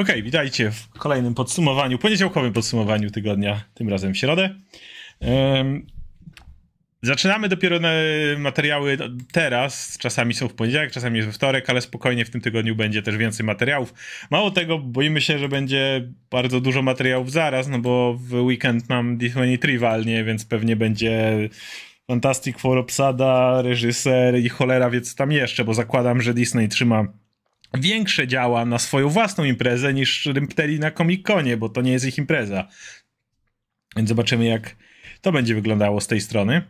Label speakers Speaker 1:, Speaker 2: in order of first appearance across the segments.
Speaker 1: Okej, okay, witajcie w kolejnym podsumowaniu, poniedziałkowym podsumowaniu tygodnia, tym razem w środę. Um, zaczynamy dopiero materiały teraz, czasami są w poniedziałek, czasami jest we wtorek, ale spokojnie w tym tygodniu będzie też więcej materiałów. Mało tego, boimy się, że będzie bardzo dużo materiałów zaraz, no bo w weekend mam Disney Trival, nie, więc pewnie będzie Fantastic Four obsada, reżyser i cholera, więc tam jeszcze, bo zakładam, że Disney trzyma większe działa na swoją własną imprezę niż rymteli na Comic-Conie, bo to nie jest ich impreza. Więc zobaczymy, jak to będzie wyglądało z tej strony.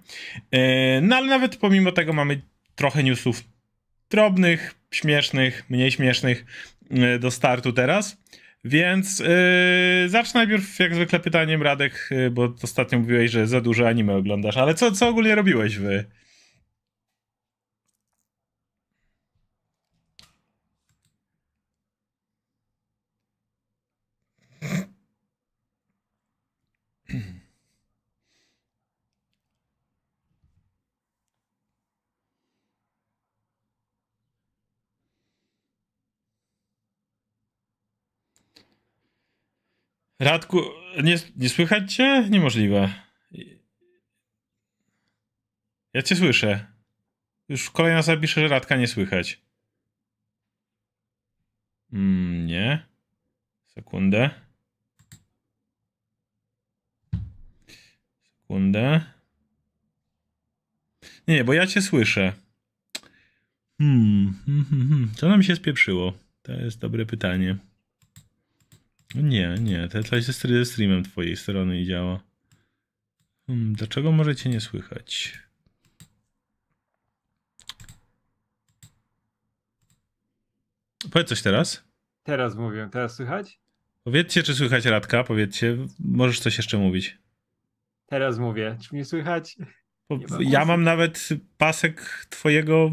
Speaker 1: E, no ale nawet pomimo tego mamy trochę newsów drobnych, śmiesznych, mniej śmiesznych e, do startu teraz. Więc yy, zacznę najpierw jak zwykle pytaniem Radek, bo ostatnio mówiłeś, że za dużo anime oglądasz, ale co, co ogólnie robiłeś w Radku, nie, nie słychać cię? Niemożliwe. Ja cię słyszę. Już kolejna osoba że Radka nie słychać. Mm, nie. Sekundę. Sekundę. Nie, bo ja cię słyszę. Hmm, hmm, hmm, hmm. co nam się spieprzyło? To jest dobre pytanie. Nie, nie, Tetlight ze streamem twojej strony i działa. Hmm, dlaczego możecie nie słychać? Powiedz coś teraz.
Speaker 2: Teraz mówię, teraz słychać?
Speaker 1: Powiedzcie, czy słychać Radka, powiedzcie. Możesz coś jeszcze mówić.
Speaker 2: Teraz mówię, czy mnie
Speaker 1: słychać? ja mam nawet pasek twojego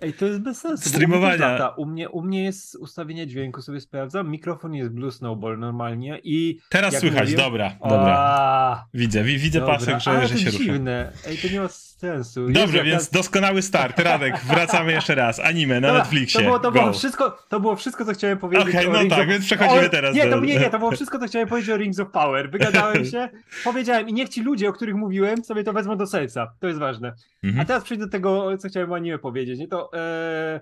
Speaker 1: Ej, to jest bez
Speaker 2: sensu. Streamowania. U mnie, u mnie jest ustawienie dźwięku, sobie sprawdzam. Mikrofon jest Blue Snowball normalnie i. Teraz słychać, dobra, dobra.
Speaker 1: Widzę, widzę pasek, że, że się dziwne.
Speaker 2: Ruszy. Ej, to nie ma sensu. Dobrze, więc
Speaker 1: doskonały start. Radek, wracamy jeszcze raz. Anime na dobra, Netflixie. To było, to, było
Speaker 2: wszystko, to było wszystko, co chciałem powiedzieć. o okay, no tak, of... więc przechodzimy o... teraz. Nie, do... to nie, to było wszystko, co chciałem powiedzieć o Rings of Power. Wygadałem się, powiedziałem i niech ci ludzie, o których mówiłem, sobie to wezmą do serca. To jest ważne. Mhm. A teraz przejdę do tego, co chciałem o anime powiedzieć. Nie, to bo e,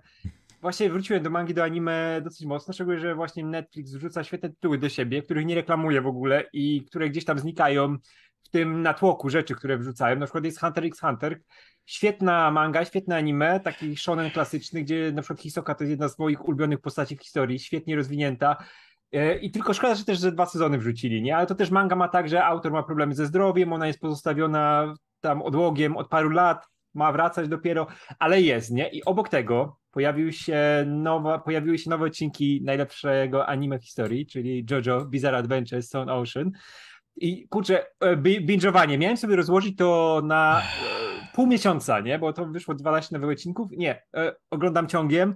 Speaker 2: właśnie wróciłem do mangi, do anime dosyć mocno, szczególnie, że właśnie Netflix wrzuca świetne tytuły do siebie, których nie reklamuje w ogóle i które gdzieś tam znikają w tym natłoku rzeczy, które wrzucają. Na przykład jest Hunter x Hunter, świetna manga, świetne anime, taki shonen klasyczny, gdzie na przykład Hisoka to jest jedna z moich ulubionych postaci w historii, świetnie rozwinięta. E, I tylko szkoda, że też że dwa sezony wrzucili, nie? Ale to też manga ma tak, że autor ma problemy ze zdrowiem, ona jest pozostawiona tam odłogiem od paru lat, ma wracać dopiero, ale jest, nie? I obok tego pojawił się nowa, pojawiły się nowe odcinki najlepszego anime historii, czyli JoJo Bizarre Adventure Stone Ocean. I kurczę, e, binge'owanie. Miałem sobie rozłożyć to na e, pół miesiąca, nie? Bo to wyszło 12 nowych odcinków. Nie, e, oglądam ciągiem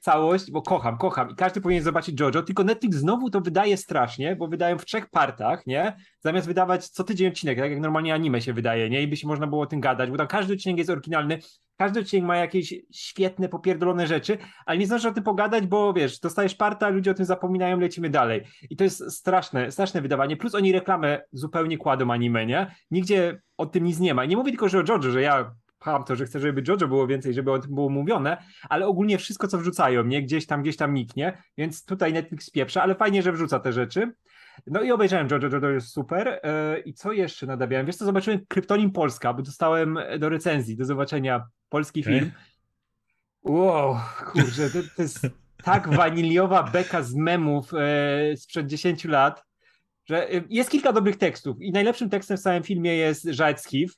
Speaker 2: całość, bo kocham, kocham i każdy powinien zobaczyć JoJo, tylko Netflix znowu to wydaje strasznie, bo wydają w trzech partach, nie? Zamiast wydawać co tydzień odcinek, tak jak normalnie anime się wydaje, nie? I by się można było o tym gadać, bo tam każdy odcinek jest oryginalny, każdy odcinek ma jakieś świetne, popierdolone rzeczy, ale nie znasz o tym pogadać, bo wiesz, dostajesz parta, ludzie o tym zapominają, lecimy dalej. I to jest straszne, straszne wydawanie, plus oni reklamę zupełnie kładą anime, nie? Nigdzie o tym nic nie ma. I nie mówię tylko, że o JoJo, że ja pcham to, że chcę, żeby Jojo było więcej, żeby o tym było mówione, ale ogólnie wszystko, co wrzucają, nie? Gdzieś tam, gdzieś tam niknie, więc tutaj Netflix pieprza, ale fajnie, że wrzuca te rzeczy. No i obejrzałem Jojo, Jojo jest super. E, I co jeszcze nadabiałem? Wiesz co, zobaczyłem Kryptonim Polska, bo dostałem e, do recenzji, do zobaczenia polski okay. film. Wow, kurczę, to, to jest tak waniliowa beka z memów e, sprzed 10 lat, że jest kilka dobrych tekstów i najlepszym tekstem w całym filmie jest Żajc Hiv,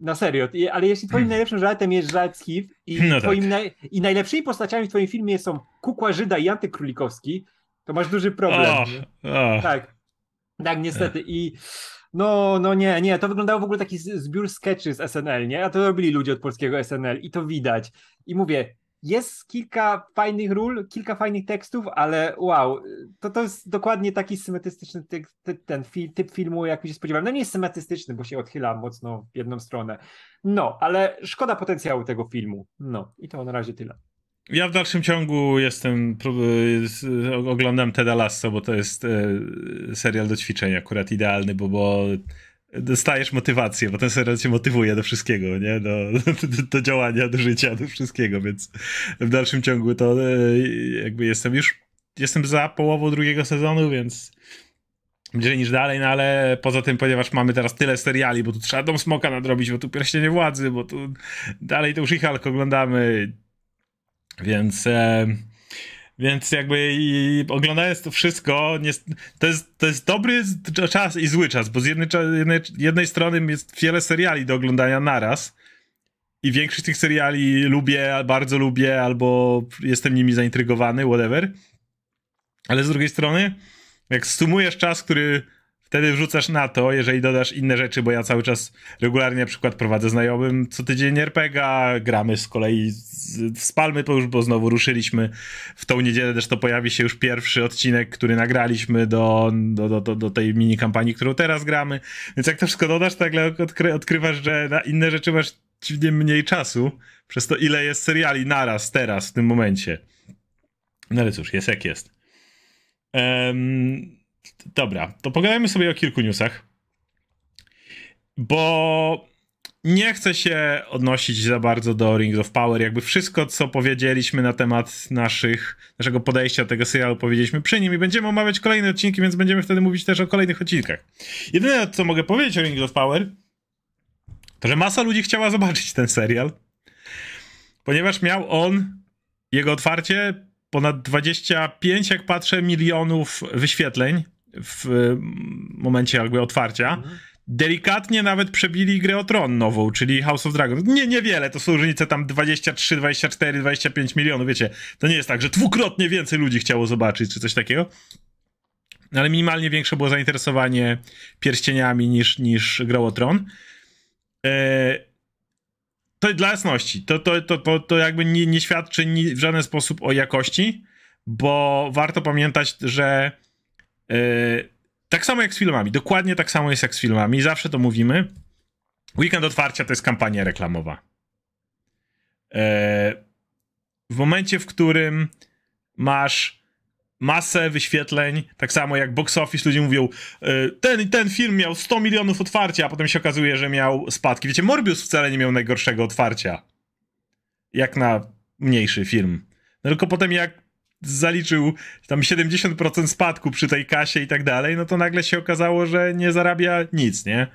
Speaker 2: na serio, ale jeśli twoim hmm. najlepszym żartem jest żart z HIV i, no tak. naj... i najlepszymi postaciami w twoim filmie są Kukła Żyda i Antyk Królikowski, to masz duży problem. Oh, oh. Tak, tak niestety i no, no nie, nie, to wyglądało w ogóle taki zbiór sketchy z SNL, nie? A to robili ludzie od polskiego SNL i to widać. I mówię, jest kilka fajnych ról, kilka fajnych tekstów, ale wow, to, to jest dokładnie taki symetrystyczny typ, ten fi, typ filmu, jak mi się spodziewałem. No nie jest symetrystyczny, bo się odchyla mocno w jedną stronę. No, ale szkoda potencjału tego filmu. No i to na razie tyle.
Speaker 1: Ja w dalszym ciągu jestem, oglądam Teda Lasso, bo to jest e, serial do ćwiczeń akurat idealny, bo, bo dostajesz motywację, bo ten serial cię motywuje do wszystkiego, nie? Do, do, do, działania, do życia, do wszystkiego, więc w dalszym ciągu to e, jakby jestem już, jestem za połową drugiego sezonu, więc bliżej niż dalej, no ale poza tym, ponieważ mamy teraz tyle seriali, bo tu trzeba Dom Smoka nadrobić, bo tu Pierścienie Władzy, bo tu dalej to już ich oglądamy, więc... E więc jakby i oglądając to wszystko, nie, to, jest, to jest dobry czas i zły czas, bo z jednej, jednej, jednej strony jest wiele seriali do oglądania naraz i większość tych seriali lubię, bardzo lubię, albo jestem nimi zaintrygowany, whatever. Ale z drugiej strony, jak sumujesz czas, który Wtedy wrzucasz na to, jeżeli dodasz inne rzeczy, bo ja cały czas regularnie na przykład prowadzę znajomym co tydzień RPGa, gramy z kolei z, z Palmy, bo już bo znowu ruszyliśmy. W tą niedzielę też to pojawi się już pierwszy odcinek, który nagraliśmy do, do, do, do, do tej mini kampanii, którą teraz gramy. Więc jak to wszystko dodasz, tak, odkry, odkrywasz, że na inne rzeczy masz dziwnie mniej czasu, przez to ile jest seriali naraz, teraz, w tym momencie. No ale cóż, jest jak jest. Um, Dobra, to pogadajmy sobie o kilku newsach. Bo nie chcę się odnosić za bardzo do Rings of Power. Jakby wszystko, co powiedzieliśmy na temat naszych, naszego podejścia do tego serialu, powiedzieliśmy przy nim i będziemy omawiać kolejne odcinki, więc będziemy wtedy mówić też o kolejnych odcinkach. Jedyne, co mogę powiedzieć o Rings of Power, to że masa ludzi chciała zobaczyć ten serial, ponieważ miał on jego otwarcie ponad 25, jak patrzę, milionów wyświetleń w y, momencie jakby otwarcia. Mhm. Delikatnie nawet przebili grę o tron nową, czyli House of Dragons. Nie, niewiele, to są różnice tam 23, 24, 25 milionów, wiecie. To nie jest tak, że dwukrotnie więcej ludzi chciało zobaczyć, czy coś takiego. Ale minimalnie większe było zainteresowanie pierścieniami niż, niż grą o tron. E, to dla jasności, to, to, to, to, to jakby nie, nie świadczy w żaden sposób o jakości, bo warto pamiętać, że E, tak samo jak z filmami, dokładnie tak samo jest jak z filmami, zawsze to mówimy. Weekend otwarcia to jest kampania reklamowa. E, w momencie, w którym masz masę wyświetleń, tak samo jak box office, ludzie mówią e, ten i ten film miał 100 milionów otwarcia, a potem się okazuje, że miał spadki. Wiecie, Morbius wcale nie miał najgorszego otwarcia. Jak na mniejszy film. No tylko potem jak zaliczył tam 70% spadku przy tej kasie i tak dalej, no to nagle się okazało, że nie zarabia nic, nie?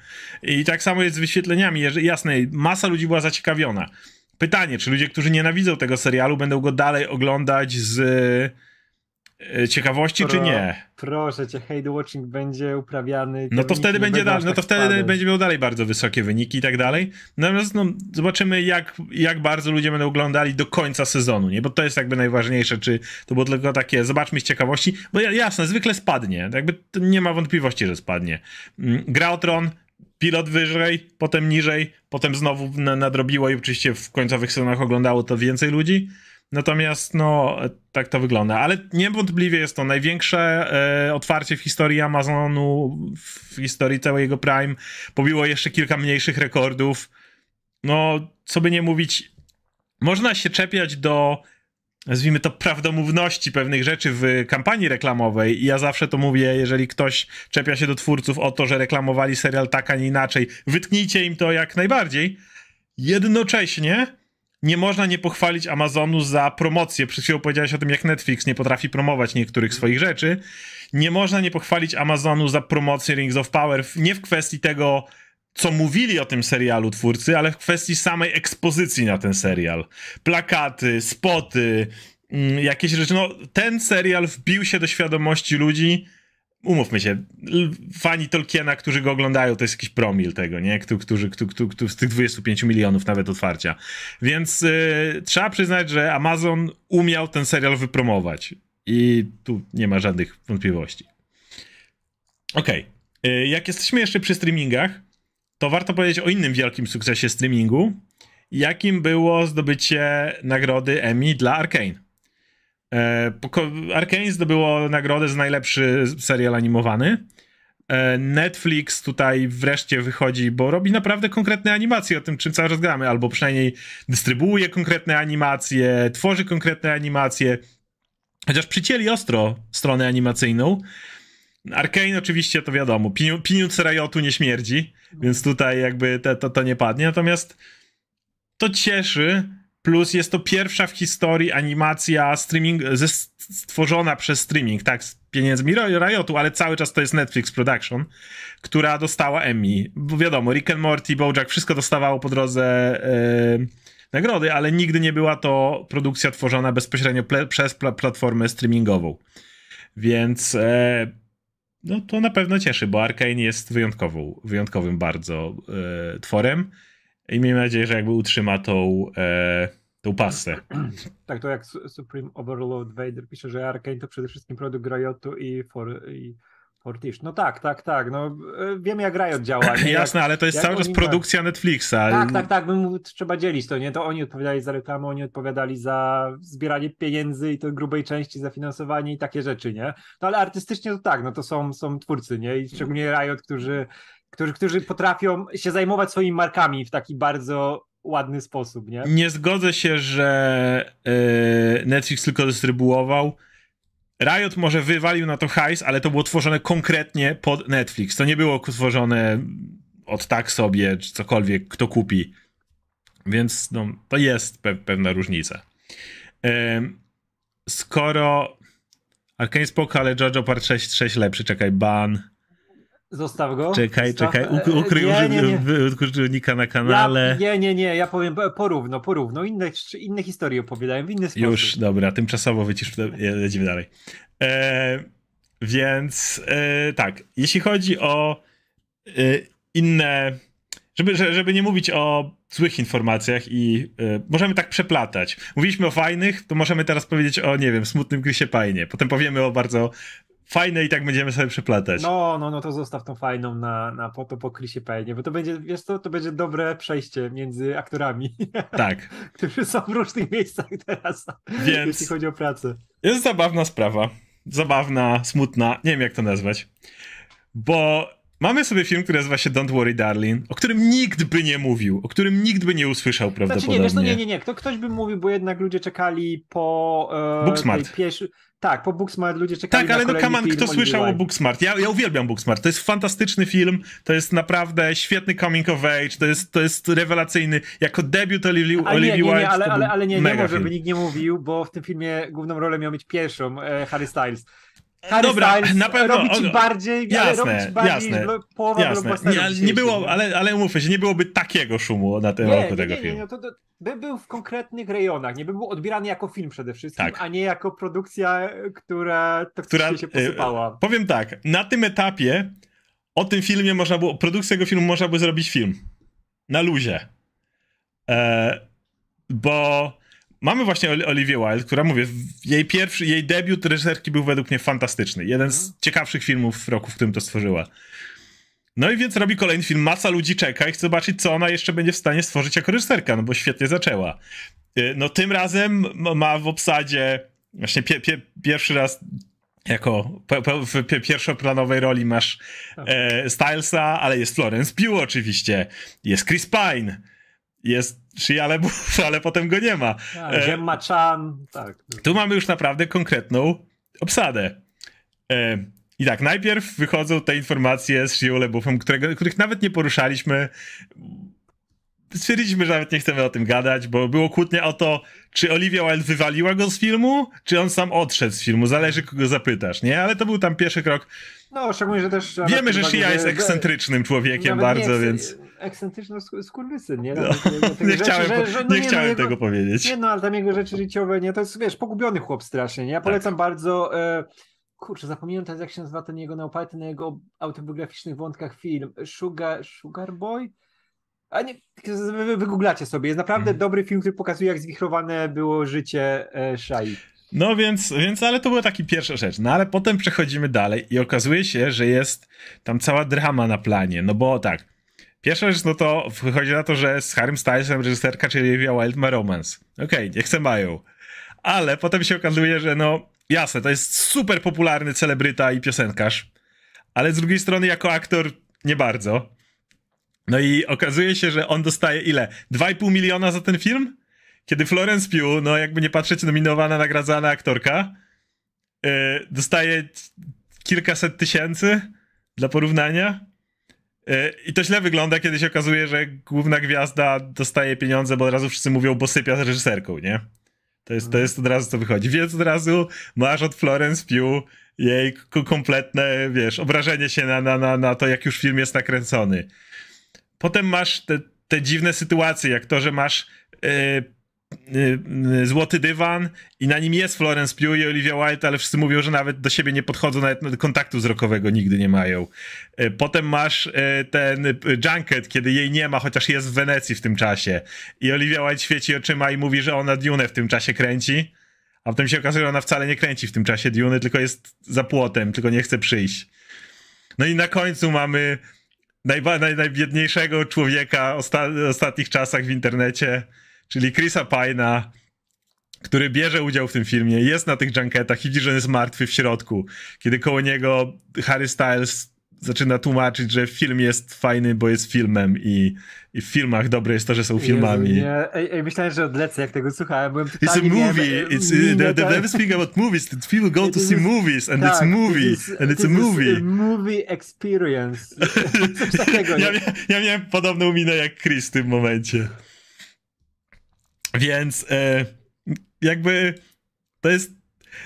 Speaker 1: I tak samo jest z wyświetleniami. Jasne, masa ludzi była zaciekawiona. Pytanie, czy ludzie, którzy nienawidzą tego serialu, będą go dalej oglądać z E, ciekawości, Pro, czy nie?
Speaker 2: Proszę cię, hate watching będzie uprawiany. No to wtedy będzie no to tak wtedy
Speaker 1: będzie miał dalej bardzo wysokie wyniki i tak dalej. Natomiast no, zobaczymy, jak, jak bardzo ludzie będą oglądali do końca sezonu, nie? Bo to jest jakby najważniejsze, czy to było tylko takie, zobaczmy z ciekawości, bo jasne, zwykle spadnie. Jakby nie ma wątpliwości, że spadnie. Mm, Gra o Tron, pilot wyżej, potem niżej, potem znowu nadrobiło i oczywiście w końcowych sezonach oglądało to więcej ludzi. Natomiast no, tak to wygląda. Ale niewątpliwie jest to największe e, otwarcie w historii Amazonu, w historii całego Prime. Pobiło jeszcze kilka mniejszych rekordów. No, co by nie mówić, można się czepiać do nazwijmy to prawdomówności pewnych rzeczy w kampanii reklamowej i ja zawsze to mówię, jeżeli ktoś czepia się do twórców o to, że reklamowali serial tak, a nie inaczej, wytknijcie im to jak najbardziej. Jednocześnie nie można nie pochwalić Amazonu za promocję. Przed chwilą powiedziałeś o tym, jak Netflix nie potrafi promować niektórych swoich rzeczy. Nie można nie pochwalić Amazonu za promocję Rings of Power, nie w kwestii tego, co mówili o tym serialu twórcy, ale w kwestii samej ekspozycji na ten serial. Plakaty, spoty, mm, jakieś rzeczy. No, ten serial wbił się do świadomości ludzi umówmy się, fani Tolkiena, którzy go oglądają, to jest jakiś promil tego, nie? Kto, którzy, kto, kto, kto z tych 25 milionów nawet otwarcia. Więc y, trzeba przyznać, że Amazon umiał ten serial wypromować. I tu nie ma żadnych wątpliwości. Okej. Okay. jak jesteśmy jeszcze przy streamingach, to warto powiedzieć o innym wielkim sukcesie streamingu, jakim było zdobycie nagrody Emmy dla Arkane. E, Arkane zdobyło nagrodę za najlepszy serial animowany. E, Netflix tutaj wreszcie wychodzi, bo robi naprawdę konkretne animacje o tym, czym cały czas gramy, albo przynajmniej dystrybuuje konkretne animacje, tworzy konkretne animacje. Chociaż przycięli ostro stronę animacyjną. Arkane oczywiście to wiadomo, pinu, piniut Riotu nie śmierdzi, więc tutaj jakby te, to, to nie padnie. Natomiast to cieszy, Plus jest to pierwsza w historii animacja streaming, stworzona przez streaming, tak, z pieniędzmi Riotu, ale cały czas to jest Netflix Production, która dostała Emmy. Bo wiadomo, Rick and Morty, Bojack, wszystko dostawało po drodze yy, nagrody, ale nigdy nie była to produkcja tworzona bezpośrednio ple, przez platformę streamingową. Więc yy, no to na pewno cieszy, bo Arkane jest wyjątkową, wyjątkowym bardzo yy, tworem. I miejmy nadzieję, że jakby utrzyma tą, e, tą pastę.
Speaker 2: Tak, to jak Supreme Overlord Vader pisze, że Arkane to przede wszystkim produkt Riotu i, for, i Fortish. No tak, tak, tak. No, e, wiem jak Riot działa. Nie? Jasne, jak, ale to jest cały czas produkcja tak. Netflixa. Tak, tak, tak. My, trzeba dzielić to, nie? To oni odpowiadali za reklamę, oni odpowiadali za zbieranie pieniędzy i to grubej części, za finansowanie i takie rzeczy, nie? No ale artystycznie to tak, no to są, są twórcy, nie? I szczególnie Riot, którzy którzy, którzy potrafią się zajmować swoimi markami w taki bardzo ładny sposób, nie? Nie
Speaker 1: zgodzę się, że yy, Netflix tylko dystrybuował. Riot może wywalił na to hajs, ale to było tworzone konkretnie pod Netflix. To nie było tworzone od tak sobie, czy cokolwiek, kto kupi. Więc no, to jest pe pewna różnica. Yy, skoro Arkane spoko, ale JoJo Part 6, 6 lepszy, czekaj, ban.
Speaker 2: Zostaw go. Czekaj, Zostaw. czekaj. U, ukryj nie, nie, nie.
Speaker 1: użytkownika na kanale.
Speaker 2: Ja, nie, nie, nie. Ja powiem porówno, porówno. Inne, inne historie opowiadają w inny sposób. Już,
Speaker 1: dobra. Tymczasowo wycisz. Jedziemy dalej. E, więc e, tak. Jeśli chodzi o e, inne... Żeby, żeby nie mówić o złych informacjach i y, możemy tak przeplatać. Mówiliśmy o fajnych, to możemy teraz powiedzieć o, nie wiem, smutnym Krysie Pajnie. Potem powiemy o bardzo fajne i tak będziemy sobie przeplatać.
Speaker 2: No, no, no to zostaw tą fajną na, na po, to po Chrisie Payne, bo to będzie, wiesz co, to będzie dobre przejście między aktorami. Tak. którzy są w różnych miejscach teraz, Więc... jeśli chodzi o pracę.
Speaker 1: Jest zabawna sprawa. Zabawna, smutna, nie wiem jak to nazwać. Bo Mamy sobie film, który nazywa się Don't Worry Darling, o którym nikt by nie mówił, o którym nikt by nie usłyszał prawdopodobnie. Znaczy nie, wiesz, no nie, nie,
Speaker 2: nie, Kto, ktoś by mówił, bo jednak ludzie czekali po... E, Booksmart. Tak, po Booksmart ludzie czekali Tak, ale na no kto słyszał o
Speaker 1: Booksmart? Ja, ja uwielbiam Booksmart. To jest fantastyczny film, to jest naprawdę świetny coming of age, to jest, to jest rewelacyjny. Jako debiut Olivia Wilde nie, nie, nie, ale, ale, ale nie, nie może, by
Speaker 2: nikt nie mówił, bo w tym filmie główną rolę miał mieć pierwszą e, Harry Styles. Harry Dobra, Styles na pewno. Robić on... bardziej, jasne, bardziej jasne, połowa jasne. Nie, nie było,
Speaker 1: ale, ale że się, nie byłoby takiego szumu na temat tego nie, filmu. Nie, no
Speaker 2: to, to, by był w konkretnych rejonach, nie by był odbierany jako film przede wszystkim, tak. a nie jako produkcja, która to która, się y, posypała.
Speaker 1: Powiem tak, na tym etapie o tym filmie można było, produkcję tego filmu można by zrobić film. Na luzie. E, bo mamy właśnie Olivia Wilde, która mówię, jej pierwszy, jej debiut reżyserki był według mnie fantastyczny. Jeden z mhm. ciekawszych filmów w roku, w którym to stworzyła. No i więc robi kolejny film, masa ludzi czeka i chce zobaczyć, co ona jeszcze będzie w stanie stworzyć jako reżyserka, no bo świetnie zaczęła. Y, no tym razem ma w obsadzie właśnie pie, pie, pierwszy raz jako w pierwszoplanowej roli masz tak. e, Stylesa, ale jest Florence Pugh oczywiście, jest Chris Pine, jest Shi, ale, ale potem go nie ma. Tak, e,
Speaker 2: Gemma Chan, tak.
Speaker 1: Tu mamy już naprawdę konkretną obsadę. E, I tak, najpierw wychodzą te informacje z Shia Lebufem, których nawet nie poruszaliśmy. Stwierdziliśmy, że nawet nie chcemy o tym gadać, bo było kłótnie o to, czy Olivia Wilde wywaliła go z filmu, czy on sam odszedł z filmu. Zależy, kogo zapytasz, nie? Ale to był tam pierwszy krok.
Speaker 2: No, szczególnie, że też... Wiemy, że Shia jest ekscentrycznym
Speaker 1: człowiekiem bardzo, więc
Speaker 2: ekscentryczny skurwysyn, nie? No, no, nie chciałem, rzeczy, że, że, no, nie, nie no chciałem jego, tego powiedzieć. Nie no, ale tam jego rzeczy życiowe, nie? To jest, wiesz, pogubiony chłop strasznie, nie? Ja tak. polecam tak. bardzo... E, kurczę, zapomniałem teraz, jak się nazywa ten jego naoparty na jego autobiograficznych wątkach film. Sugar, Sugar Boy? A nie, wy, wygooglacie sobie. Jest naprawdę mhm. dobry film, który pokazuje, jak zwichrowane było życie e, Shai.
Speaker 1: No więc, więc, ale to była taka pierwsza rzecz. No ale potem przechodzimy dalej i okazuje się, że jest tam cała drama na planie. No bo tak, Pierwsza rzecz, no to wychodzi na to, że z Harrym Stylesem reżyserka, czyli Olivia Wilde ma romans. Okej, okay, chcę mają. Ale potem się okazuje, że no, jasne, to jest super popularny celebryta i piosenkarz, ale z drugiej strony jako aktor nie bardzo. No i okazuje się, że on dostaje ile? 2,5 miliona za ten film? Kiedy Florence Pugh, no jakby nie patrzeć, nominowana, nagradzana aktorka, yy, dostaje kilkaset tysięcy dla porównania. E, I to źle wygląda, kiedy się okazuje, że główna gwiazda dostaje pieniądze, bo od razu wszyscy mówią, bo sypia z reżyserką, nie? To jest, to jest od razu, co wychodzi. Więc od razu masz od Florence Pugh jej kompletne, wiesz, obrażenie się na, na, na, na to, jak już film jest nakręcony. Potem masz te, te dziwne sytuacje, jak to, że masz... Yy, Y, y, złoty dywan i na nim jest Florence Pugh i Olivia Wilde, ale wszyscy mówią, że nawet do siebie nie podchodzą, nawet kontaktu wzrokowego nigdy nie mają. Y, potem masz ten Junket, kiedy jej nie ma, chociaż jest w Wenecji w tym czasie i Olivia Wilde świeci oczyma i mówi, że ona Dune w tym czasie kręci, a potem się okazuje, że ona wcale nie kręci w tym czasie Dune, tylko jest za płotem, tylko nie chce przyjść. No i na końcu mamy najba- naj- najbiedniejszego człowieka osta- ostatnich czasach w internecie, czyli Chrisa Pina, który bierze udział w tym filmie, jest na tych junketach i widzi, że on jest martwy w środku. Kiedy koło niego Harry Styles zaczyna tłumaczyć, że film jest fajny, bo jest filmem i, i w filmach dobre jest to, że są filmami. Jezu,
Speaker 2: nie. Ej, ej, myślałem, że odlecę, jak tego słuchałem. Byłem it's a movie. E, wiem, it's, minę, the, the, tak. speaking about movies. People go to see movies and tak, it's movie. Is, and it's a movie. A movie experience. Coś takiego. ja, ja miałem podobną minę jak Chris w tym
Speaker 1: momencie. Więc e, jakby to jest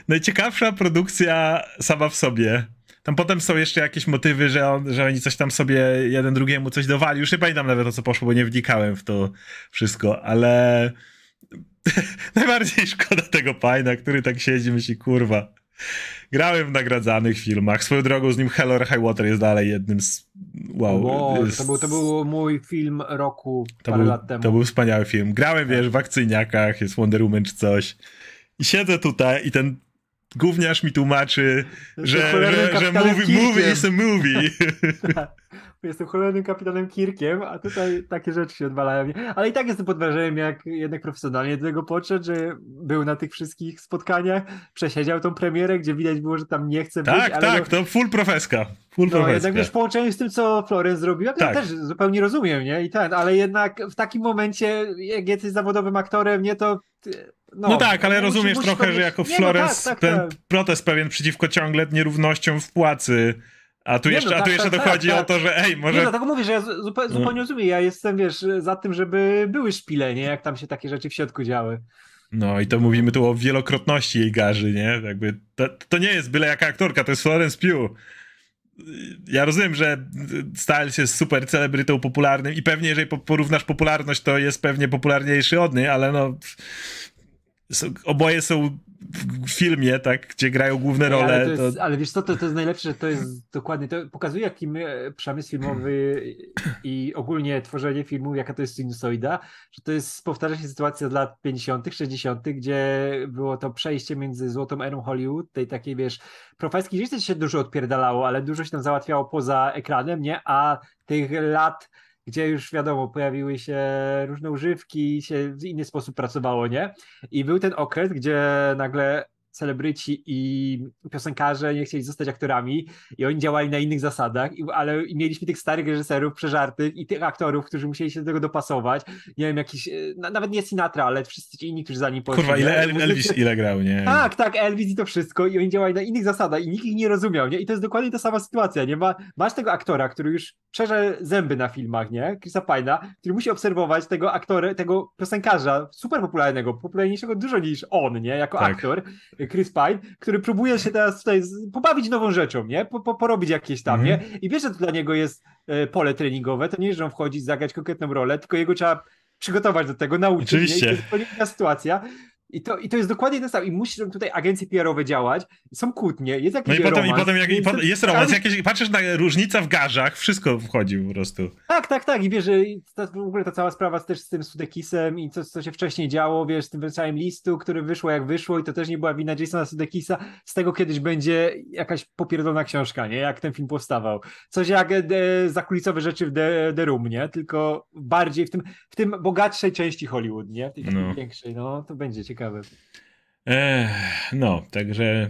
Speaker 1: najciekawsza produkcja sama w sobie. Tam potem są jeszcze jakieś motywy, że, on, że oni coś tam sobie jeden drugiemu coś dowali. Już nie pamiętam nawet o co poszło, bo nie wnikałem w to wszystko, ale najbardziej szkoda tego Pajna, który tak siedzi myśli, kurwa, Grałem w nagradzanych filmach. Swoją drogą z nim Hell or High Water jest dalej jednym z. Wow. wow jest... to, był, to
Speaker 2: był mój film roku to parę był, lat temu. To
Speaker 1: był wspaniały film. Grałem, wiesz, w akcyjniakach, jest Wonder Woman czy coś. I siedzę tutaj i ten gówniarz mi tłumaczy, że, że, że, że movie, movie is a movie
Speaker 2: jestem cholernym kapitanem Kirkiem, a tutaj takie rzeczy się odwalają. Ale i tak jestem pod wrażeniem, jak jednak profesjonalnie do tego podszedł, że był na tych wszystkich spotkaniach, przesiedział tą premierę, gdzie widać było, że tam nie chce tak, być. Tak, tak,
Speaker 1: no... to full profeska.
Speaker 2: Full no, profeska. jednak wiesz, połączenie z tym, co Florence zrobił, ja tak. też zupełnie rozumiem, nie? I ten, ale jednak w takim momencie, jak jesteś zawodowym aktorem, nie, to no, no, tak, ale rozumiesz musi, trochę, że jako Florence no tak, tak, ten tak.
Speaker 1: protest pewien przeciwko ciągle nierównościom w płacy a tu nie jeszcze, no, tak, a tu tak, jeszcze tak, tak dochodzi tak, o to, że ej, może... Nie, no, dlatego
Speaker 2: mówię, że ja zupełnie, no. zupełnie rozumiem. Ja jestem, wiesz, za tym, żeby były szpile, nie? Jak tam się takie rzeczy w środku działy.
Speaker 1: No i to mówimy tu o wielokrotności jej garzy, nie? Jakby to, to nie jest byle jaka aktorka, to jest Florence Pugh. Ja rozumiem, że Styles jest super celebrytą popularnym i pewnie jeżeli porównasz popularność, to jest pewnie popularniejszy od niej, ale no oboje są w filmie, tak, gdzie grają główne role. Ale, to jest, to...
Speaker 2: ale wiesz co, to, to jest najlepsze, że to jest dokładnie, to pokazuje jaki my, e, przemysł filmowy i ogólnie tworzenie filmu, jaka to jest sinusoida, że to jest, powtarza się sytuacja z lat 50., 60., gdzie było to przejście między złotą erą Hollywood, tej takiej, wiesz, profesjonalnej, rzeczy się dużo odpierdalało, ale dużo się tam załatwiało poza ekranem, nie, a tych lat gdzie już wiadomo, pojawiły się różne używki, się w inny sposób pracowało, nie? I był ten okres, gdzie nagle celebryci i piosenkarze nie chcieli zostać aktorami i oni działali na innych zasadach, ale mieliśmy tych starych reżyserów przeżartych i tych aktorów, którzy musieli się do tego dopasować. Nie wiem, jakiś, e, nawet nie Sinatra, ale wszyscy ci inni, którzy za nim poszli. Kurwa, ile Elvis ile
Speaker 1: grał, nie? Tak,
Speaker 2: tak, Elvis i to wszystko i oni działali na innych zasadach i nikt ich nie rozumiał, nie? I to jest dokładnie ta sama sytuacja, nie? Ma, masz tego aktora, który już przerze zęby na filmach, nie? Chrisa Pajna, który musi obserwować tego aktora, tego piosenkarza super popularnego, popularniejszego dużo niż on, nie? Jako tak. aktor, Chris Pine, który próbuje się teraz tutaj pobawić nową rzeczą, nie? Po, po, porobić jakieś tam, mm. nie? Mhm. I wiesz, że to dla niego jest e, pole treningowe, to nie, że on wchodzi, zagrać konkretną rolę, tylko jego trzeba przygotować do tego, nauczyć. Oczywiście. Nie? I to jest sytuacja. I to, I to jest dokładnie ten sam. I muszą tutaj agencje PR-owe działać, są kłótnie, jest jakiś No i potem, romans, i potem jak, i po, jest romans, jakieś,
Speaker 1: patrzysz na różnica w garzach, wszystko wchodzi po prostu.
Speaker 2: Tak, tak, tak. I wiesz, ta, w ogóle ta cała sprawa też z tym Sudekisem i co, co się wcześniej działo, wiesz, z tym wręczaniem listu, który wyszło jak wyszło i to też nie była wina Jasona Sudekisa. Z tego kiedyś będzie jakaś popierdolona książka, nie? Jak ten film powstawał. Coś jak zakulicowe zakulisowe rzeczy w The, Room, nie? Tylko bardziej w tym, w tym bogatszej części Hollywood, nie? W tej no. większej, no. To będzie ciekawe ciekawe. Ech,
Speaker 1: no, także.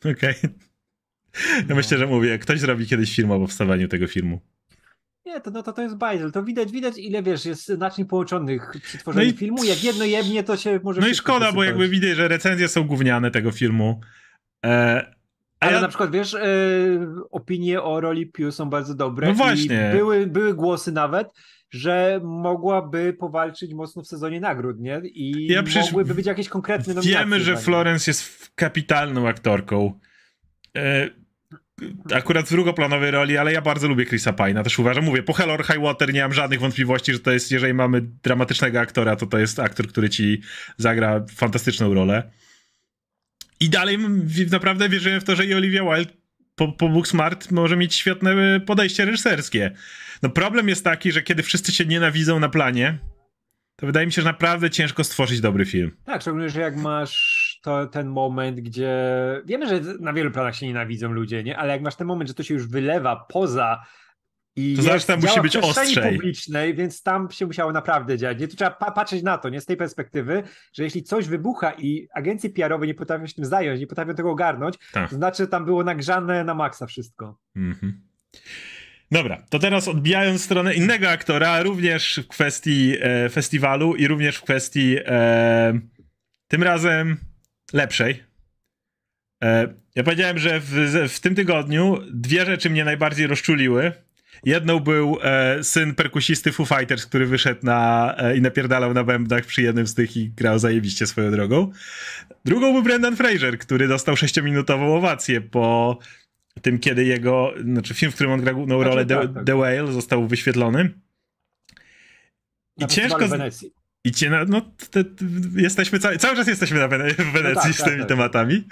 Speaker 1: Okej. Okay. No ja no. myślę, że mówię, ktoś zrobi kiedyś film o powstawaniu tego filmu.
Speaker 2: Nie, to, no, to, to jest bajzel. To widać, widać, ile wiesz, jest znacznie połączonych przy tworzeniu no i... filmu. Jak jedno jednie to się może. No i szkoda, wysypać. bo jakby
Speaker 1: widać, że recenzje są gówniane tego filmu. E...
Speaker 2: Ale ja... na przykład, wiesz, e... opinie o roli Pew są bardzo dobre. No właśnie. Były, były głosy nawet, że mogłaby powalczyć mocno w sezonie nagród, nie? I ja mogłyby być jakieś konkretne nominacje. Wiemy, że
Speaker 1: Florence jest kapitalną aktorką. E, akurat w drugoplanowej roli, ale ja bardzo lubię Chrisa Pina, też uważam, mówię, po Hell or High Water nie mam żadnych wątpliwości, że to jest, jeżeli mamy dramatycznego aktora, to to jest aktor, który ci zagra fantastyczną rolę. I dalej naprawdę wierzyłem w to, że i Olivia Wilde po, po Booksmart Smart może mieć świetne e, podejście reżyserskie. No problem jest taki, że kiedy wszyscy się nienawidzą na planie, to wydaje mi się, że naprawdę ciężko stworzyć dobry film.
Speaker 2: Tak, szczególnie, że jak masz to, ten moment, gdzie wiemy, że na wielu planach się nienawidzą ludzie, nie? ale jak masz ten moment, że to się już wylewa poza i to znaczy, musi być ostrzej. publicznej, więc tam się musiało naprawdę dziać. Nie, tu trzeba pa patrzeć na to, nie z tej perspektywy, że jeśli coś wybucha i agencje PR-owe nie potrafią się tym zająć, nie potrafią tego ogarnąć, tak. to znaczy, że tam było nagrzane na maksa wszystko.
Speaker 1: Mhm. Dobra, to teraz odbijając stronę innego aktora, również w kwestii e, festiwalu i również w kwestii e, tym razem lepszej. E, ja powiedziałem, że w, w tym tygodniu dwie rzeczy mnie najbardziej rozczuliły Jedną był e, syn perkusisty Foo Fighters, który wyszedł na, e, i napierdalał na bębnach przy jednym z tych i grał zajebiście swoją drogą. Drugą był Brendan Fraser, który dostał sześciominutową owację po tym, kiedy jego, znaczy film, w którym on grał, główną znaczy, rolę, tak, The, tak. The, Whale, został wyświetlony. I na ciężko... I cię, no, te, te, jesteśmy cały, cały czas jesteśmy na Wene w no Wenecji no tak, z tak, tymi tak. tematami.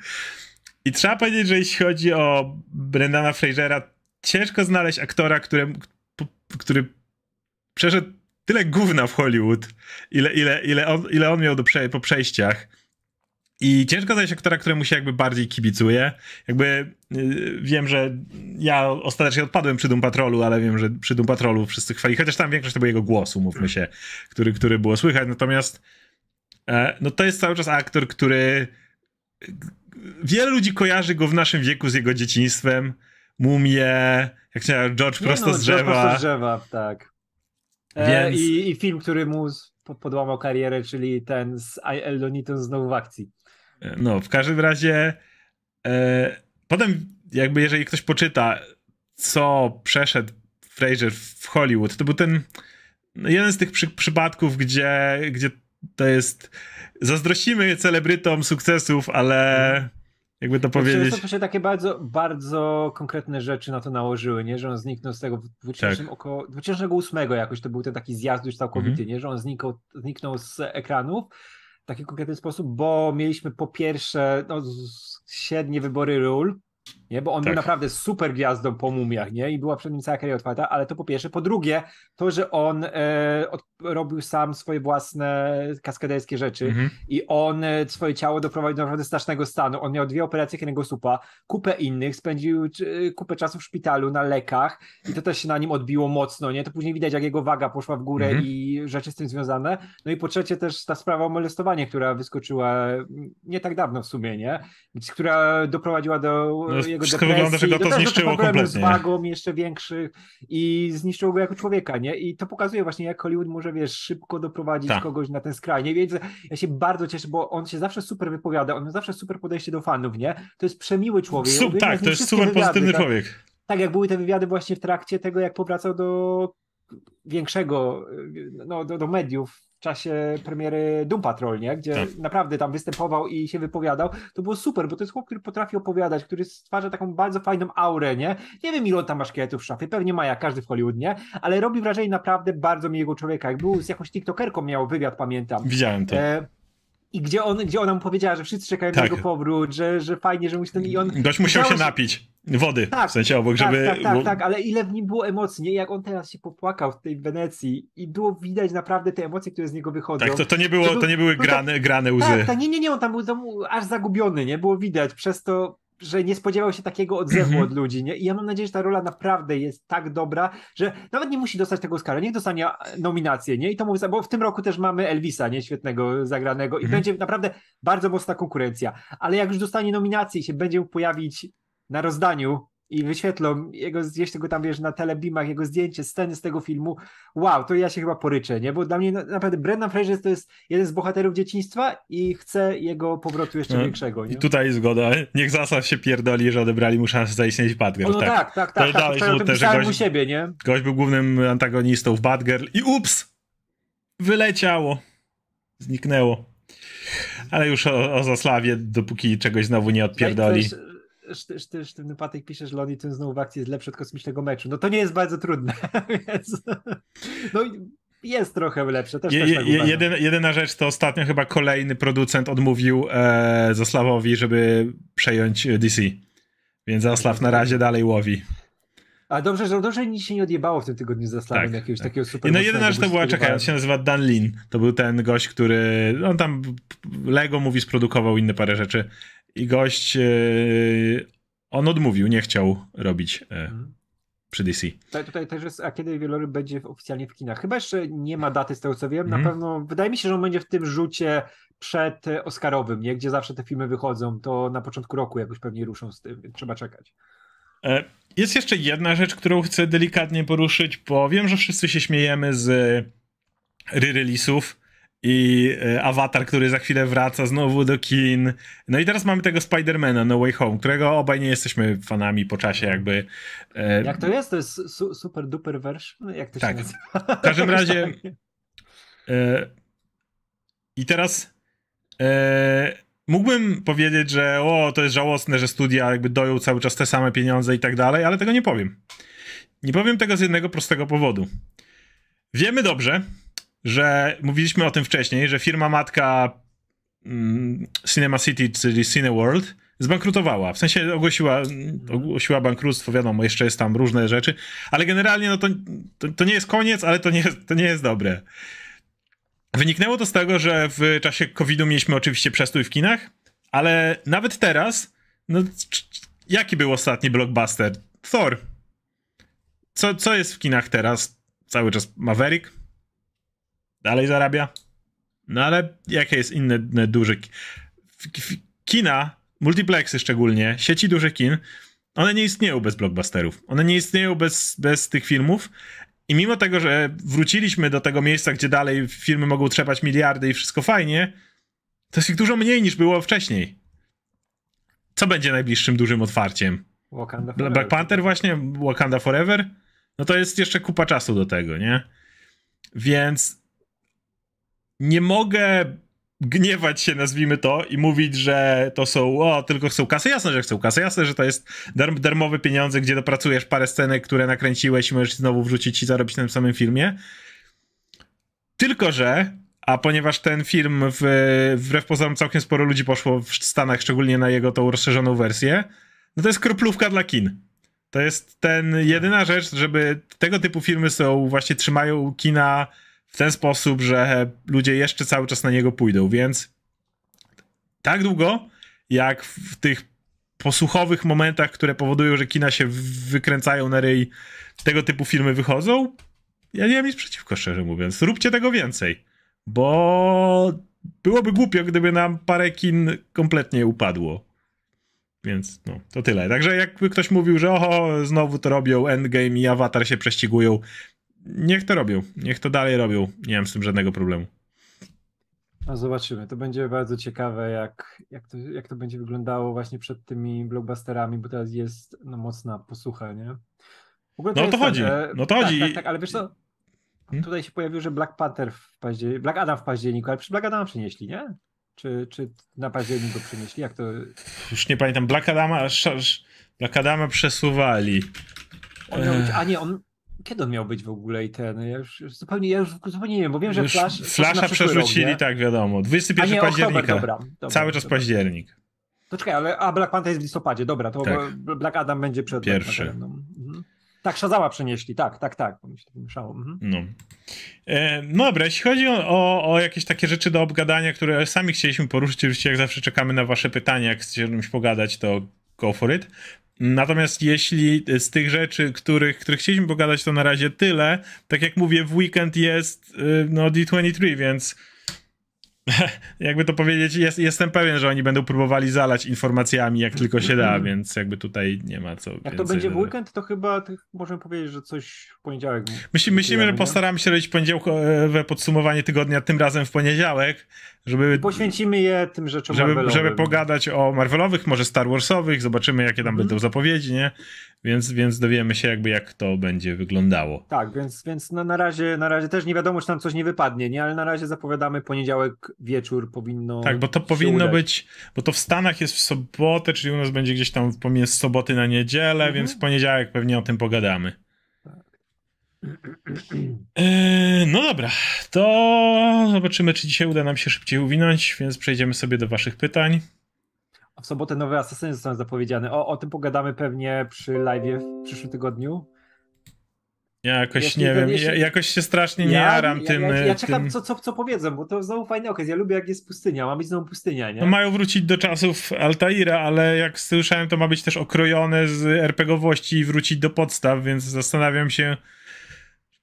Speaker 1: I trzeba powiedzieć, że jeśli chodzi o Brendana Frasera, ciężko znaleźć aktora, który, który przeszedł tyle gówna w Hollywood, ile, ile, ile, on, ile on miał do prze, po przejściach. I ciężko znaleźć aktora, któremu się jakby bardziej kibicuje. Jakby y, wiem, że ja ostatecznie odpadłem przy Doom Patrolu, ale wiem, że przy Doom Patrolu wszyscy chwali, chociaż tam większość to był jego głos, umówmy się, który, który było słychać. Natomiast e, no to jest cały czas aktor, który wiele ludzi kojarzy go w naszym wieku z jego dzieciństwem Mumie, jak się nazywa, George no, prosto no, z drzewa. George prosto z
Speaker 2: drzewa, tak. E, Więc... E, i, i, film, który mu podłamał karierę, czyli ten z I. L. znowu w akcji.
Speaker 1: E, no, w każdym razie e, potem jakby jeżeli ktoś poczyta, co przeszedł Fraser w Hollywood, to był ten no, jeden z tych przy, przypadków, gdzie, gdzie to jest zazdrościmy celebrytom sukcesów, ale... Mhm. Jakby to powiedzieć.
Speaker 2: się takie bardzo, bardzo konkretne rzeczy na to nałożyły, nie? Że on zniknął z tego 2000, tak. około 2008 jakoś to był ten taki zjazd już całkowity, mm -hmm. nie? Że on zniknął, zniknął z ekranów w taki konkretny sposób, bo mieliśmy po pierwsze no, średnie wybory ról, nie? Bo on tak. był naprawdę super gwiazdą po mumiach, nie? I była przed nim cała kariera otwarta, ale to po pierwsze. Po drugie, to, że on e, od, robił sam swoje własne kaskaderskie rzeczy mm -hmm. i on e, swoje ciało doprowadził do naprawdę strasznego stanu. On miał dwie operacje kręgosłupa, kupę innych, spędził e, kupę czasu w szpitalu, na lekach i to też się na nim odbiło mocno, nie? To później widać, jak jego waga poszła w górę mm -hmm. i rzeczy z tym związane. No i po trzecie też ta sprawa o molestowanie, która wyskoczyła mm, nie tak dawno w sumie, nie? Która doprowadziła do no, jego do Wszystko depresji. wygląda, no tak, że go to zniszczyło kompletnie. Z wagą jeszcze większych i zniszczyło go jako człowieka, nie? I to pokazuje właśnie, jak Hollywood może, wiesz, szybko doprowadzić Ta. kogoś na ten skrajnie. Więc ja się bardzo cieszę, bo on się zawsze super wypowiada, on ma zawsze super podejście do fanów, nie? To jest przemiły człowiek. tak, to jest super wywiady, pozytywny tak? człowiek. Tak, jak były te wywiady właśnie w trakcie tego, jak powracał do większego, no, do, do mediów czasie premiery Doom Patrol, nie? gdzie tak. naprawdę tam występował i się wypowiadał, to było super, bo to jest chłop, który potrafi opowiadać, który stwarza taką bardzo fajną aurę, nie? Nie wiem, ile on tam ma szkieletów szafy, pewnie ma jak każdy w Hollywood, nie? Ale robi wrażenie naprawdę bardzo miłego człowieka. Jak był z jakąś TikTokerką, miał wywiad, pamiętam. Widziałem to. E i gdzie, on, gdzie ona mu powiedziała, że wszyscy czekają tak. na jego powrót, że, że fajnie, że musi ten i on... Gość musiał się
Speaker 1: napić wody, tak, w sensie obok, tak, żeby... Tak, tak, bo... tak,
Speaker 2: ale ile w nim było emocji, nie? Jak on teraz się popłakał w tej Wenecji i było widać naprawdę te emocje, które z niego wychodzą. Tak, to, to, nie, było, to, to nie były tak- grane, grane łzy. Tak, tak, nie, nie, nie, on tam był aż zagubiony, nie? Było widać, przez to że nie spodziewał się takiego odzewu mhm. od ludzi. Nie? I ja mam nadzieję, że ta rola naprawdę jest tak dobra, że nawet nie musi dostać tego Oscara, niech dostanie nominację, nie? I to mówię, bo w tym roku też mamy Elvisa, nie? Świetnego zagranego i mhm. będzie naprawdę bardzo mocna konkurencja. Ale jak już dostanie nominację i się będzie pojawić na rozdaniu i wyświetlą jego, jeśli go tam wiesz na telebimach, jego zdjęcie, sceny z tego filmu, wow, to ja się chyba poryczę, nie? Bo dla mnie naprawdę Brendan Fraser to jest jeden z bohaterów dzieciństwa i chcę jego powrotu jeszcze e, większego. Nie? I
Speaker 1: tutaj zgoda, niech zasad się pierdoli, że odebrali mu szansę zaistnieć w Batgirl. No, tak, no tak, tak. tak, tak, tak, tak, tak, tak, gość, siebie, nie? Gość był głównym antagonistą w Batgirl i ups, wyleciało, zniknęło. Ale już o, o Zasławie, dopóki czegoś znowu nie odpierdoli.
Speaker 2: Szty, sztywny Patek pisze, że Lodi znowu w akcji jest lepszy od kosmicznego meczu. No to nie jest bardzo trudne, więc no jest trochę lepsze. Też, je, też tak je, jedyna,
Speaker 1: jedyna rzecz to ostatnio chyba kolejny producent odmówił e, Zaslawowi, żeby przejąć e, DC. Więc Zasław na razie dalej łowi.
Speaker 2: A dobrze, że dobrze nic się nie odjebało w tym tygodniu ze Slavem tak, jakiegoś tak. takiego super. No jedyna rzecz to była, czekaj, on
Speaker 1: się nazywa Dan Lin. To był ten gość, który, on no, tam Lego mówi, sprodukował inne parę rzeczy. I gość, e, on odmówił, nie chciał robić e, mhm. przy DC.
Speaker 2: Tutaj, tutaj też jest, a kiedy wieloryb będzie oficjalnie w kinach? Chyba jeszcze nie ma daty, z tego co wiem. Na mhm. pewno, wydaje mi się, że on będzie w tym rzucie przed Oscarowym, nie? gdzie zawsze te filmy wychodzą, to na początku roku jakoś pewnie ruszą z tym, trzeba czekać. E, jest
Speaker 1: jeszcze jedna rzecz, którą chcę delikatnie poruszyć, bo wiem, że wszyscy się śmiejemy z re-release'ów, i e, Avatar, który za chwilę wraca znowu do kin. No i teraz mamy tego Spidermana No Way Home, którego obaj nie jesteśmy fanami po czasie jakby. E, jak to jest?
Speaker 2: To jest su super duper version? No, jak to tak. się nazywa? W każdym razie
Speaker 1: e... i teraz e... mógłbym powiedzieć, że o, to jest żałosne, że studia jakby doją cały czas te same pieniądze i tak dalej, ale tego nie powiem. Nie powiem tego z jednego prostego powodu. Wiemy dobrze, że mówiliśmy o tym wcześniej, że firma matka mm, Cinema City, czyli Cineworld, zbankrutowała. W sensie ogłosiła, ogłosiła bankructwo, wiadomo, jeszcze jest tam różne rzeczy, ale generalnie no to, to, to, nie jest koniec, ale to nie, to nie jest dobre. Wyniknęło to z tego, że w czasie COVID-u mieliśmy oczywiście przestój w kinach, ale nawet teraz, no, jaki był ostatni blockbuster? Thor. Co, co jest w kinach teraz? Cały czas Maverick? dalej zarabia. No ale jakie jest inne, inne duże kina, multiplexy szczególnie, sieci dużych kin, one nie istnieją bez blockbusterów. One nie istnieją bez, bez tych filmów. I mimo tego, że wróciliśmy do tego miejsca, gdzie dalej filmy mogą trzepać miliardy i wszystko fajnie, to jest ich dużo mniej niż było wcześniej. Co będzie najbliższym dużym otwarciem?
Speaker 2: Wakanda Forever. Black
Speaker 1: Panther właśnie, Wakanda Forever? No to jest jeszcze kupa czasu do tego, nie? Więc nie mogę gniewać się, nazwijmy to, i mówić, że to są, o, tylko chcą kasę. Jasne, że chcą kasę. Jasne, że to jest darm, darmowe pieniądze, gdzie dopracujesz parę scenek, które nakręciłeś i możesz znowu wrzucić i zarobić na tym samym filmie. Tylko, że, a ponieważ ten film w, wbrew pozorom całkiem sporo ludzi poszło w Stanach, szczególnie na jego tą rozszerzoną wersję, no to jest kroplówka dla kin. To jest ten jedyna rzecz, żeby tego typu filmy są, właśnie trzymają kina w ten sposób, że ludzie jeszcze cały czas na niego pójdą, więc tak długo, jak w tych posłuchowych momentach, które powodują, że kina się wykręcają na ryj, tego typu filmy wychodzą, ja nie mam nic przeciwko, szczerze mówiąc. Róbcie tego więcej, bo byłoby głupio, gdyby nam parę kin kompletnie upadło. Więc no, to tyle. Także jakby ktoś mówił, że oho, znowu to robią, Endgame i Avatar się prześcigują, niech to robią, niech to dalej robią. Nie mam z tym żadnego problemu.
Speaker 2: No zobaczymy. To będzie bardzo ciekawe, jak, jak, to, jak to będzie wyglądało właśnie przed tymi blockbusterami, bo teraz jest no, mocna posłucha, nie? no to, to chodzi. Tak, no to chodzi. Tak, tak, tak, ale wiesz co? Hmm? Tutaj się pojawił, że Black Panther w październiku, Black Adam w październiku, ale przy Black Adam przynieśli, nie? Czy, czy na październik go Jak to. Już nie pamiętam. Black Adama, Black Adama przesuwali. On miał a nie, on, kiedy on miał być w ogóle i ten, ja już, zupełnie, ja już zupełnie nie wiem, bo wiem, że Flash... Flasha przerzucili, rok,
Speaker 1: tak wiadomo, 21 nie, października, dobra, dobra, cały czas dobra. październik.
Speaker 2: To czekaj, ale a Black Panther jest w listopadzie, dobra, to tak. Black Adam będzie przed... Pierwszy. No. Mhm. Tak, Szazała przenieśli, tak, tak, tak, bo mi się to mieszało. Mhm. No. E, no dobra,
Speaker 1: jeśli chodzi o, o, o, jakieś takie rzeczy do obgadania, które sami chcieliśmy poruszyć, oczywiście jak zawsze czekamy na wasze pytania, jak chcecie o czymś pogadać, to go for it. Natomiast jeśli z tych rzeczy, których, których chcieliśmy pogadać, to na razie tyle. Tak jak mówię, w weekend jest y, no, D23, więc jakby to powiedzieć, jest, jestem pewien, że oni będą próbowali zalać informacjami jak tylko się da, mhm. więc jakby tutaj nie ma co. Jak to będzie w
Speaker 2: weekend, to chyba możemy powiedzieć, że coś w poniedziałek. Myśli, myślimy, że
Speaker 1: postaramy się robić poniedziałkowe podsumowanie tygodnia, tym razem w poniedziałek, żeby... Poświęcimy je tym rzeczom żeby, żeby pogadać o Marvelowych, może Star Warsowych, zobaczymy jakie tam mm. będą zapowiedzi, nie? Więc, więc dowiemy się jakby jak to będzie wyglądało.
Speaker 2: Tak, więc, więc na no, na, razie, na razie też nie wiadomo, czy tam coś nie wypadnie, nie? Ale na razie zapowiadamy poniedziałek wieczór powinno Tak, bo to powinno udać.
Speaker 1: być, bo to w Stanach jest w sobotę, czyli u nas będzie gdzieś tam pomiędzy soboty na niedzielę, mm -hmm. więc w poniedziałek pewnie o tym pogadamy. E, no dobra, to zobaczymy, czy dzisiaj uda nam się szybciej uwinąć, więc przejdziemy sobie do Waszych pytań.
Speaker 2: W sobotę nowe asesyny zostaną zapowiedziane. O, o tym pogadamy pewnie przy live w przyszłym tygodniu.
Speaker 1: Ja jakoś Jeśli nie wiem, ja, jakoś się strasznie nie ja, jaram ja, tym. Ja, ja czekam, tym... Co,
Speaker 2: co, co powiedzą, bo to znowu fajny okres. Ja lubię, jak jest pustynia, ma być znowu pustynia, nie? No
Speaker 1: mają wrócić do czasów Altaira, ale jak słyszałem, to ma być też okrojone z RPGowości i wrócić do podstaw, więc zastanawiam się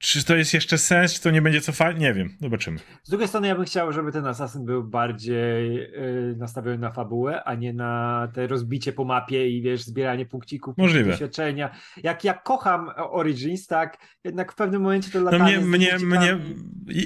Speaker 1: czy to jest jeszcze sens, czy to nie będzie cofanie? Nie wiem, zobaczymy.
Speaker 2: Z drugiej strony ja bym chciał, żeby ten Assassin był bardziej yy, nastawiony na fabułę, a nie na te rozbicie po mapie i wiesz, zbieranie punkcików, Możliwe. doświadczenia. Jak ja kocham Origins, tak, jednak w pewnym momencie to latanie no mnie,
Speaker 1: mnie, mnie,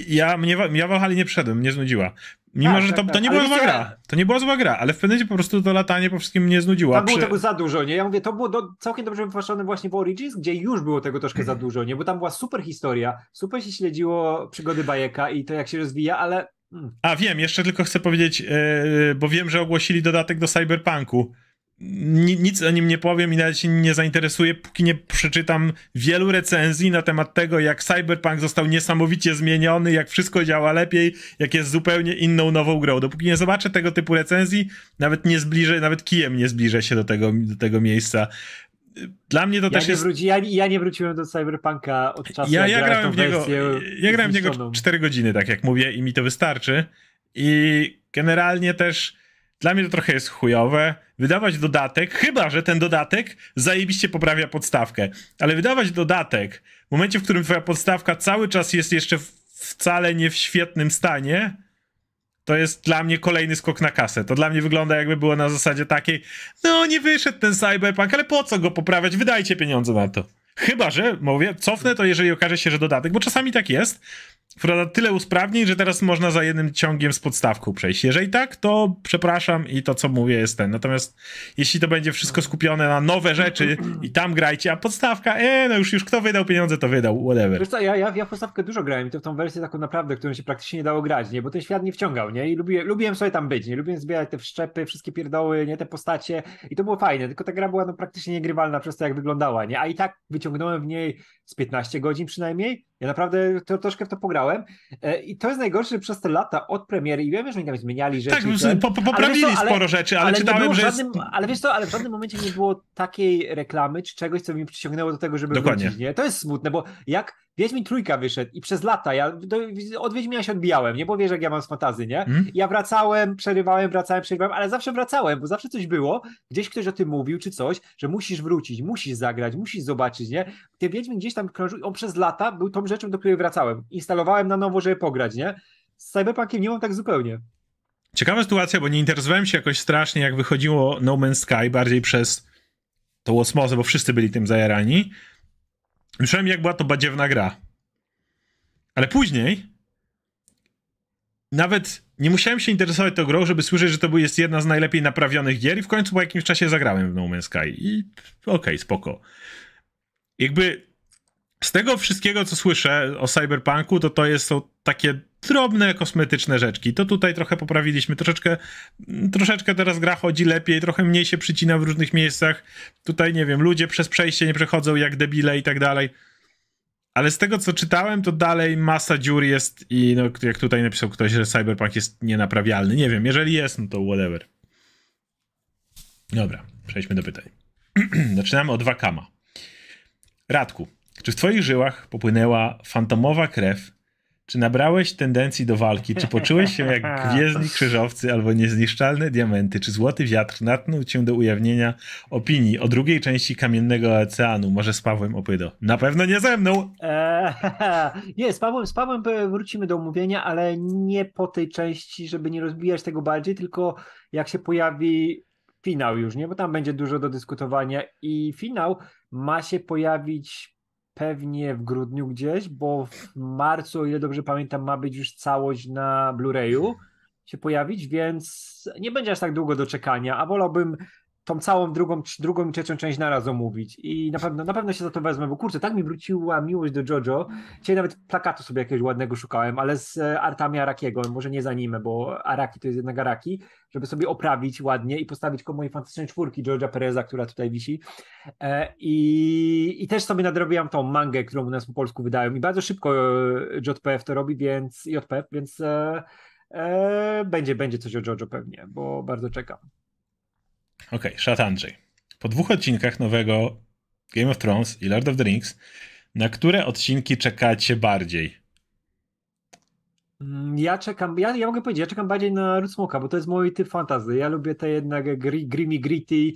Speaker 1: ja, mnie, ja Valhalla nie przeszedłem, mnie znudziła. Mimo, tak, że tak, to, tak, to nie była zła gra. To nie była zła gra, ale w pewnym momencie po prostu to latanie po wszystkim mnie znudziło. Tam było tego
Speaker 2: za dużo, nie? Ja mówię, to było do, całkiem dobrze wypatrzone właśnie w Origins, gdzie już było tego troszkę za dużo, nie? Bo tam była super historia, super się śledziło przygody Bajeka i to jak się rozwija, ale...
Speaker 1: Hmm. A wiem, jeszcze tylko chcę powiedzieć, yy, bo wiem, że ogłosili dodatek do Cyberpunku nic o nim nie powiem i nawet się nie zainteresuję, póki nie przeczytam wielu recenzji na temat tego, jak Cyberpunk został niesamowicie zmieniony, jak wszystko działa lepiej, jak jest zupełnie inną, nową grą. Dopóki nie zobaczę tego typu recenzji, nawet nie zbliżę, nawet kijem nie zbliżę się do tego, do tego miejsca. Dla mnie to ja też jest.
Speaker 2: Wróci, ja, ja, nie wróciłem do Cyberpunka od czasu, ja, ja grałem w niego. Ja grałem w niego
Speaker 1: 4 godziny, tak jak mówię, i mi to wystarczy. I generalnie też dla mnie to trochę jest chujowe. Wydawać dodatek, chyba że ten dodatek zajebiście poprawia podstawkę, ale wydawać dodatek w momencie, w którym twoja podstawka cały czas jest jeszcze wcale nie w świetnym stanie, to jest dla mnie kolejny skok na kasę. To dla mnie wygląda jakby było na zasadzie takiej, no nie wyszedł ten cyberpunk, ale po co go poprawiać, wydajcie pieniądze na to. Chyba, że, mówię, cofnę to, jeżeli okaże się, że dodatek, bo czasami tak jest, która da tyle usprawnień, że teraz można za jednym ciągiem z podstawką przejść. Jeżeli tak, to przepraszam i to, co mówię, jest ten. Natomiast jeśli to będzie wszystko skupione na nowe rzeczy i tam grajcie, a podstawka, e, no już, już kto wydał pieniądze, to wydał, whatever. Wiesz
Speaker 2: co, ja, ja, ja podstawkę dużo grałem i to w tą wersję taką naprawdę, którą się praktycznie nie dało grać, nie? Bo ten świat nie wciągał, nie? I lubiłem, lubiłem sobie tam być, nie? Lubiłem zbierać te wszczepy, wszystkie pierdoły, nie? Te postacie i to było fajne, tylko ta gra była no, praktycznie niegrywalna przez to, jak wyglądała, nie? A i tak wyciągnąłem w niej z 15 godzin przynajmniej, ja naprawdę to, troszkę w to pograłem. E, I to jest najgorsze przez te lata od premiery. I wiem, że oni tam zmieniali tak, rzeczy. Tak, po, po, poprawili ale, sporo ale, rzeczy, ale, ale czytałem, że. Żadnym, jest... Ale wiesz to, ale w żadnym momencie nie było takiej reklamy czy czegoś, co mi przyciągnęło do tego, żeby Dokładnie. Wrócić, nie? To jest smutne, bo jak Wiedźmin trójka wyszedł i przez lata ja do, od Wiedźmina się odbijałem, nie? Bo wiesz, jak ja mam z fantazy, nie? Hmm? Ja wracałem, przerywałem, wracałem, przerywałem, ale zawsze wracałem, bo zawsze coś było, gdzieś ktoś o tym mówił czy coś, że musisz wrócić, musisz zagrać, musisz zobaczyć, nie? Ten Wiedźmin gdzieś tam krążył on przez lata był tą rzeczą, do której wracałem. Instalowałem na nowo, żeby pograć, nie? Z Cyberpunkiem nie mam tak zupełnie.
Speaker 1: Ciekawa sytuacja, bo nie interesowałem się jakoś strasznie, jak wychodziło No Man's Sky, bardziej przez tą osmozę, bo wszyscy byli tym zajarani. Myślałem, jak była to badziewna gra. Ale później nawet nie musiałem się interesować tą grą, żeby słyszeć, że to jest jedna z najlepiej naprawionych gier i w końcu po jakimś czasie zagrałem w No Man's Sky i okej, okay, spoko. Jakby z tego wszystkiego, co słyszę o Cyberpunku, to to jest, to takie drobne kosmetyczne rzeczki. To tutaj trochę poprawiliśmy, troszeczkę, troszeczkę teraz gra chodzi lepiej, trochę mniej się przycina w różnych miejscach. Tutaj, nie wiem, ludzie przez przejście nie przechodzą jak debile i tak dalej. Ale z tego, co czytałem, to dalej masa dziur jest i no, jak tutaj napisał ktoś, że Cyberpunk jest nienaprawialny. Nie wiem, jeżeli jest, no to whatever. Dobra, przejdźmy do pytań. Zaczynamy od Wakama. Radku, czy w twoich żyłach popłynęła fantomowa krew czy nabrałeś tendencji do walki? Czy poczułeś się jak gwiezdni krzyżowcy albo niezniszczalne diamenty? Czy złoty wiatr natknął cię do ujawnienia opinii o drugiej części Kamiennego Oceanu? Może z Pawłem Opydo? Na pewno nie ze mną!
Speaker 2: Eee, nie, z Pawłem, z Pawłem wrócimy do omówienia, ale nie po tej części, żeby nie rozbijać tego bardziej, tylko jak się pojawi finał już, nie? Bo tam będzie dużo do dyskutowania i finał ma się pojawić pewnie w grudniu gdzieś, bo w marcu, o ile dobrze pamiętam, ma być już całość na Blu-rayu się pojawić, więc nie będzie aż tak długo do czekania, a wolałbym tą całą drugą, drugą i trzecią część naraz omówić i na pewno, na pewno się za to wezmę, bo kurczę, tak mi wróciła miłość do JoJo. Dzisiaj nawet plakatu sobie jakiegoś ładnego szukałem, ale z e, artami Arakiego, może nie za nim, bo Araki to jest jednak Araki, żeby sobie oprawić ładnie i postawić koło mojej fantastycznej czwórki George'a Pereza, która tutaj wisi. E, I, I też sobie nadrobiłam tą mangę, którą u nas po polsku wydają i bardzo szybko e, JPF to robi, więc JPF, więc e, będzie, będzie coś o JoJo pewnie, bo bardzo czekam.
Speaker 1: Okej, okay, Szat Andrzej. Po dwóch odcinkach nowego Game of Thrones i Lord of the Rings, na które odcinki czekacie bardziej?
Speaker 2: Mm, ja czekam, ja, ja mogę powiedzieć, ja czekam bardziej na Rudsmoka, bo to jest mój typ fantazy. Ja lubię te jednak gri, grimy gritty,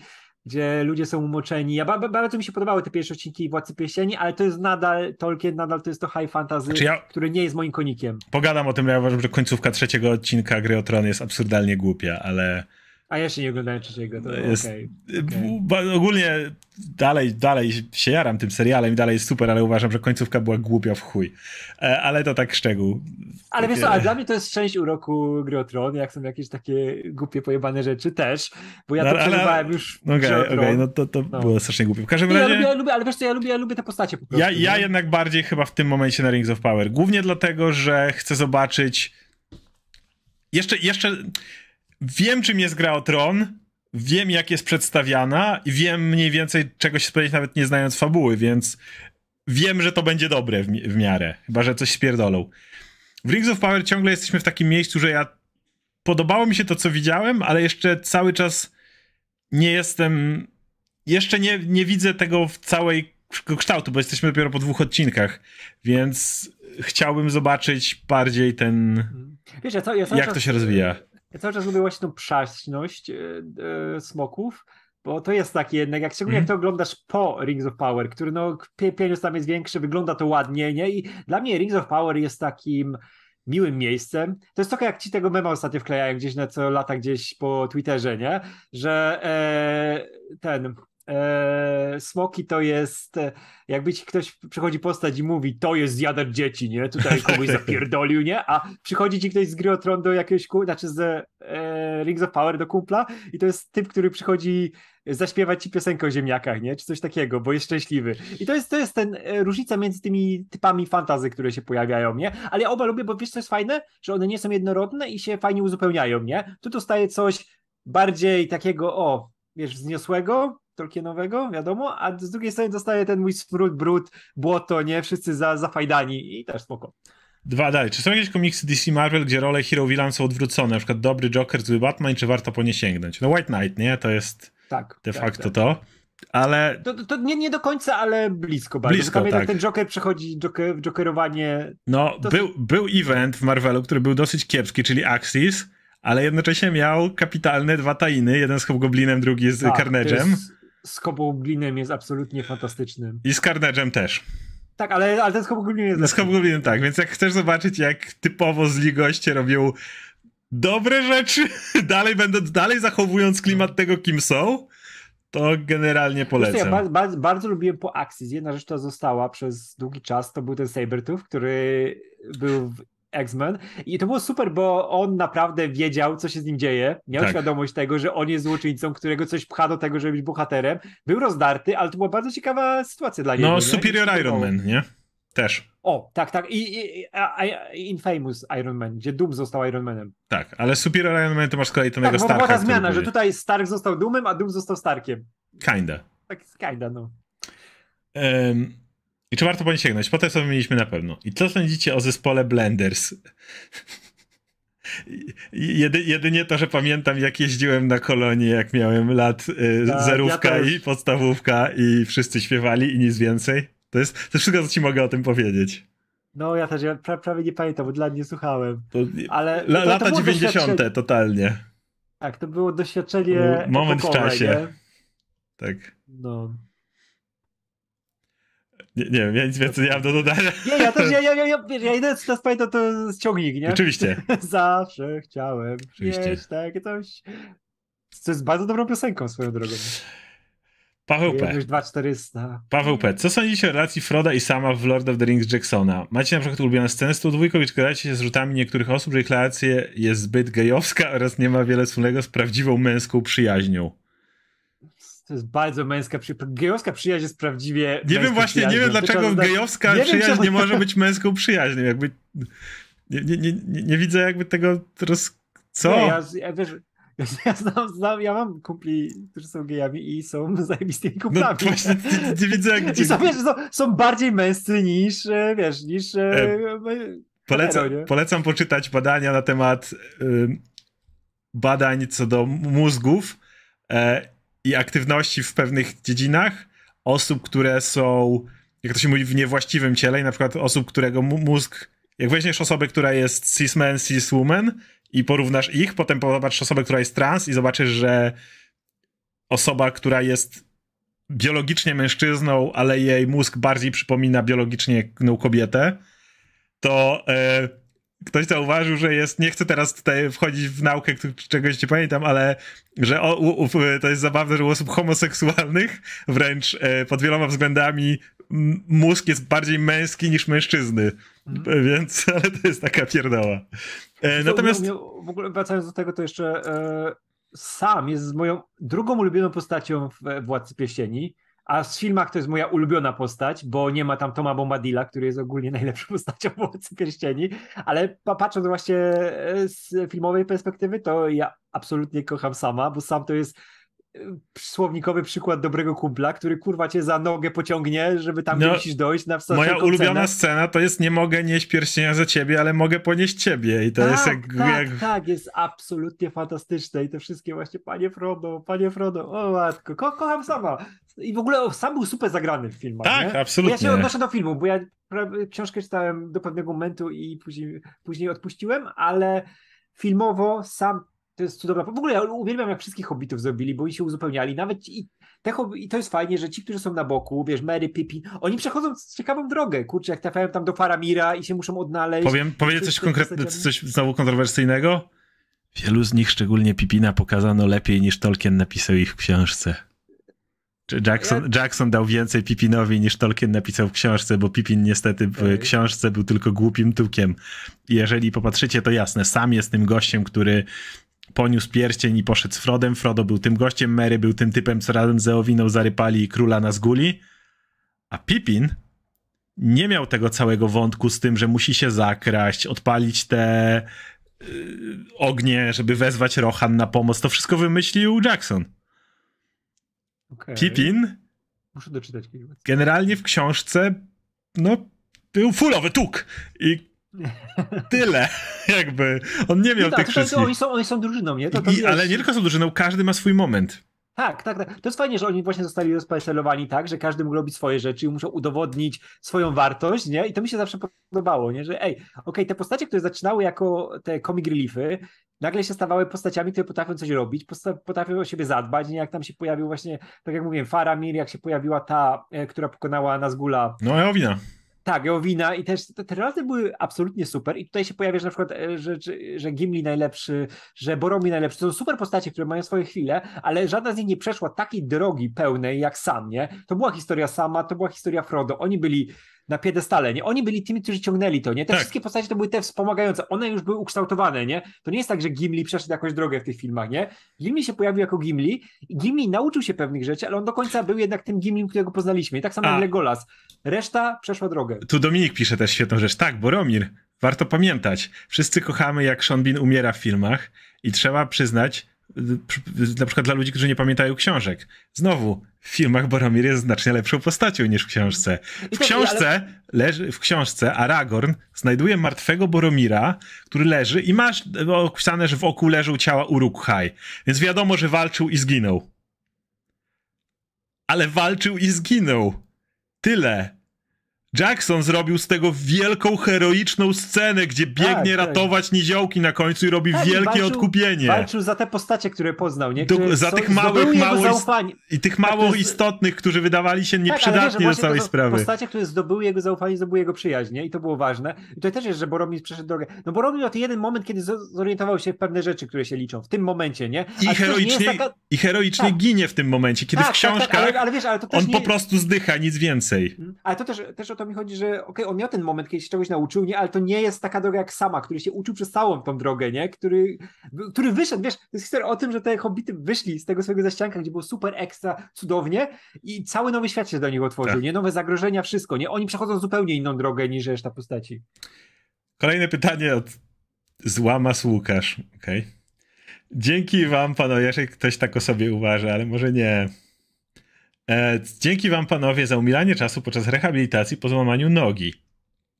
Speaker 2: gdzie ludzie są umoczeni. Ja bardzo, mi się podobały te pierwsze odcinki Władcy Pierścieni, ale to jest nadal Tolkien, nadal to jest to high fantasy, znaczy ja... który nie jest moim konikiem. Pogadam o
Speaker 1: tym, ja uważam, że końcówka trzeciego odcinka Gry o Tron jest absurdalnie głupia, ale
Speaker 2: a ja się nie oglądałem trzeciego, to no jest, okay,
Speaker 1: okay. Ogólnie dalej, dalej się jaram tym serialem i dalej jest super, ale uważam, że końcówka była głupia w chuj. E, ale to tak szczegół.
Speaker 2: Ale wiesz co, ale dla mnie to jest część uroku gry Tron, jak są jakieś takie głupie, pojebane rzeczy też, bo ja no, to ale, przeżywałem już Okej, okej, okay, okay, no
Speaker 1: to, to no. było strasznie głupie. W każdym razie... Ja lubię,
Speaker 2: lubię, ale wiesz co, ja lubię, ja lubię te postacie po prostu. Ja, ja
Speaker 1: jednak bardziej chyba w tym momencie na Rings of Power. Głównie dlatego, że chcę zobaczyć jeszcze, jeszcze wiem, czym jest gra o tron, wiem, jak jest przedstawiana i wiem mniej więcej, czego się spodziewać, nawet nie znając fabuły, więc wiem, że to będzie dobre w, mi w miarę, chyba, że coś spierdolą. W Rings of Power ciągle jesteśmy w takim miejscu, że ja podobało mi się to, co widziałem, ale jeszcze cały czas nie jestem, jeszcze nie, nie widzę tego w całej kształtu, bo jesteśmy dopiero po dwóch odcinkach, więc chciałbym zobaczyć bardziej ten,
Speaker 2: Wiesz, ja co, ja jak czas, to się rozwija. Ja cały czas lubię właśnie tą przaśność e, e, smoków, bo to jest takie jednak, jak szczególnie mm. jak mhm. to oglądasz po Rings of Power, który no pieniądz tam jest większy, wygląda to ładnie, nie? I dla mnie Rings of Power jest takim miłym miejscem. To jest trochę jak ci tego mema ostatnio wklejają gdzieś na co lata gdzieś po Twitterze, nie? Że e, ten E, smoki to jest, e, jakby ci ktoś przychodzi postać i mówi, to jest zjader dzieci, nie? Tutaj komuś zapierdolił, nie? A przychodzi ci ktoś z gry o Tron do jakiegoś, znaczy z e, Rings of Power do kumpla i to jest typ, który przychodzi zaśpiewać ci piosenkę o ziemniakach, nie? Czy coś takiego, bo jest szczęśliwy. I to jest, to jest ten e, różnica między tymi typami fantazy, które się pojawiają, nie? Ale ja oba lubię, bo wiesz, co jest fajne? Że one nie są jednorodne i się fajnie uzupełniają, nie? Tu dostaje coś bardziej takiego, o, wiesz, wzniosłego, Tolkienowego, wiadomo, a z drugiej strony dostaje ten mój smród, brud, błoto, nie? Wszyscy za, zafajdani i też spoko.
Speaker 1: Dwa dalej. Czy są jakieś komiksy DC Marvel, gdzie role hero villain są odwrócone? Na przykład dobry Joker, zły Batman, czy warto po nie sięgnąć? No White Knight, nie? To jest
Speaker 2: tak, de tak, facto tak, tak. to. Ale... To, to nie, nie do końca, ale blisko bardzo. Blisko, tak. ten Joker przechodzi joker, jokerowanie... No,
Speaker 1: dosyć... był, był event w Marvelu, który był dosyć kiepski, czyli Axis, ale jednocześnie miał kapitalne dwa tajny, jeden z Hobgoblinem, drugi z tak, Carnage'em
Speaker 2: z Glinem jest absolutnie fantastycznym.
Speaker 1: I z Carnage'em też. Tak, ale, ale ten z Glinem jest lepszy. Z Glinem tak, więc jak chcesz zobaczyć jak typowo zli goście robią dobre rzeczy, dalej będąc, dalej zachowując klimat tego kim są, to generalnie polecam. Wiesz, ja bardzo,
Speaker 2: bardzo, bardzo lubiłem po Axis. Jedna rzecz, która została przez długi czas, to był ten Sabertooth, który był w X-Men. I to było super, bo on naprawdę wiedział, co się z nim dzieje. Miał tak. świadomość tego, że on jest złoczyńcą, którego coś pcha do tego, żeby być bohaterem. Był rozdarty, ale to była bardzo ciekawa sytuacja dla no, niego. No, nie? Superior nie? Iron Man,
Speaker 1: nie? Też.
Speaker 2: O, tak, tak. I, i, i, Infamous Iron Man, gdzie Doom został Iron Manem.
Speaker 1: Tak, ale Superior Iron Man to masz z kolei tego tak, Starka. była ta zmiana, że tutaj
Speaker 2: Stark został Doomem, a Doom został Starkiem. Kinda. Tak, kinda, no.
Speaker 1: Um, i czy warto po nie sięgnąć? Potem sobie mieliśmy na pewno. I co sądzicie o zespole Blenders? Jedy, jedynie to, że pamiętam, jak jeździłem na kolonie, jak miałem lat y, tak, zerówka ja i podstawówka i wszyscy śpiewali i nic więcej. To jest, to jest wszystko, co ci mogę o tym powiedzieć.
Speaker 2: No ja też, ja pra, prawie nie pamiętam, bo dla nie słuchałem.
Speaker 1: To, Ale, to, to lata 90. totalnie.
Speaker 2: Tak, to było doświadczenie. Moment w czasie. Nie?
Speaker 1: Tak. No. Nie, nie wiem, ja nic więcej nie mam do dodania. Nie, ja też,
Speaker 2: ja, ja, ja, ja, ja jedyne co teraz pamiętam to z ciągnik, nie? Oczywiście. Zawsze chciałem Oczywiście. mieć takie coś, To jest bardzo dobrą piosenką swoją drogą. Paweł P. 2400.
Speaker 1: Paweł P. Co sądzicie o relacji Froda i Sama w Lord of the Rings Jacksona? Macie na przykład ulubione sceny z tą dwójką i czkadacie się z rzutami niektórych osób, że ich relacja jest zbyt gejowska oraz nie ma wiele wspólnego z prawdziwą męską przyjaźnią.
Speaker 2: To jest bardzo męska przyjaźń. Gejowska przyjaźń jest prawdziwie. Nie wiem właśnie, nie wiem dlaczego Tylko, gejowska nie przyjaźń nie może być
Speaker 1: męską przyjaźnią. Jakby. Nie, nie, nie, nie widzę jakby tego roz... Co? Nie, ja,
Speaker 2: ja wiesz, ja znam, znam, ja mam kumpli, którzy są gejami i są zajebistymi no kumplami. No właśnie, nie, widzę gdzie... I są, wiesz, są, są, bardziej męscy niż, e, wiesz, niż... E, e polecam,
Speaker 1: polecam poczytać badania na temat y, badań co do mózgów e, i aktywności w pewnych dziedzinach osób, które są, jak to się mówi, w niewłaściwym ciele i na przykład osób, którego mózg, jak weźmiesz osobę, która jest cis man, cis woman i porównasz ich, potem zobaczysz osobę, która jest trans i zobaczysz, że osoba, która jest biologicznie mężczyzną, ale jej mózg bardziej przypomina biologicznie no, kobietę, to... Yy, ktoś zauważył, że jest, nie chcę teraz tutaj wchodzić w naukę czegoś nie pamiętam, ale że o, u, u, to jest zabawne, że u osób homoseksualnych wręcz e, pod wieloma względami mózg jest bardziej męski niż mężczyzny. Mhm. Więc, ale to jest taka pierdoła.
Speaker 2: E, natomiast... w ogóle wracając do tego, to jeszcze e, sam jest moją drugą ulubioną postacią w Władcy pieśni. A z filmach to jest moja ulubiona postać, bo nie ma tam Toma Bombadilla, który jest ogólnie najlepszą postacią w Władcy Pierścieni, ale patrząc właśnie e, z filmowej perspektywy, to ja absolutnie kocham Sama, bo Sam to jest Y, słownikowy przykład dobrego kubla, który kurwa cię za nogę pociągnie, żeby tam no, musisz dojść na Moja ulubiona cenę.
Speaker 1: scena to jest nie mogę nieść pierścienia za ciebie, ale mogę ponieść ciebie i to tak, jest jak... Tak, jak...
Speaker 2: tak, jest absolutnie fantastyczne i te wszystkie właśnie panie Frodo, panie Frodo, o matko, ko kocham sama. I w ogóle sam był super zagrany w filmach, Tak, nie? absolutnie. ja się odnoszę do filmu, bo ja książkę czytałem do pewnego momentu i później, później odpuściłem, ale filmowo sam to jest cudowne. W ogóle ja uwielbiam, jak wszystkich hobbitów zrobili, bo oni się uzupełniali. Nawet i, te hobby, i to jest fajnie, że ci, którzy są na boku, wiesz, Mary, Pipi, oni przechodzą ciekawą drogę. Kurczę, jak trafiają tam do Faramira i się muszą odnaleźć. Powiem, powiem coś konkretnego, coś
Speaker 1: znowu kontrowersyjnego. Wielu z nich, szczególnie Pipina, pokazano lepiej niż Tolkien napisał ich w książce. Jackson, Jackson dał więcej Pipinowi niż Tolkien napisał w książce, bo Pipin niestety w okay. książce był tylko głupim tukiem. jeżeli popatrzycie, to jasne, sam jest tym gościem, który poniósł pierścień i poszedł z Frodem. Frodo był tym gościem, Mary był tym typem, co razem z Eowiną zarypali króla na zguli. A Pippin nie miał tego całego wątku z tym, że musi się zakraść, odpalić te yy, ognie, żeby wezwać Rohan na pomoc. To wszystko wymyślił Jackson. Okay. Pippin Muszę doczytać. Generalnie w książce no, był fullowy tuk i Tyle, jakby. On nie miał no tak, tych wszystkich. Oni są,
Speaker 2: oni są drużyną, nie? To, to I, Ale nie tylko
Speaker 1: są drużyną, każdy ma swój moment.
Speaker 2: Tak, tak, tak. To jest fajnie, że oni właśnie zostali rozparcelowani tak, że każdy mógł robić swoje rzeczy i muszą udowodnić swoją wartość, nie? I to mi się zawsze podobało, nie? Że ej, okej, okay, te postacie, które zaczynały jako te comic reliefy, nagle się stawały postaciami, które potrafią coś robić, potrafią o siebie zadbać, nie? Jak tam się pojawił właśnie, tak jak mówiłem, Faramir, jak się pojawiła ta, e, która pokonała Nazgula. No, ja Ja tak, Jowina i też te, te były absolutnie super i tutaj się pojawia, że na przykład, e, że, że Gimli najlepszy, że Boromir najlepszy, to są super postacie, które mają swoje chwile, ale żadna z nich nie przeszła takiej drogi pełnej jak sam, nie? To była historia sama, to była historia Frodo, oni byli na piedestale, nie? Oni byli tymi, którzy ciągnęli to, nie? Te tak. wszystkie postacie to były te wspomagające, one już były ukształtowane, nie? To nie jest tak, że Gimli przeszedł jakąś drogę w tych filmach, nie? Gimli się pojawił jako Gimli i Gimli nauczył się pewnych rzeczy, ale on do końca był jednak tym Gimlim, którego poznaliśmy. I tak samo A. jak Legolas. Reszta przeszła drogę.
Speaker 1: Tu Dominik pisze też świetną rzecz. Tak, Boromir. Warto pamiętać. Wszyscy kochamy, jak Sean Bean umiera w filmach i trzeba przyznać, Y, na przykład dla ludzi, którzy nie pamiętają książek. Znowu, w filmach Boromir jest znacznie lepszą postacią niż w książce. W książce, leży, w książce Aragorn znajduje martwego Boromira, który leży i masz opisane, że w oku leżą ciała Urukhaj. Więc wiadomo, że walczył i zginął. Ale walczył i zginął. Tyle. Jackson zrobił z tego wielką, heroiczną scenę, gdzie biegnie tak, tak. ratować tak. niziołki na końcu i robi tak, wielkie walczył, odkupienie. Walczył
Speaker 2: za te postacie, które poznał, nie? Do, za są, tych małych, mało zaufanie.
Speaker 1: i tych tak, mało istotnych, którzy wydawali się tak, nieprzydatni do całej to, sprawy. Postacie,
Speaker 2: które zdobyły jego zaufanie, zdobyły jego przyjaźń, I to było ważne. I to też jest, że Boromir przeszedł drogę. No Boromir o ten jeden moment, kiedy zorientował się w pewne rzeczy, które się liczą, w tym momencie, nie? I heroicznie, taka...
Speaker 1: i heroicznie ginie w tym momencie, kiedy w książkach ale, ale wiesz, ale on nie... po prostu zdycha, nic więcej. Hmm.
Speaker 2: Ale to też, też o to mi chodzi, że okej, okay, on miał ten moment, kiedy się czegoś nauczył, nie, ale to nie jest taka droga jak sama, który się uczył przez całą tą drogę, nie, który, który wyszedł, wiesz, to jest historia o tym, że te hobbity wyszli z tego swojego zaścianka, gdzie było super ekstra, cudownie i cały nowy świat się do nich otworzył, tak. nie, nowe zagrożenia, wszystko, nie, oni przechodzą zupełnie inną drogę niż reszta postaci.
Speaker 1: Kolejne pytanie od Złamas Łukasz, okej. Okay. Dzięki wam, panowie, jeżeli ktoś tak o sobie uważa, ale może nie. E, dzięki wam panowie za umilanie czasu podczas rehabilitacji po złamaniu nogi.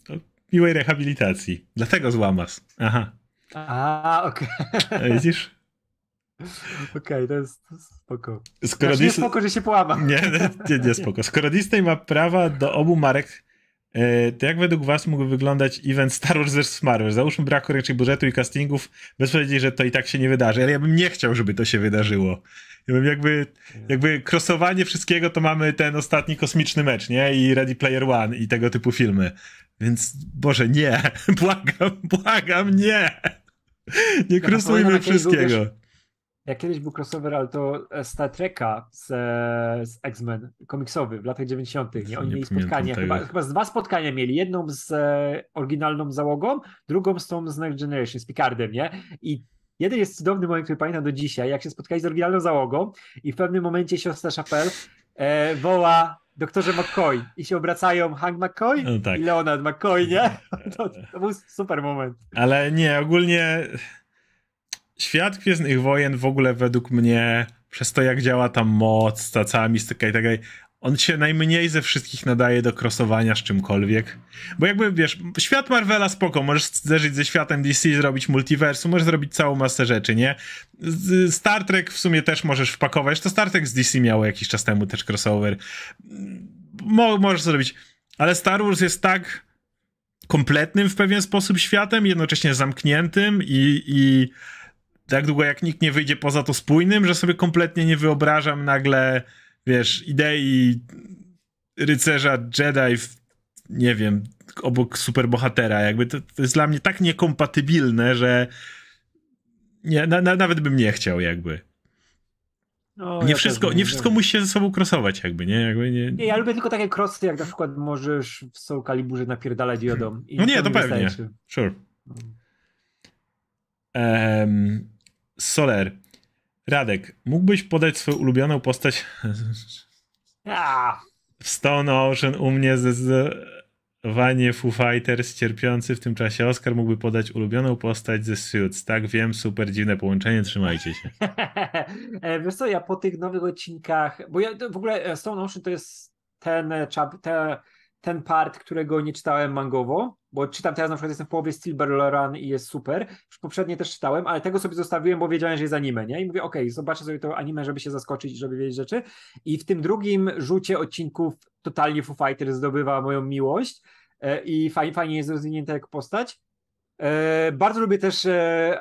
Speaker 1: To miłej rehabilitacji. Dlatego złamas. Aha.
Speaker 2: A, okej. Okay. E, widzisz? Okej, okay, to jest spoko. Skoro znaczy, Dis... nie spoko, że się
Speaker 1: połamam. Nie, nie, nie spoko. Skoro Disney ma prawa do obu marek, e, to jak według was mógł wyglądać event Star Wars vs. Marvel? Załóżmy brak raczej budżetu i castingów, bez powiedzieć, że to i tak się nie wydarzy, ale ja bym nie chciał, żeby to się wydarzyło. Jakby, jakby crossowanie wszystkiego to mamy ten ostatni kosmiczny mecz, nie? I Ready Player One i tego typu filmy. Więc Boże, nie! Błagam, błagam, nie!
Speaker 2: Nie krosujmy wszystkiego. jak kiedyś był crossover, ale to e, Star Treka z, e, z X-Men, komiksowy w latach 90. Nie? Oni nie mieli spotkanie, chyba, chyba, z dwa spotkania mieli. Jedną z e, oryginalną załogą, drugą z tą z Next Generation, z Picardem, nie? I Jeden jest cudowny moment, który pamiętam do dzisiaj, jak się spotkali z oryginalną załogą i w pewnym momencie siostra Chapelle e, woła doktorze McCoy i się obracają Hank McCoy no, tak. i Leonard McCoy, nie? To, to, był super moment.
Speaker 1: Ale nie, ogólnie świat Gwiezdnych Wojen w ogóle według mnie przez to, jak działa ta moc, ta cała mistyka i tak dalej, on się najmniej ze wszystkich nadaje do crossowania z czymkolwiek. Bo jakby, wiesz, świat Marvela spoko, możesz zderzyć ze światem DC, zrobić multiversum, możesz zrobić całą masę rzeczy, nie? Star Trek w sumie też możesz wpakować, to Star Trek z DC miało jakiś czas temu też crossover. Mo możesz zrobić, ale Star Wars jest tak kompletnym w pewien sposób światem, jednocześnie zamkniętym i... i tak długo jak nikt nie wyjdzie poza to spójnym, że sobie kompletnie nie wyobrażam nagle wiesz, idei rycerza Jedi w, nie wiem, obok superbohatera. Jakby to, to jest dla mnie tak niekompatybilne, że nie, na, na, nawet bym nie chciał jakby.
Speaker 2: No, nie, ja wszystko, nie, nie wszystko
Speaker 1: musi się ze sobą krosować jakby, nie? Jakby nie... nie,
Speaker 2: ja lubię tylko takie krosy, jak na przykład możesz w Soul Caliburze napierdalać jodą. no nie, to, to pewnie. Wystarczy.
Speaker 1: Sure. Um, Soler. Radek, mógłbyś podać swoją ulubioną postać w Stone Ocean u mnie zdecydowanie Foo Fighters cierpiący w tym czasie Oscar mógłby podać ulubioną postać ze Suits. Tak, wiem, super dziwne połączenie, trzymajcie się.
Speaker 2: E, wiesz co, ja po tych nowych odcinkach, bo ja w ogóle e, Stone Ocean to jest ten, e, te ten part, którego nie czytałem mangowo, bo czytam teraz na przykład jestem w połowie Silver Run i jest super. Już poprzednie też czytałem, ale tego sobie zostawiłem, bo wiedziałem, że jest anime, nie? I mówię, okej, okay, zobaczę sobie to anime, żeby się zaskoczyć, żeby wiedzieć rzeczy. I w tym drugim rzucie odcinków totalnie Foo Fighters zdobywa moją miłość e, i fajnie, fajnie jest rozwinięta jak postać. E, bardzo lubię też e,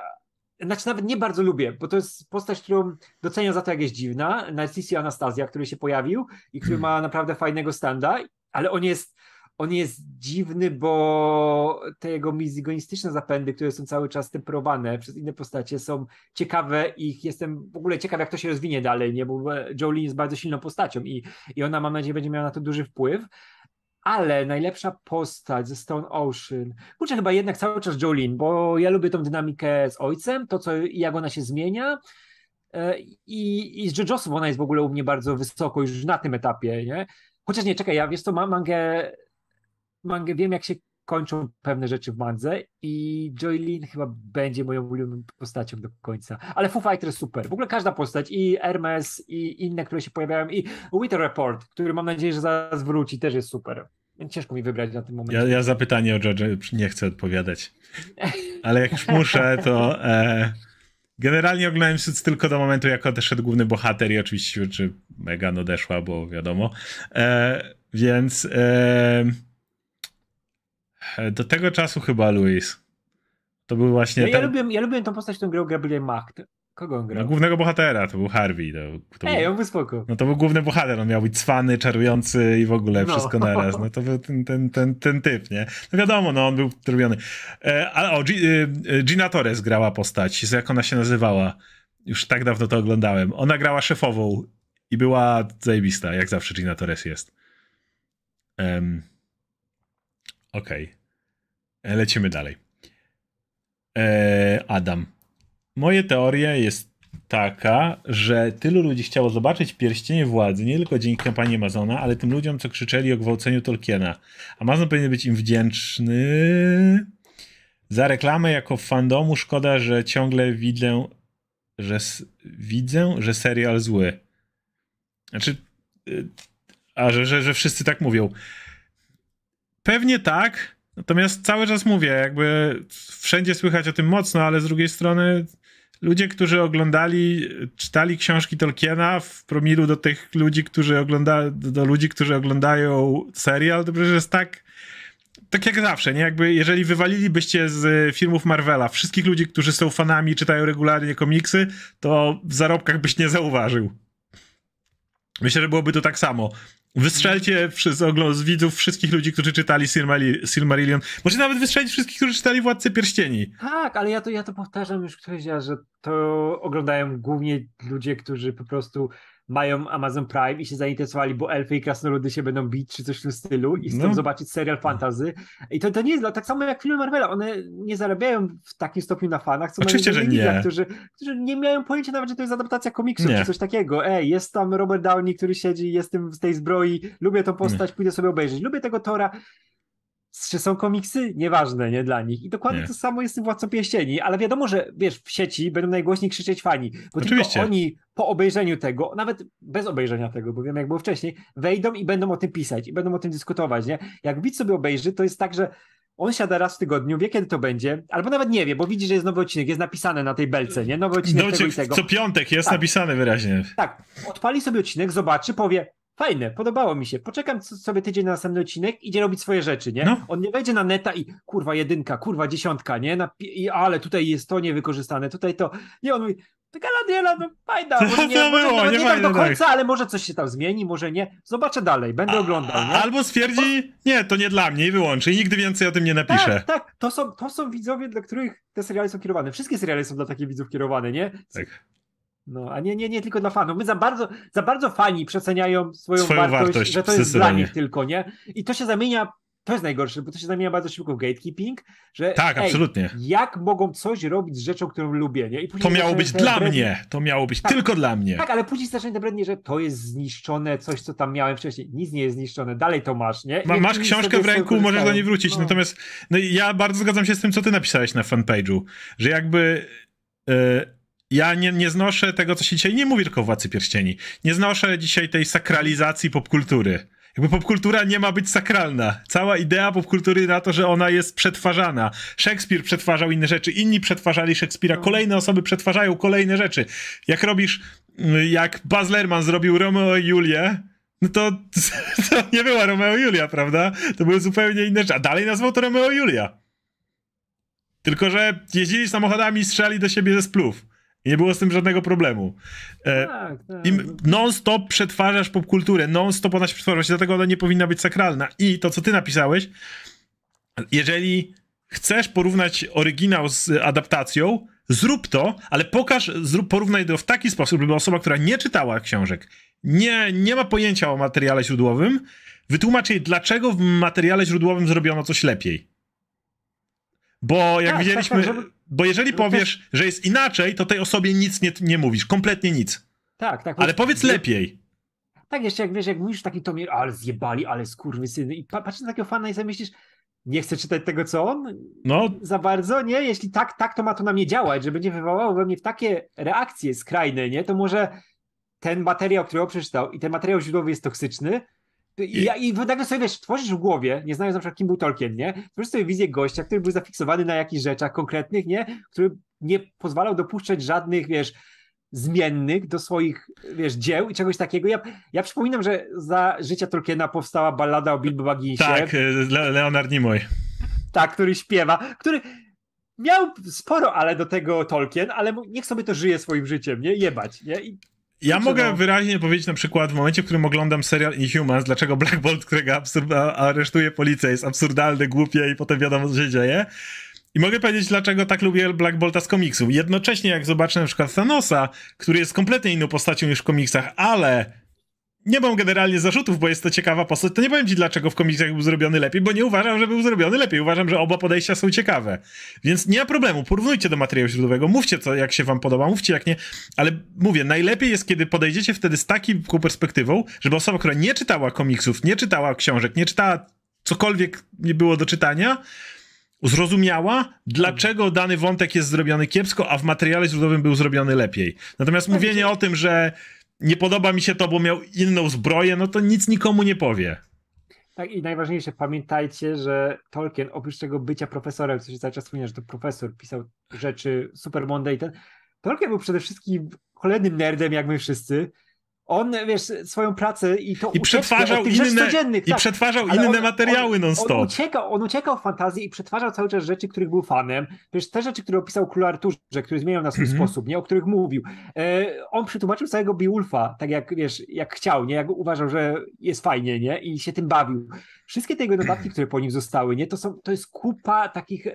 Speaker 2: znaczy nawet nie bardzo lubię, bo to jest postać, którą doceniam za to, jak jest dziwna. Narcissi Anastazja, który się pojawił i który hmm. ma naprawdę fajnego standa ale on jest, on jest dziwny, bo te jego mizigonistyczne zapędy, które są cały czas temperowane przez inne postacie, są ciekawe i jestem w ogóle ciekaw, jak to się rozwinie dalej, nie? bo Jolene jest bardzo silną postacią i, i ona, mam nadzieję, będzie miała na to duży wpływ. Ale najlepsza postać ze Stone Ocean, kurczę, chyba jednak cały czas Jolene, bo ja lubię tą dynamikę z ojcem, to co, jak ona się zmienia. E, I, i z JoJosów ona jest w ogóle u mnie bardzo wysoko już na tym etapie, nie? Chociaż nie, czekaj, ja wiesz to mam mangę, mangę, wiem jak się kończą pewne rzeczy w mandze i Joylin chyba będzie moją ulubioną postacią do końca. Ale Foo Fighters super. W ogóle każda postać i Hermes i inne, które się pojawiają i Wither Report, który mam nadzieję, że zaraz wróci, też jest super. Ciężko mi wybrać na tym momencie. Ja, ja
Speaker 1: zapytanie o George nie chcę odpowiadać. Ale jak już muszę, to e, Generalnie oglądałem się tylko do momentu, jak odeszedł główny bohater i oczywiście czy Megan odeszła, bo wiadomo. E, więc e, do tego czasu chyba Luis. To był właśnie. No ja, ten... ja,
Speaker 2: lubię, ja lubię tą postać, którą grał Gabriel Macht. Kogo on no, grał? No, głównego
Speaker 1: bohatera, to był Harvey. To, to Ej,
Speaker 2: był, on był spoko.
Speaker 1: No to był główny bohater, on miał być cwany, czarujący i w ogóle no. wszystko naraz. No to był ten, ten, ten, ten typ, nie? No wiadomo, no on był robiony. E, ale o, G, e, y, y, Gina Torres grała postać, jak ona się nazywała. Już tak dawno to oglądałem. Ona grała szefową i była zajebista, jak zawsze Gina Torres jest. Um, Okej. Okay. E, lecimy dalej. E, Adam. Moje teoria jest taka, że tylu ludzi chciało zobaczyć pierścienie władzy, nie tylko dzięki kampanii Amazona, ale tym ludziom, co krzyczeli o gwałceniu Tolkiena. Amazon powinien być im wdzięczny za reklamę jako fandomu. Szkoda, że ciągle widzę, że, widzę, że serial zły. Znaczy, y, a że, że, że wszyscy tak mówią. Pewnie tak, natomiast cały czas mówię, jakby wszędzie słychać o tym mocno, ale z drugiej strony ludzie, którzy oglądali, czytali książki Tolkiena w promilu do tych ludzi, którzy do ludzi, którzy oglądają serial, to przecież jest tak tak jak zawsze, nie? Jakby jeżeli wywalilibyście z filmów Marvela wszystkich ludzi, którzy są fanami, czytają regularnie komiksy, to w zarobkach byś nie zauważył. Myślę, że byłoby to tak samo. Wystrzelcie przez ogląd z widzów wszystkich ludzi, którzy czytali Silmarillion. Może nawet wystrzelić wszystkich, którzy czytali Władcy Pierścieni.
Speaker 2: Tak, ale ja to, ja to powtarzam już któryś raz, że to oglądają głównie ludzie, którzy po prostu mają Amazon Prime i się zainteresowali, bo elfy i krasnoludy się będą bić, czy coś w tym stylu i chcą no. zobaczyć serial fantasy. I to, to nie jest tak samo jak filmy Marvela, one nie zarabiają w takim stopniu na fanach, co Oczywiście, że nie. którzy, którzy nie mają pojęcia nawet, że to jest adaptacja komiksu nie. czy coś takiego. Ej, jest tam Robert Downey, który siedzi, jestem w tej zbroi, lubię tą postać, nie. pójdę sobie obejrzeć, lubię tego Tora czy są komiksy? Nieważne, nie dla nich. I dokładnie nie. to samo jest w Władcą ale wiadomo, że wiesz, w sieci będą najgłośniej krzyczeć fani, bo Oczywiście. tylko oni po obejrzeniu tego, nawet bez obejrzenia tego, bo wiem jak było wcześniej, wejdą i będą o tym pisać i będą o tym dyskutować, nie? Jak widz sobie obejrzy, to jest tak, że on siada raz w tygodniu, wie kiedy to będzie, albo nawet nie wie, bo widzi, że jest nowy odcinek, jest napisane na tej belce, nie? Nowy odcinek no, tego i tego. Co piątek jest tak.
Speaker 1: napisane wyraźnie.
Speaker 2: Tak, odpali sobie odcinek, zobaczy, powie, fajne, podobało mi się. Poczekam sobie tydzień na następny odcinek, idzie robić swoje rzeczy, nie? No. On nie wejdzie na neta i kurwa jedynka, kurwa dziesiątka, nie? Na, i, ale tutaj jest to niewykorzystane, tutaj to. Nie, on mówi, Galadiela, no fajna, może nie, to no, może było, no, nie, nie tak do no, końca, tak. ale może coś się tam zmieni, może nie. Zobaczę dalej, będę a, oglądał. Nie? Albo stwierdzi, nie, to
Speaker 1: nie dla mnie i wyłączy i nigdy więcej o tym nie napisze. Tak,
Speaker 2: tak, to są, to są widzowie, dla których te serialy są kierowane. Wszystkie serialy są dla takich widzów kierowane, nie? Tak. No, a nie, nie, nie tylko dla fanów. My za bardzo, za bardzo fani przeceniają swoją, swoją wartość, wartość, że to jest dla nich tylko, nie? I to się zamienia to jest najgorsze, bo to się zamienia bardzo szybko w gatekeeping, że tak, ej, absolutnie. jak mogą coś robić z rzeczą, którą lubię, nie? to miało być dla mnie,
Speaker 1: to miało być tak, tylko dla
Speaker 2: mnie. Tak, ale później zaczęli naprawdę, że to jest zniszczone, coś, co tam miałem wcześniej. Nic nie jest zniszczone, dalej to masz, nie? Ma, masz książkę w ręku, możesz do niej wrócić, no.
Speaker 1: natomiast no, ja bardzo zgadzam się z tym, co ty napisałeś na fanpage'u, że jakby... Yy ja nie, nie znoszę tego, co się dzisiaj nie mówi tylko o Władcy Pierścieni. Nie znoszę dzisiaj tej sakralizacji popkultury. Jakby popkultura nie ma być sakralna. Cała idea popkultury na to, że ona jest przetwarzana. Szekspir przetwarzał inne rzeczy, inni przetwarzali Szekspira, no. kolejne osoby przetwarzają kolejne rzeczy. Jak robisz, mm, jak Baz Lerman zrobił Romeo i Julię, no to, to nie była Romeo i Julia, prawda? To były zupełnie inne rzeczy. A dalej nazwał to Romeo i Julia. Tylko, że jeździli samochodami i strzelali do siebie ze splów. I nie było z tym żadnego problemu. E, tak, tak. Im non-stop przetwarzasz popkulturę, non-stop ona się przetwarza, dlatego ona nie powinna być sakralna. I to, co ty napisałeś, jeżeli chcesz porównać oryginał z adaptacją, zrób to, ale pokaż, zrób, porównaj to w taki sposób, żeby osoba, która nie czytała książek, nie, nie ma pojęcia o materiale źródłowym, wytłumacz jej, dlaczego w materiale źródłowym zrobiono coś lepiej. Bo jak tak, tak widzieliśmy... Tak, żeby bo jeżeli no powiesz, że jest inaczej, to tej osobie nic nie, nie mówisz, kompletnie nic.
Speaker 2: Tak, tak. Ale powiedz lepiej. Tak, jeszcze jak wiesz, jak mówisz taki Tomir, ale zjebali, ale skurwysyny i patrzysz na takiego fana i sobie myślisz, nie chcę czytać tego, co on no. za bardzo, nie? Jeśli tak, tak, to ma to na mnie działać, że będzie wywołało we mnie takie reakcje skrajne, nie? To może ten materiał, który przeczytał i ten materiał źródłowy jest toksyczny, i, I, i nagle sobie, wiesz, tworzysz w głowie, nie znając na przykład kim był Tolkien, nie? Tworzysz sobie wizję gościa, który był zafiksowany na jakichś rzeczach konkretnych, nie? Który nie pozwalał dopuszczać żadnych, wiesz, zmiennych do swoich, wiesz, dzieł i czegoś takiego. Ja, ja przypominam, że za życia Tolkiena powstała ballada o Bilbo Bagginsie. Tak, y, Leonard Nimoy. Tak, który śpiewa, który miał sporo ale do tego Tolkien, ale niech sobie to żyje swoim życiem, nie? Jebać, nie? I ja mogę no? wyraźnie
Speaker 1: powiedzieć na przykład w momencie, w którym oglądam serial Inhumans, dlaczego Black Bolt, którego absurda, aresztuje policja, jest absurdalny, głupie i potem wiadomo, co się dzieje. I mogę powiedzieć, dlaczego tak lubię Black Bolta z komiksu. Jednocześnie, jak zobaczę na przykład Thanosa, który jest kompletnie inną postacią niż w komiksach, ale nie mam generalnie zarzutów, bo jest to ciekawa postać, to nie powiem ci dlaczego w komiksach był zrobiony lepiej, bo nie uważam, że był zrobiony lepiej. Uważam, że oba podejścia są ciekawe. Więc nie ma problemu, porównujcie do materiału źródłowego, mówcie co, jak się wam podoba, mówcie jak nie, ale mówię, najlepiej jest, kiedy podejdziecie wtedy z taką perspektywą, żeby osoba, która nie czytała komiksów, nie czytała książek, nie czytała cokolwiek nie było do czytania, zrozumiała, dlaczego dany wątek jest zrobiony kiepsko, a w materiale źródłowym był zrobiony lepiej. Natomiast tak, mówienie tak. o tym, że nie podoba mi się to, bo miał inną zbroję, no to nic nikomu nie powie.
Speaker 2: Tak, i najważniejsze, pamiętajcie, że Tolkien, oprócz tego bycia profesorem, co się cały czas wspomina, że to profesor pisał rzeczy super mądre i ten, Tolkien był przede wszystkim kolejnym nerdem, jak my wszyscy, on, wiesz, swoją pracę i to I przetwarzał inne, I tak. przetwarzał Ale inne on, materiały non-stop. On uciekał, on uciekał w fantazji i przetwarzał cały czas rzeczy, których był fanem. Wiesz, te rzeczy, które opisał Król Arturze, które zmieniał na swój mm -hmm. sposób, nie, o których mówił. E, on przetłumaczył całego Biulfa, tak jak, wiesz, jak chciał, nie, jak uważał, że jest fajnie, nie, i się tym bawił. Wszystkie te jego notatki, które po nim zostały, nie, to są, to jest kupa takich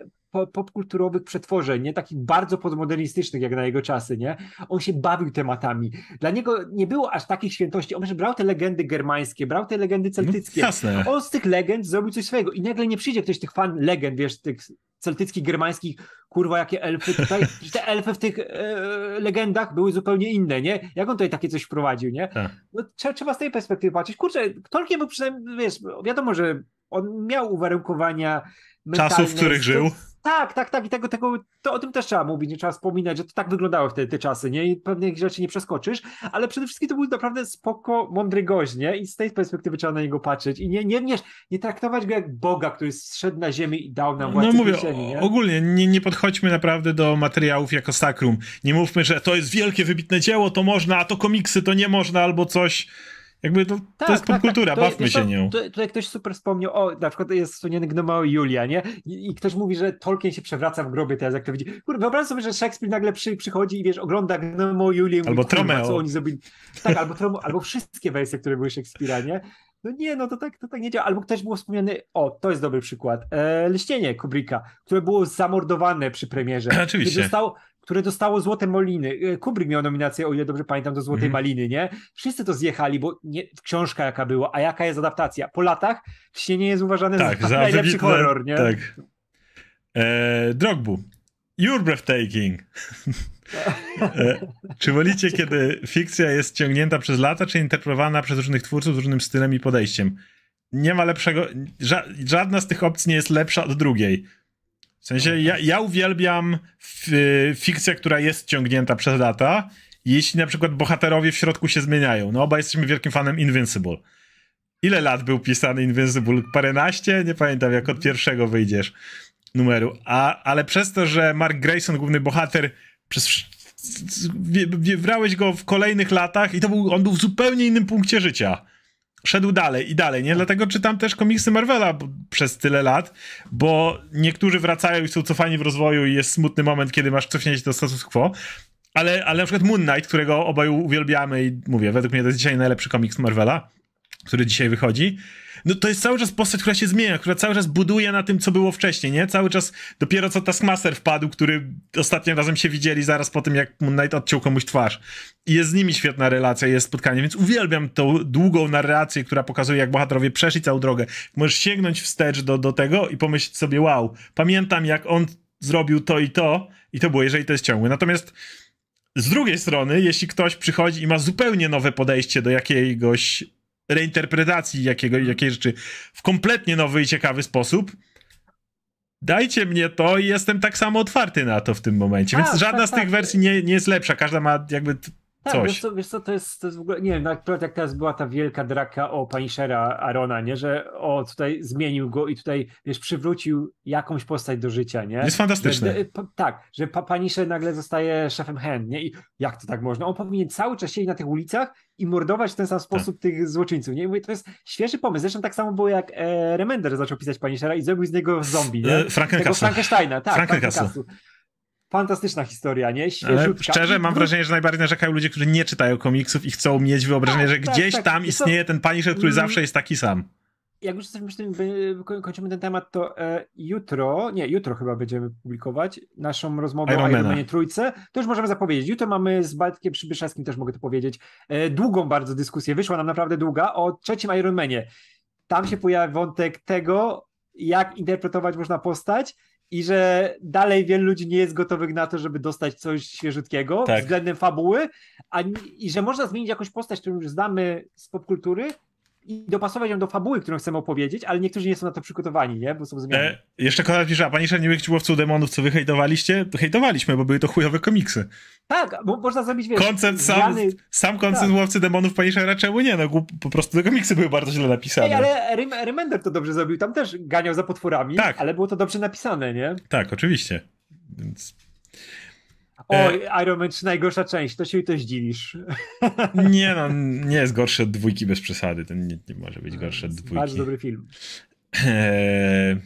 Speaker 2: popkulturowych przetworzeń, nie takich bardzo podmodernistycznych jak na jego czasy, nie? On się bawił tematami. Dla niego nie było aż takich świętości. On że brał te legendy germańskie, brał te legendy mhm, celtyckie. No, jasne. On z tych legend zrobił coś swojego i nagle nie przyjdzie ktoś tych fan legend, wiesz, tych celtyckich, germańskich, kurwa, jakie elfy tutaj, te elfy w tych e, legendach były zupełnie inne, nie? Jak on tutaj takie coś wprowadził, nie? Tak. No, trzeba, trzeba z tej perspektywy patrzeć. Kurczę, Tolkien był przynajmniej, wiesz, wiadomo, że on miał uwarunkowania mentalne. Czasów, w których żył tak, tak, tak. I tego, tego, to o tym też trzeba mówić, nie trzeba wspominać, że to tak wyglądały wtedy te czasy, nie? I pewnych rzeczy nie przeskoczysz, ale przede wszystkim to był naprawdę spoko, mądry gość, nie? I z tej perspektywy trzeba na niego patrzeć i nie, nie, nie traktować go jak Boga, który zszedł na ziemię i dał nam no władzę. No mówię, nie?
Speaker 1: ogólnie nie, nie podchodźmy naprawdę do materiałów jako sakrum. Nie mówmy, że to jest wielkie, wybitne dzieło, to można, a to komiksy, to nie można, albo coś jakby to, tak, to jest tak, tak. popkultura, tak. bawmy jest, się nią.
Speaker 2: Tutaj, tutaj ktoś super wspomniał, o, na przykład jest wspomniany Gnomeo Julia, nie? I, I, ktoś mówi, że Tolkien się przewraca w grobie teraz, jak to widzi. Kurde, wyobraź sobie, że Szekspir nagle przy, przychodzi i wiesz, ogląda Gnomeo Julię. Albo Tromeo. Co oni zrobili. Tak, albo, tromo, albo wszystkie wersje, które były Szekspira, nie? No nie, no to tak, to tak nie działa. Albo ktoś był wspomniany, o, to jest dobry przykład, e, Lśnienie Kubricka, które było zamordowane przy premierze. Oczywiście. Zostało, które dostało Złote Moliny. E, Kubrick miał nominację, o ile dobrze pamiętam, do Złotej mm. Maliny, nie? Wszyscy to zjechali, bo nie, książka jaka była, a jaka jest adaptacja. Po latach nie jest uważane tak, za, za najlepszy wybitne, horror, nie? Tak.
Speaker 1: Eee, Drogbu, you're breathtaking. E, czy wolicie, kiedy fikcja jest ciągnięta przez lata, czy interpretowana przez różnych twórców z różnym stylem i podejściem? Nie ma lepszego. Ża żadna z tych opcji nie jest lepsza od drugiej. W sensie ja, ja uwielbiam y, fikcję, która jest ciągnięta przez lata, jeśli na przykład bohaterowie w środku się zmieniają. No oba jesteśmy wielkim fanem Invincible. Ile lat był pisany Invincible? Paręnaście? Nie pamiętam, jak od pierwszego wyjdziesz numeru. A, ale przez to, że Mark Grayson, główny bohater, przez wiebrałeś go w kolejnych latach i to był, on był w zupełnie innym punkcie życia szedł dalej i dalej, nie? Tak. Dlatego czytam też komiksy Marvela przez tyle lat, bo niektórzy wracają i są cofani w rozwoju i jest smutny moment, kiedy masz cofnięcie do status quo, ale, ale na przykład Moon Knight, którego obaj uwielbiamy i mówię, według mnie to jest dzisiaj najlepszy komiks Marvela, który dzisiaj wychodzi, no to jest cały czas postać, która się zmienia, która cały czas buduje na tym, co było wcześniej, nie? Cały czas dopiero co Taskmaster wpadł, który ostatnim razem się widzieli zaraz po tym, jak Moon Knight odciął komuś twarz. I jest z nimi świetna relacja, jest spotkanie, więc uwielbiam tą długą narrację, która pokazuje, jak bohaterowie przeszli całą drogę. Możesz sięgnąć wstecz do, do tego i pomyśleć sobie, wow, pamiętam jak on zrobił to i to, i to było, jeżeli to jest ciągłe. Natomiast z drugiej strony, jeśli ktoś przychodzi i ma zupełnie nowe podejście do jakiegoś reinterpretacji jakiego, jakiej rzeczy w kompletnie nowy i ciekawy sposób, dajcie mnie to i jestem tak samo otwarty na to w tym momencie. Więc A, tak, żadna tak, z tych tak. wersji nie, nie jest lepsza. Każda ma jakby tak, Wiesz,
Speaker 2: co, wiesz co, to jest, to jest w ogóle, nie wiem, przykład jak teraz była ta wielka draka o Punishera Arona, nie, że o, tutaj zmienił go i tutaj, wiesz, przywrócił jakąś postać do życia, nie? Jest fantastyczne. Że, p- tak, że Punisher nagle zostaje szefem hand, nie? I jak to tak można? On powinien cały czas siedzieć na tych ulicach i mordować w ten sam sposób tak. tych złoczyńców, nie? I mówię, to jest świeży pomysł. Zresztą tak samo było, jak e, Remender zaczął pisać Punishera i zrobił z niego zombie, nie? E, Frankensteina. Frankensteina, tak. Frankensteina. Fantastyczna historia, nie? Świeżutka. Szczerze, mam wrażenie,
Speaker 1: że najbardziej narzekają ludzie, którzy nie czytają komiksów i chcą mieć wyobrażenie, tak, że tak, gdzieś tak, tam istnieje ten Punisher, który mm. zawsze jest taki sam.
Speaker 2: Jak już kończymy ten temat, to e, jutro, nie, jutro chyba będziemy publikować naszą rozmowę Iron o Ironmanie Trójce. To już możemy zapowiedzieć. Jutro mamy z Bartkiem Przybyszewskim, też mogę to powiedzieć, e, długą bardzo dyskusję. Wyszła nam naprawdę długa o trzecim Ironmanie. Tam się pojawia wątek tego, jak interpretować można postać, i że dalej wielu ludzi nie jest gotowych na to, żeby dostać coś świeżutkiego tak. względem fabuły, a, i że można zmienić jakąś postać, którą już znamy z popkultury i dopasować ją do fabuły, którą chcemy opowiedzieć, ale niektórzy nie są na to przygotowani, nie? Bo są zmiany.
Speaker 1: E, jeszcze Konrad pisze, a pani nie był łowcą demonów, co wy hejtowaliście? To hejtowaliśmy, bo były to chujowe komiksy.
Speaker 2: Tak, bo można zrobić, wiesz... Koncept sam, zmiany... sam koncept tak.
Speaker 1: łowcy demonów Punishera, czemu nie? No głup, po prostu te komiksy były bardzo źle napisane. Ej, ale
Speaker 2: Rem Remender to dobrze zrobił, tam też ganiał za potworami, tak. ale było to dobrze napisane, nie?
Speaker 1: Tak, oczywiście.
Speaker 2: Więc... E, Oj, Iron Man 3 najgorsza część, to się to dziwisz.
Speaker 1: Nie no, nie jest gorszy od dwójki bez przesady, to nie, nie może być gorszy od dwójki. Bardzo dobry film. Eee,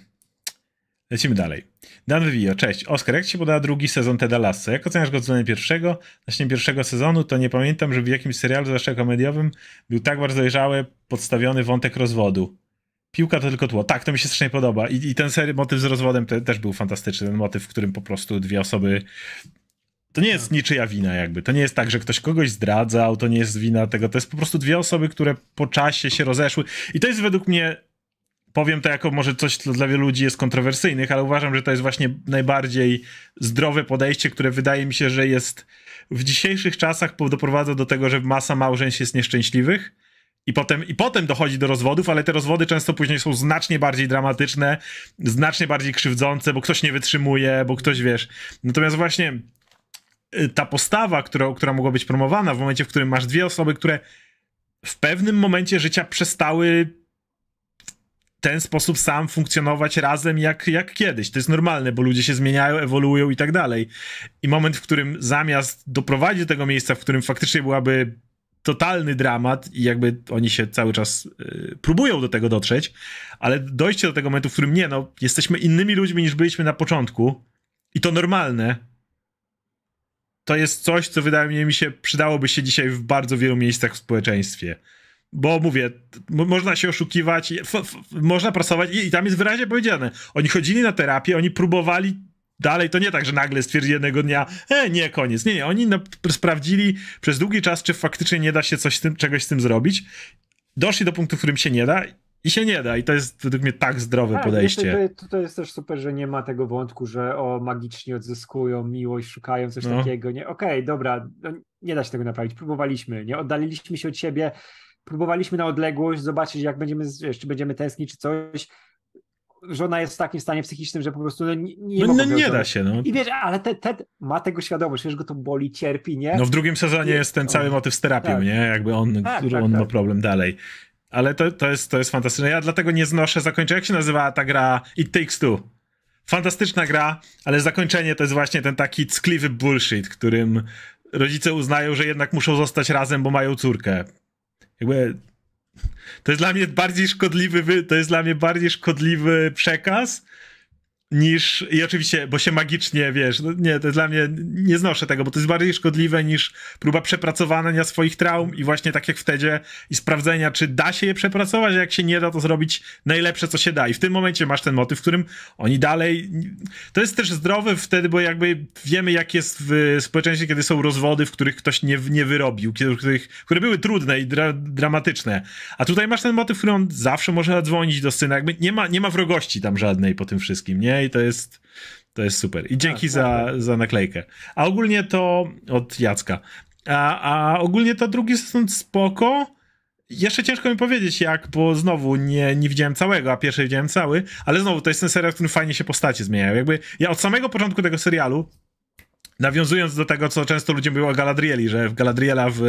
Speaker 1: lecimy dalej. Dan Wywio, cześć. Oskar, jak ci się podoba drugi sezon Teda Lasso? Jak oceniasz go względem pierwszego? Właśnie pierwszego sezonu to nie pamiętam, żeby w jakimś serialu, zwłaszcza komediowym, był tak bardzo dojrzały, podstawiony wątek rozwodu. Piłka to tylko tło. Tak, to mi się strasznie podoba. I, i ten motyw z rozwodem te, też był fantastyczny. Ten motyw, w którym po prostu dwie osoby to nie jest tak. niczyja wina jakby. To nie jest tak, że ktoś kogoś zdradzał, to nie jest wina tego. To jest po prostu dwie osoby, które po czasie się rozeszły. I to jest według mnie powiem to jako może coś, co dla wielu ludzi jest kontrowersyjnych, ale uważam, że to jest właśnie najbardziej zdrowe podejście, które wydaje mi się, że jest w dzisiejszych czasach doprowadza do tego, że masa małżeństw jest nieszczęśliwych. I potem, I potem dochodzi do rozwodów, ale te rozwody często później są znacznie bardziej dramatyczne, znacznie bardziej krzywdzące, bo ktoś nie wytrzymuje, bo ktoś wiesz. Natomiast właśnie Y, ta postawa, która, która mogła być promowana w momencie, w którym masz dwie osoby, które w pewnym momencie życia przestały w ten sposób sam funkcjonować razem jak, jak kiedyś. To jest normalne, bo ludzie się zmieniają, ewoluują i tak dalej. I moment, w którym zamiast doprowadzić do tego miejsca, w którym faktycznie byłaby totalny dramat i jakby oni się cały czas y, próbują do tego dotrzeć, ale dojście do tego momentu, w którym nie, no, jesteśmy innymi ludźmi niż byliśmy na początku i to normalne, to jest coś, co wydaje mi się przydałoby się dzisiaj w bardzo wielu miejscach w społeczeństwie. Bo mówię, można się oszukiwać, można prasować i, i, tam jest wyraźnie powiedziane. Oni chodzili na terapię, oni próbowali dalej, to nie tak, że nagle stwierdzi jednego dnia, e, nie, koniec. Nie, nie, oni sprawdzili przez długi czas, czy faktycznie nie da się coś z tym, czegoś z tym zrobić. Doszli do punktu, w którym się nie da i się nie da. I to jest według mnie tak zdrowe tak, podejście.
Speaker 2: To, to, jest też super, że nie ma tego wątku, że o magicznie odzyskują miłość, szukają coś no. takiego. Nie, okej, okay, dobra, no, nie da się tego naprawić. Próbowaliśmy, nie oddaliliśmy się od siebie, próbowaliśmy na odległość zobaczyć, jak będziemy, czy będziemy tęsknić, czy coś. Żona jest w takim stanie psychicznym, że po prostu no, nie, nie, no, no nie da się. No. I wiesz, ale Ted, Ted ma tego świadomość, wiesz, go to boli, cierpi, nie? No w drugim sezonie I, jest ten cały no.
Speaker 1: motyw z terapią, tak. nie? Jakby on, tak, który tak, on ma tak. problem dalej. Ale to, to, jest, to jest fantastyczne. Ja dlatego nie znoszę zakończenia. Jak się nazywa ta gra It Takes Two? Fantastyczna gra, ale zakończenie to jest właśnie ten taki ckliwy bullshit, którym rodzice uznają, że jednak muszą zostać razem, bo mają córkę. Jakby to jest dla mnie bardziej szkodliwy, to jest dla mnie bardziej szkodliwy przekaz niż, i oczywiście, bo się magicznie, wiesz, no nie, to dla mnie, nie znoszę tego, bo to jest bardziej szkodliwe niż próba przepracowania swoich traum i właśnie tak jak wtedy i sprawdzenia, czy da się je przepracować, a jak się nie da, to zrobić najlepsze, co się da. I w tym momencie masz ten motyw, w którym oni dalej, to jest też zdrowe wtedy, bo jakby wiemy, jak jest w społeczeństwie, kiedy są rozwody, w których ktoś nie, nie wyrobił, kiedy, których, które były trudne i dra, dramatyczne. A tutaj masz ten motyw, w którym on zawsze może zadzwonić do syna, jakby nie ma, nie ma wrogości tam żadnej po tym wszystkim, nie? I to jest, to jest super. I dzięki tak, za, tak. za naklejkę. A ogólnie to od Jacka. A, a ogólnie to drugi sezon spoko. Jeszcze ciężko mi powiedzieć jak, bo znowu nie, nie widziałem całego, a pierwszy widziałem cały, ale znowu to jest ten serial, w którym fajnie się postacie zmieniają. Jakby ja od samego początku tego serialu, nawiązując do tego, co często ludzie mówią o Galadrieli, że Galadriela w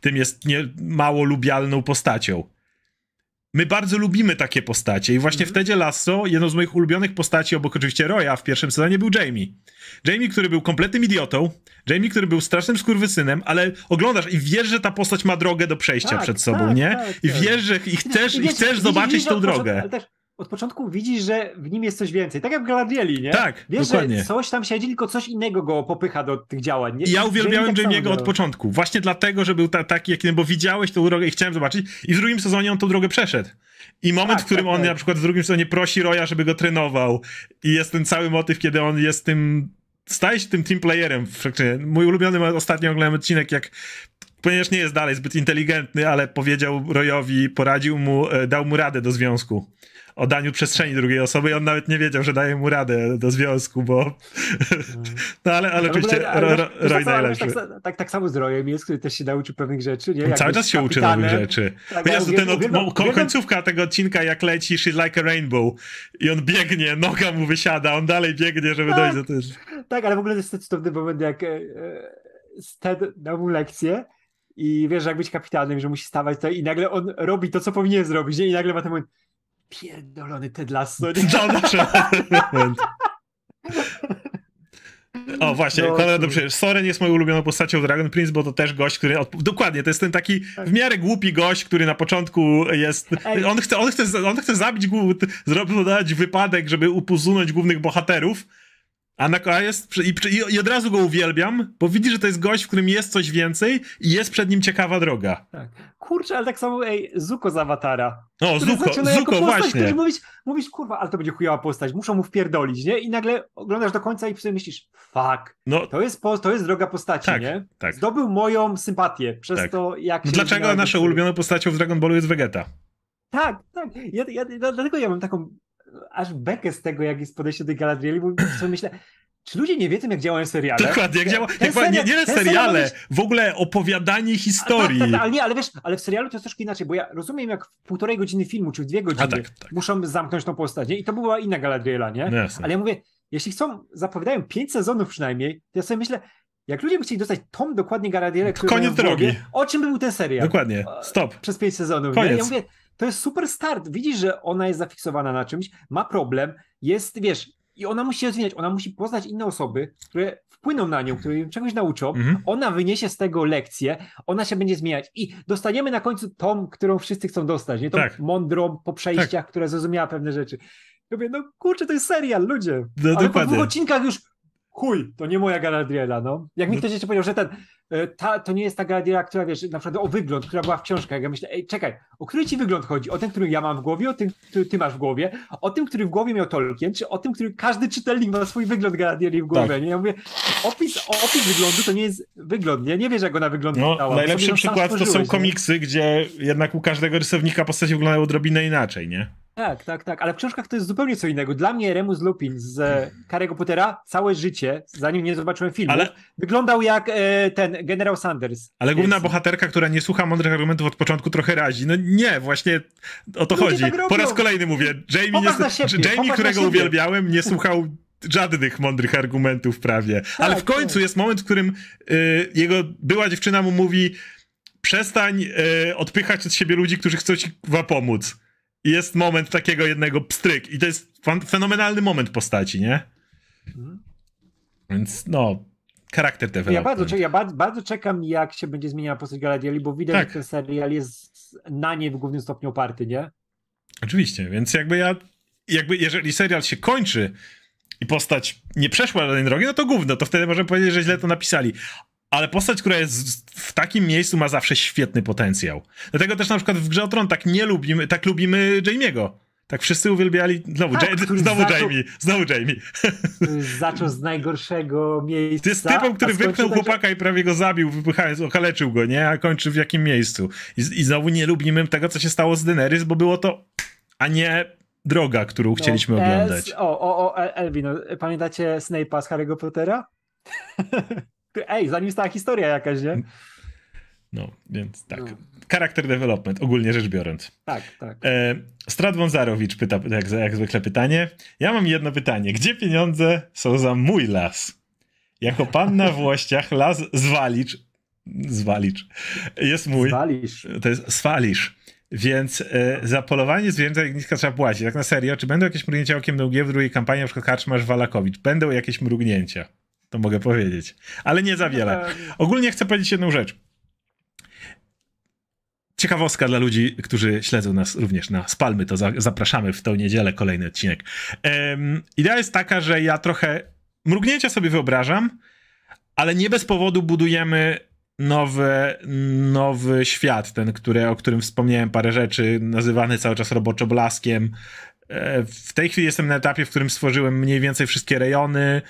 Speaker 1: tym jest nie, mało lubialną postacią my bardzo lubimy takie postacie. I właśnie mm -hmm. wtedy Lasso, jedną z moich ulubionych postaci, obok oczywiście Roya w pierwszym sezonie, był Jamie. Jamie, który był kompletnym idiotą, Jamie, który był strasznym skurwysynem, ale oglądasz i wiesz, że ta postać ma drogę do przejścia tak, przed sobą, tak, nie? Tak, I tak. wiesz, że chcesz, chcesz zobaczyć tą drogę. Ale też
Speaker 2: od początku widzisz, że w nim jest coś więcej. Tak jak w Galadrieli, nie? Tak, Wiesz, dokładnie. że coś tam siedzi, tylko coś innego go popycha do tych działań. Nie? Ja uwielbiałem Jamie tak Jamie'ego tak od początku.
Speaker 1: Właśnie dlatego, że był ta, taki, jak, bo widziałeś tą drogę i chciałem zobaczyć. I w drugim sezonie on tą drogę przeszedł. I moment, tak, w którym tak, on tak. na przykład w drugim sezonie prosi Roya, żeby go trenował. I jest ten cały motyw, kiedy on jest tym... Staje się tym team playerem. Mój ulubiony ostatnio oglądałem odcinek, jak ponieważ nie jest dalej zbyt inteligentny, ale powiedział Royowi, poradził mu, e, dał mu radę do związku o daniu przestrzeni drugiej osoby i on nawet nie wiedział, że daje mu radę do związku, bo... no ale, ale no, oczywiście Roy najlepszy. Tak,
Speaker 2: tak, tak, samo z Royem jest, który też się nauczył pewnych rzeczy. Nie? Cały czas się uczy nowych rzeczy. Tak, ja ten od, uwielbiam,
Speaker 1: no, no- końcówka tego odcinka, jak leci She's Like a Rainbow i on biegnie, noga mu wysiada, on dalej biegnie, żeby tak. dojść do tego.
Speaker 2: Tak, ale w ogóle to jest cudowny moment, jak e, e dał mu lekcję i wiesz, jak być kapitanem, że musi stawać to i nagle on robi to, co powinien zrobić, nie? I nagle ma ten moment, pierdolony Ted Lasso. Nie?
Speaker 1: No, znaczy- o właśnie, no, Konrad Soren jest moją ulubioną postacią Dragon Prince, bo to też gość, który. Dokładnie, to jest ten taki tak. w miarę głupi gość, który na początku jest. On chce, on, chce, on chce zabić, zrobić wypadek, żeby upuzunąć głównych bohaterów a na jest i, i, od razu go uwielbiam, bo widzi, że to jest gość, w którym jest coś więcej i jest przed nim ciekawa droga. Tak.
Speaker 2: Kurczę, ale tak samo ej, Zuko z Awatara. O, Zuko, Zuko postać, właśnie. Mówisz, mówisz, kurwa, ale to będzie chujowa postać, muszą mu wpierdolić, nie? I nagle oglądasz do końca i sobie myślisz, fuck, no, to, jest po, to jest droga postaci, tak, nie? Tak. Zdobył moją sympatię przez tak. to, jak no się Dlaczego naszą
Speaker 1: ulubioną postacią w Dragon Ballu jest Vegeta?
Speaker 2: Tak, tak. Ja, ja, dlatego ja mam taką aż bekę z tego, jak jest podejście do Galadrieli, bo sobie myślę, czy ludzie nie wiedzą, jak działają seriale? Dokładnie, jak działa, jak serial, nie, nie seriale, być...
Speaker 1: w ogóle opowiadanie tak, tak, historii. Tak, ale nie,
Speaker 2: ale wiesz, ale w serialu to jest troszkę inaczej, bo ja rozumiem, jak w półtorej godziny filmu, czy w dwie godziny tak, tak. muszą zamknąć tą postać, nie? I to była inna Galadriela, nie? No ale ja mówię, jeśli chcą, zapowiadają pięć sezonów przynajmniej, to ja sobie myślę, jak ludzie by chcieli dostać tom dokładnie Galadriela, który Koniec drogi. o czym był ten serial? Dokładnie, stop. Przez pięć sezonów. Koniec. Ja mówię, to jest super start. Widzisz, że ona jest zafiksowana na czymś, ma problem, jest, wiesz, i ona musi się rozwijać, ona musi poznać inne osoby, które wpłyną na nią, które ją czegoś nauczą, mhm. ona wyniesie z tego lekcję, ona się będzie zmieniać i dostaniemy na końcu tą, którą wszyscy chcą dostać, nie tą tak. mądrą po tak. przejściach, tak. która zrozumiała pewne rzeczy. Ja mówię, no kurczę, to jest serial, ludzie. No, Ale dokładnie. po dwóch odcinkach już chuj, to nie moja Galadriela, no. Jak mi ktoś jeszcze powiedział, że ten, e, ta, to nie jest ta Galadriela, która, wiesz, na przykład o wygląd, która była w książkach, ja myślę, ej, czekaj, o który ci wygląd chodzi? O ten, który ja mam w głowie, o tym, który ty masz w głowie, o tym, który w głowie miał Tolkien, czy o tym, który każdy czytelnik ma swój wygląd Galadrieli w głowie, tak. nie? Ja mówię, opis, opis wyglądu to nie jest wygląd, ja nie wiesz, jak ona wyglądała. No, najlepszy przykład to są komiksy,
Speaker 1: nie? gdzie jednak u każdego rysownika postaci wyglądają odrobinę inaczej, nie?
Speaker 2: Tak, tak, tak, ale w książkach to jest zupełnie co innego. Dla mnie Remus Lupin z Karego e, hmm. Pottera całe życie, zanim nie zobaczyłem filmu, ale... wyglądał jak e, ten generał Sanders. Ale główna
Speaker 1: bohaterka, która nie słucha mądrych argumentów od początku, trochę razi. No nie, właśnie o to Ludzie chodzi. Tak po raz kolejny mówię, Jamie, nie... Jamie którego uwielbiałem, nie słuchał żadnych mądrych argumentów prawie. Tak, ale tak, w końcu tak. jest moment, w którym y, jego była dziewczyna mu mówi przestań y, odpychać od siebie ludzi, którzy chcą ci pomóc jest moment takiego jednego pstryk i to jest fenomenalny moment postaci, nie? Mhm. Więc no, charakter TV. Ja bardzo,
Speaker 2: ja bardzo, bardzo czekam, jak się będzie zmieniała postać Galadieli, bo widać, tak. że ten serial jest na niej w głównym stopniu oparty, nie?
Speaker 1: Oczywiście, więc jakby ja, jakby jeżeli serial się kończy i postać nie przeszła na żadnej drogi, no to gówno, to wtedy możemy powiedzieć, że źle to napisali ale postać, która jest w takim miejscu ma zawsze świetny potencjał. Dlatego też na przykład w Grze Tron tak nie lubimy, tak lubimy Jamie'ego. Tak wszyscy uwielbiali, znowu, tak, znowu zaczął, Jamie,
Speaker 2: znowu Jamie. Zaczął z najgorszego miejsca. To jest typem, który wypchnął tak,
Speaker 1: chłopaka i prawie go zabił, wypychając, okaleczył go, nie? A kończy w jakim miejscu. I, I, znowu nie lubimy tego, co się stało z Daenerys, bo było to, a nie droga, którą no, chcieliśmy oglądać.
Speaker 2: O, o, o, Elvin, no, pamiętacie Snape'a z Harry'ego Pottera? Ej, zanim stała historia jakaś, nie? No, więc tak. No. Charakter development,
Speaker 1: ogólnie rzecz biorąc. Tak, tak. E, Strat Wązarowicz pyta, jak, jak zwykle, pytanie. Ja mam jedno pytanie. Gdzie pieniądze są za mój las? Jako pan na Włościach las Zwalicz, Zwalicz jest mój. Zwalisz. To jest Swalisz. Więc e, za polowanie zwierzęta ogniska trzeba płacić. Tak na serio, czy będą jakieś mrugnięcia okiem do w drugiej kampanii, na przykład Karczmarz, Walakowicz? Będą jakieś mrugnięcia. To mogę powiedzieć. Ale nie za wiele. Tak. Ogólnie chcę powiedzieć jedną rzecz. Ciekawostka dla ludzi, którzy śledzą nas również na Spalmy, to za, zapraszamy w tę niedzielę kolejny odcinek. Um, idea jest taka, że ja trochę mrugnięcia sobie wyobrażam, ale nie bez powodu budujemy nowy, nowy świat, ten, który, o którym wspomniałem parę rzeczy, nazywany cały czas roboczo blaskiem. E, w tej chwili jestem na etapie, w którym stworzyłem mniej więcej wszystkie rejony,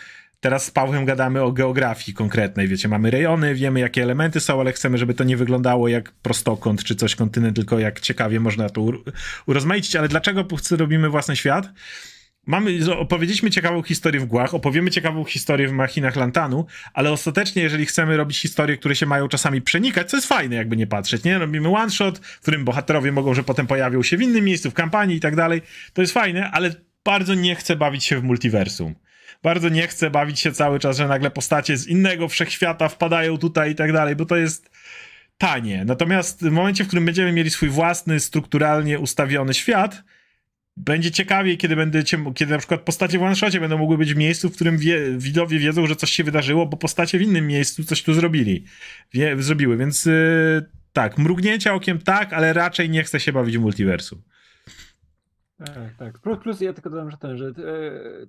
Speaker 1: Teraz z Pawłem gadamy o geografii konkretnej, wiecie, mamy rejony, wiemy jakie elementy są, ale chcemy, żeby to nie wyglądało jak prostokąt czy coś kontynent, tylko jak ciekawie można to urozmaicić. Ale dlaczego robimy własny świat? Mamy, opowiedzieliśmy ciekawą historię w Głach, opowiemy ciekawą historię w machinach Lantanu, ale ostatecznie, jeżeli chcemy robić historie, które się mają czasami przenikać, co jest fajne, jakby nie patrzeć, nie? Robimy one shot, w którym bohaterowie mogą, że potem pojawią się w innym miejscu, w kampanii i tak dalej. To jest fajne, ale bardzo nie chcę bawić się w multiversum bardzo nie chcę bawić się cały czas, że nagle postacie z innego wszechświata wpadają tutaj i tak dalej, bo to jest tanie. Natomiast w momencie, w którym będziemy mieli swój własny, strukturalnie ustawiony świat, będzie ciekawiej, kiedy, będziecie, kiedy na przykład postacie w one-shocie będą mogły być w miejscu, w którym wie, widowie wiedzą, że coś się wydarzyło, bo postacie w innym miejscu coś tu zrobili. Wie, zrobiły, więc yy, tak, mrugnięcia okiem tak, ale raczej nie chcę się bawić w multiversum.
Speaker 2: Tak, tak. Plus, plus ja tylko dodam, że, ten, że e,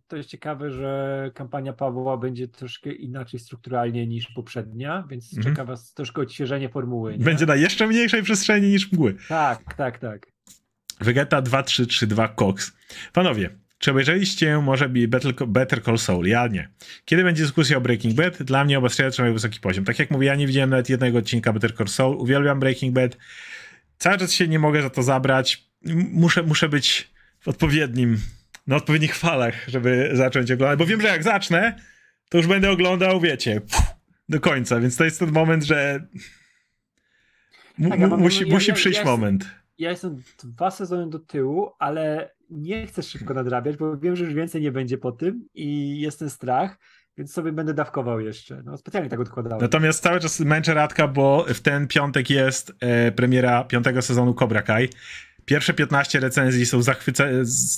Speaker 2: to jest ciekawe, że kampania Pawła będzie troszkę inaczej strukturalnie niż poprzednia, więc mhm. czeka was troszkę odświeżenie formuły. Nie? Będzie na jeszcze
Speaker 1: mniejszej przestrzeni niż mgły.
Speaker 2: Tak, tak, tak.
Speaker 1: Vegeta 2332 Cox. Panowie, czy obejrzeliście może Better Call Saul? Ja nie. Kiedy będzie dyskusja o Breaking Bad? Dla mnie oba seriale trzymają wysoki poziom. Tak jak mówię, ja nie widziałem nawet jednego odcinka Better Call Saul. Uwielbiam Breaking Bad. Cały czas się nie mogę za to zabrać. Muszę, muszę być w odpowiednim, na odpowiednich falach, żeby zacząć oglądać, bo wiem, że jak zacznę, to już będę oglądał, wiecie, do końca, więc to jest ten moment, że tak, ja musi, ja, musi ja, przyjść moment.
Speaker 2: Ja jestem dwa sezony do tyłu, ale nie chcę szybko nadrabiać, bo wiem, że już więcej nie będzie po tym i jest ten strach, więc sobie będę dawkował jeszcze. No, specjalnie tak odkładałem. Natomiast
Speaker 1: cały czas męczę Radka, bo w ten piątek jest e, premiera piątego sezonu Cobra Kai Pierwsze 15 recenzji są zachwyce,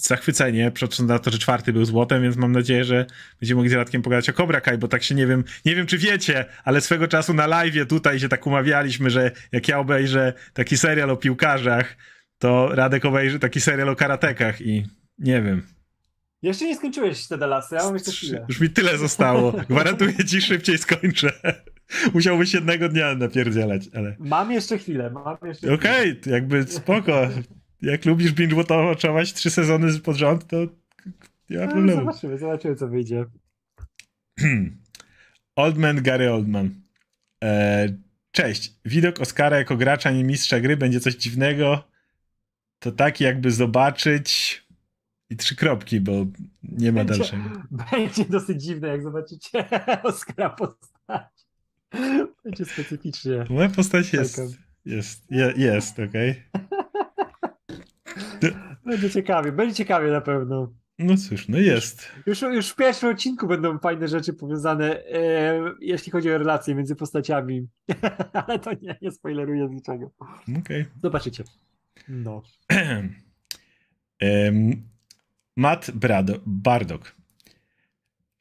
Speaker 1: zachwycenie, przecząc na to, że czwarty był złotem, więc mam nadzieję, że będziemy mogli z Radkiem pogadać o Cobra Kai, bo tak się nie wiem, nie wiem czy wiecie, ale swego czasu na liveie tutaj się tak umawialiśmy, że jak ja obejrzę taki serial o piłkarzach, to Radek obejrzy taki serial o karatekach i nie wiem.
Speaker 2: Jeszcze nie skończyłeś te delasy, ja mam jeszcze chwilę. Już
Speaker 1: mi tyle zostało. Gwarantuję ci, szybciej skończę. Musiałbyś jednego dnia napierdzielać, ale...
Speaker 2: Mam jeszcze chwilę, mam jeszcze Okej, okay, jakby spoko.
Speaker 1: Jak lubisz binge-watchować trzy sezony pod rząd, to nie ma problemu. No, zobaczymy, zobaczymy co wyjdzie. Oldman, Gary Oldman. Eee, cześć. Widok Oscara jako gracza, nie mistrza gry będzie coś dziwnego. To tak jakby zobaczyć... I trzy kropki, bo nie ma będzie, dalszego.
Speaker 2: Będzie dosyć dziwne, jak zobaczycie Oscara postać. Będzie specyficznie. Moja postać jest,
Speaker 1: jest, jest, jest okej. Okay.
Speaker 2: Będzie ciekawie, będzie ciekawie na pewno.
Speaker 1: No cóż, no jest.
Speaker 2: Już, już w pierwszym odcinku będą fajne rzeczy powiązane, e, jeśli chodzi o relacje między postaciami. Ale to nie, nie spoileruję niczego. Okay. Zobaczycie.
Speaker 1: No. Matt Brado Bardock.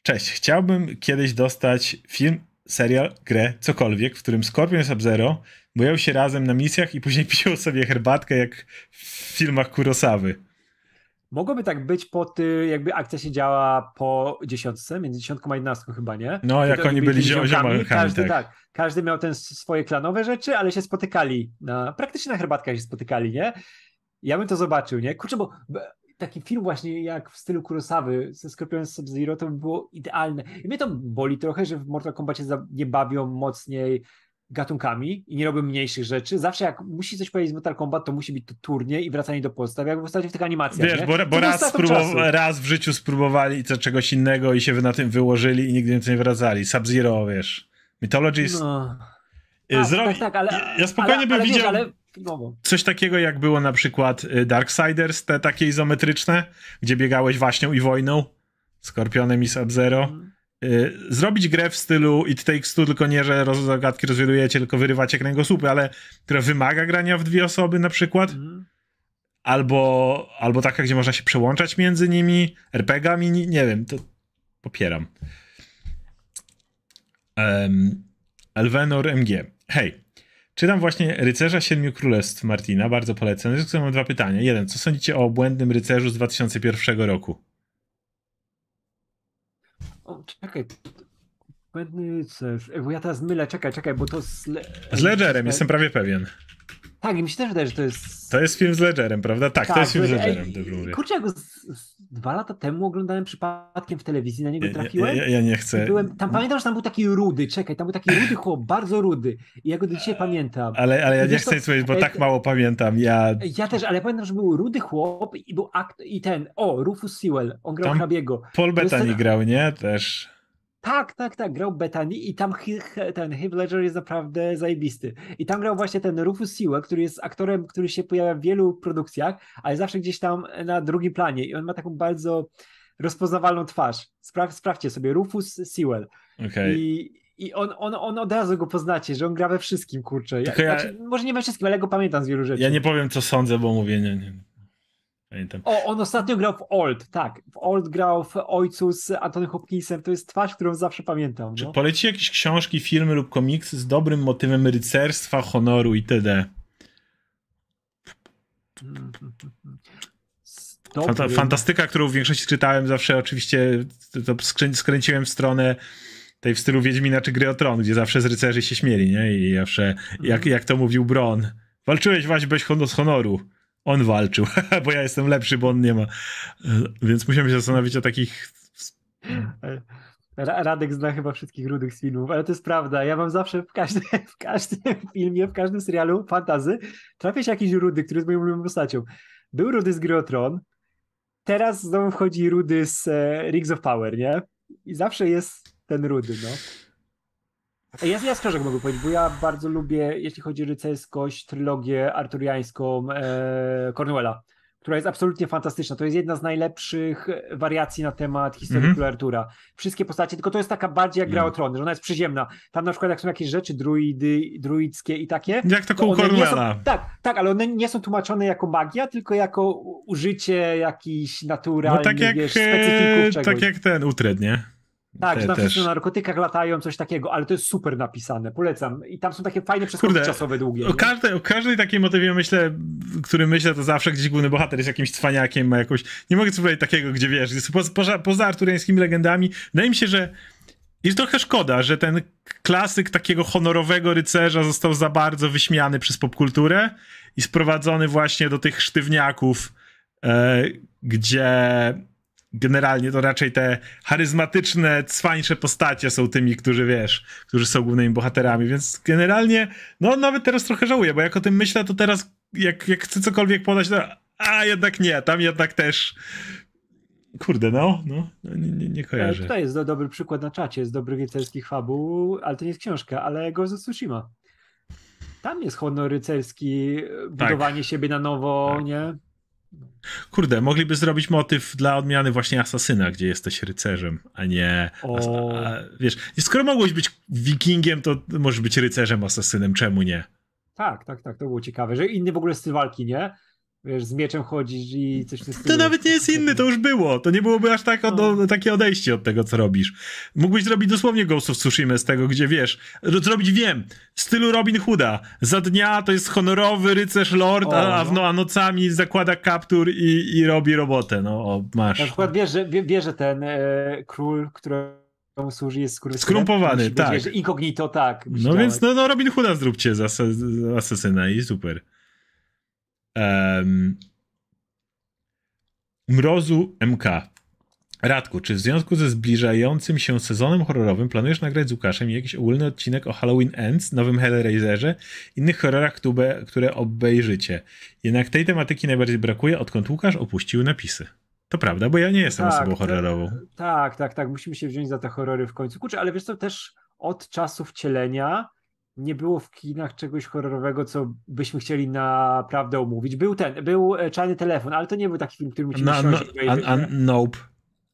Speaker 1: Cześć, chciałbym kiedyś dostać film serial, grę, cokolwiek, w którym Scorpion i Sub-Zero boją się razem na misjach i później piją sobie herbatkę jak w filmach Kurosawy.
Speaker 2: Mogłoby tak być po ty, jakby akcja się działa po dziesiątce, między dziesiątką a jedenastką chyba, nie? No, jak oni byli ziomalkami, tak. każdy, tak. tak. Każdy miał ten swoje klanowe rzeczy, ale się spotykali, na, praktycznie na herbatkach się spotykali, nie? Ja bym to zobaczył, nie? Kurczę, bo taki film właśnie jak w stylu Kurosawy ze Scorpion Sub-Zero to by było idealne. I mnie to boli trochę, że w Mortal Kombatie nie bawią mocniej gatunkami i nie robią mniejszych rzeczy. Zawsze jak musi coś powiedzieć z Mortal Kombat, to musi być to turniej i wracanie do podstaw, jak w ostatnich w tych animacjach. Wiesz, nie? bo, bo raz, raz
Speaker 1: w życiu spróbowali co, czegoś innego i się na tym wyłożyli i nigdy więcej nie wracali. Sub-Zero, wiesz. Mythologies... No. Y, tak, zrobi... tak, tak,
Speaker 2: ale, ja spokojnie ale, bym ale, widział... Wiesz, ale
Speaker 1: Coś takiego jak było na przykład y, Darksiders, te takie izometryczne, gdzie biegałeś właśnie i wojną, Skorpionem i Sub-Zero. Mhm. Y, zrobić grę w stylu It Takes Two, tylko nie, że zagadki rozwirujecie, tylko wyrywacie kręgosłupy, ale która wymaga grania w dwie osoby na przykład. Mhm. Albo, albo taka, gdzie można się przełączać między nimi, RPGami, nie wiem, to popieram. Um, Elvenor MG. Hej, Czytam właśnie Rycerza Siedmiu Królestw Martina, bardzo polecam. Zresztą mam dwa pytania. Jeden, co sądzicie o Błędnym Rycerzu z 2001 roku?
Speaker 2: O, czekaj. Błędny rycerz. Bo ja teraz mylę, czekaj, czekaj, bo to z... Le...
Speaker 1: Z Ledgerem, jestem prawie pewien.
Speaker 2: Tak, i mi się też wydaje, że to jest...
Speaker 1: To jest film z Ledgerem, prawda? Tak, tak to jest tak, film z Ledgerem. Ej, kurczę,
Speaker 2: go z, z, dwa lata temu oglądałem przypadkiem w telewizji, na niego trafiłem. Ja, ja, ja nie chcę... Byłem, tam pamiętam, że tam był taki rudy, czekaj, tam był taki rudy chłop, bardzo rudy. I ja go do dzisiaj pamiętam. Ale, ale ja nie chcę nic powiedzieć,
Speaker 1: bo e, tak mało pamiętam. Ja...
Speaker 2: ja też, ale pamiętam, że był rudy chłop i był akt... i ten, o, Rufus Sewell, on grał tam hrabiego. Paul Bettany
Speaker 1: grał, nie? Też.
Speaker 2: Tak, tak, tak, grał Bethany i tam ten Heath Ledger jest naprawdę zajebisty. I tam grał właśnie ten Rufus Sewell, który jest aktorem, który się pojawia w wielu produkcjach, ale zawsze gdzieś tam na drugim planie i on ma taką bardzo rozpoznawalną twarz. Spraw, sprawdźcie sobie, Rufus Sewell. Okay. I, i on, on, on od razu go poznacie, że on gra we wszystkim, kurczę. Ja, ja... Znaczy, może nie we wszystkim, ale go pamiętam z wielu rzeczy. Ja nie powiem,
Speaker 1: co sądzę, bo mówię, nie, nie. Pamiętam.
Speaker 2: O, on ostatnio grał w Old, tak. W Old grał w Ojcu z Antony Hopkinsem. To jest twarz, którą zawsze pamiętam. No.
Speaker 1: poleci jakieś książki, filmy lub komiksy z dobrym motywem rycerstwa, honoru itd.? Fanta fantastyka, którą w większości czytałem, zawsze oczywiście to skręciłem w stronę tej w stylu Wiedźmina czy Gry o Tron, gdzie zawsze z rycerzy się śmieli, nie? I zawsze, jak, mhm. jak to mówił Bron, walczyłeś właśnie bez z honoru on walczył, bo ja jestem lepszy, bo on nie ma. E, więc musimy się zastanowić o takich.
Speaker 2: Radek zna chyba wszystkich rudych z filmów, ale to jest prawda. Ja mam zawsze w każdym, w każdym filmie, w każdym serialu fantazy trafia się jakiś rudy, który jest moją ulubioną postacią. Był rudy z Gry Tron, teraz znowu wchodzi rudy z e, Rings of Power, nie? I zawsze jest ten rudy, no. Ja, ja jak mogę powiedzieć, bo ja bardzo lubię, jeśli chodzi o rycerskość, trylogię arturiańską e, która jest absolutnie fantastyczna. To jest jedna z najlepszych wariacji na temat historii mm -hmm. Artura. Wszystkie postacie, tylko to jest taka bardziej jak gra mm. o trony, że ona jest przyziemna. Tam na przykład jak są jakieś rzeczy druidy, druidzkie i takie. Jak to, to Są, tak, tak, ale one nie są tłumaczone jako magia, tylko jako użycie jakichś no naturalnych, no, tak jak, wiesz, specyfików e, tak czegoś. Tak jak
Speaker 1: ten utred, nie?
Speaker 2: Tak, że na też. na narkotykach latają, coś takiego, ale to jest super napisane, polecam. I tam są takie fajne przeskoki czasowe długie. O, każde, o każdej takiej motywie myślę,
Speaker 1: który myślę, to zawsze gdzieś główny bohater jest jakimś cwaniakiem, ma jakąś... Nie mogę sobie takiego, gdzie wiesz, jest poza, poza, poza arturiańskimi legendami. Wydaje mi się, że jest trochę szkoda, że ten klasyk takiego honorowego rycerza został za bardzo wyśmiany przez popkulturę i sprowadzony właśnie do tych sztywniaków, e, gdzie generalnie to raczej te charyzmatyczne, cwańsze postacie są tymi, którzy wiesz, którzy są głównymi bohaterami, więc generalnie, no nawet teraz trochę żałuję, bo jak o tym myślę, to teraz jak, jak chcę cokolwiek podać, to a jednak nie, tam jednak też Kurde, no, no, no nie, nie, nie kojarzę. Tutaj
Speaker 2: jest do, dobry przykład na czacie z dobrych rycerskich fabuł, ale to nie jest książka, ale Ghost of Tsushima. Tam jest honor rycerski, tak. budowanie tak. siebie na nowo, tak. nie?
Speaker 1: Kurde, mogliby zrobić motyw dla odmiany właśnie asasyna, gdzie jesteś rycerzem, a nie. O... a, wiesz, skoro mogłeś być wikingiem, to możesz być rycerzem, asasynem, czemu nie?
Speaker 2: Tak, tak, tak, to było ciekawe, że inny w ogóle styl walki, nie? wiesz, z mieczem chodzisz i coś w tym To
Speaker 1: nawet nie jest inny, to już było. To nie byłoby aż tak od, no. takie odejście od tego, co robisz. Mógłbyś zrobić dosłownie Ghost of Tsushima z tego, gdzie wiesz, zrobić, wiem, w stylu Robin Hooda. Za dnia to jest honorowy rycerz lord, o, a, no, a no, nocami zakłada kaptur i, i robi robotę. No, o, masz. Na
Speaker 2: przykład wiesz, że, wie, że ten e, król, który służy, jest skurwysyn. Skrumpowany, tak. inkognito, tak. No działać. więc
Speaker 1: no, no Robin Hooda zróbcie z, asas asesyna i super um, Mrozu MK. Radku, czy w związku ze zbliżającym się sezonem horrorowym planujesz nagrać z Łukaszem jakiś ogólny odcinek o Halloween Ends, nowym Hellraiserze, innych horrorach, które, obejrzycie? Jednak tej tematyki najbardziej brakuje, odkąd Łukasz opuścił napisy. To prawda, bo ja nie jestem tak, osobą tak. horrorową.
Speaker 2: Tak, tak, tak. Musimy się wziąć za te horrory w końcu. Kurczę, ale wiesz co, też od czasu wcielenia nie było w kinach czegoś horrorowego, co byśmy chcieli naprawdę omówić. Był ten, był e, Czarny Telefon, ale to nie był taki film, który musimy no, siąść no, a, a,
Speaker 1: Nope.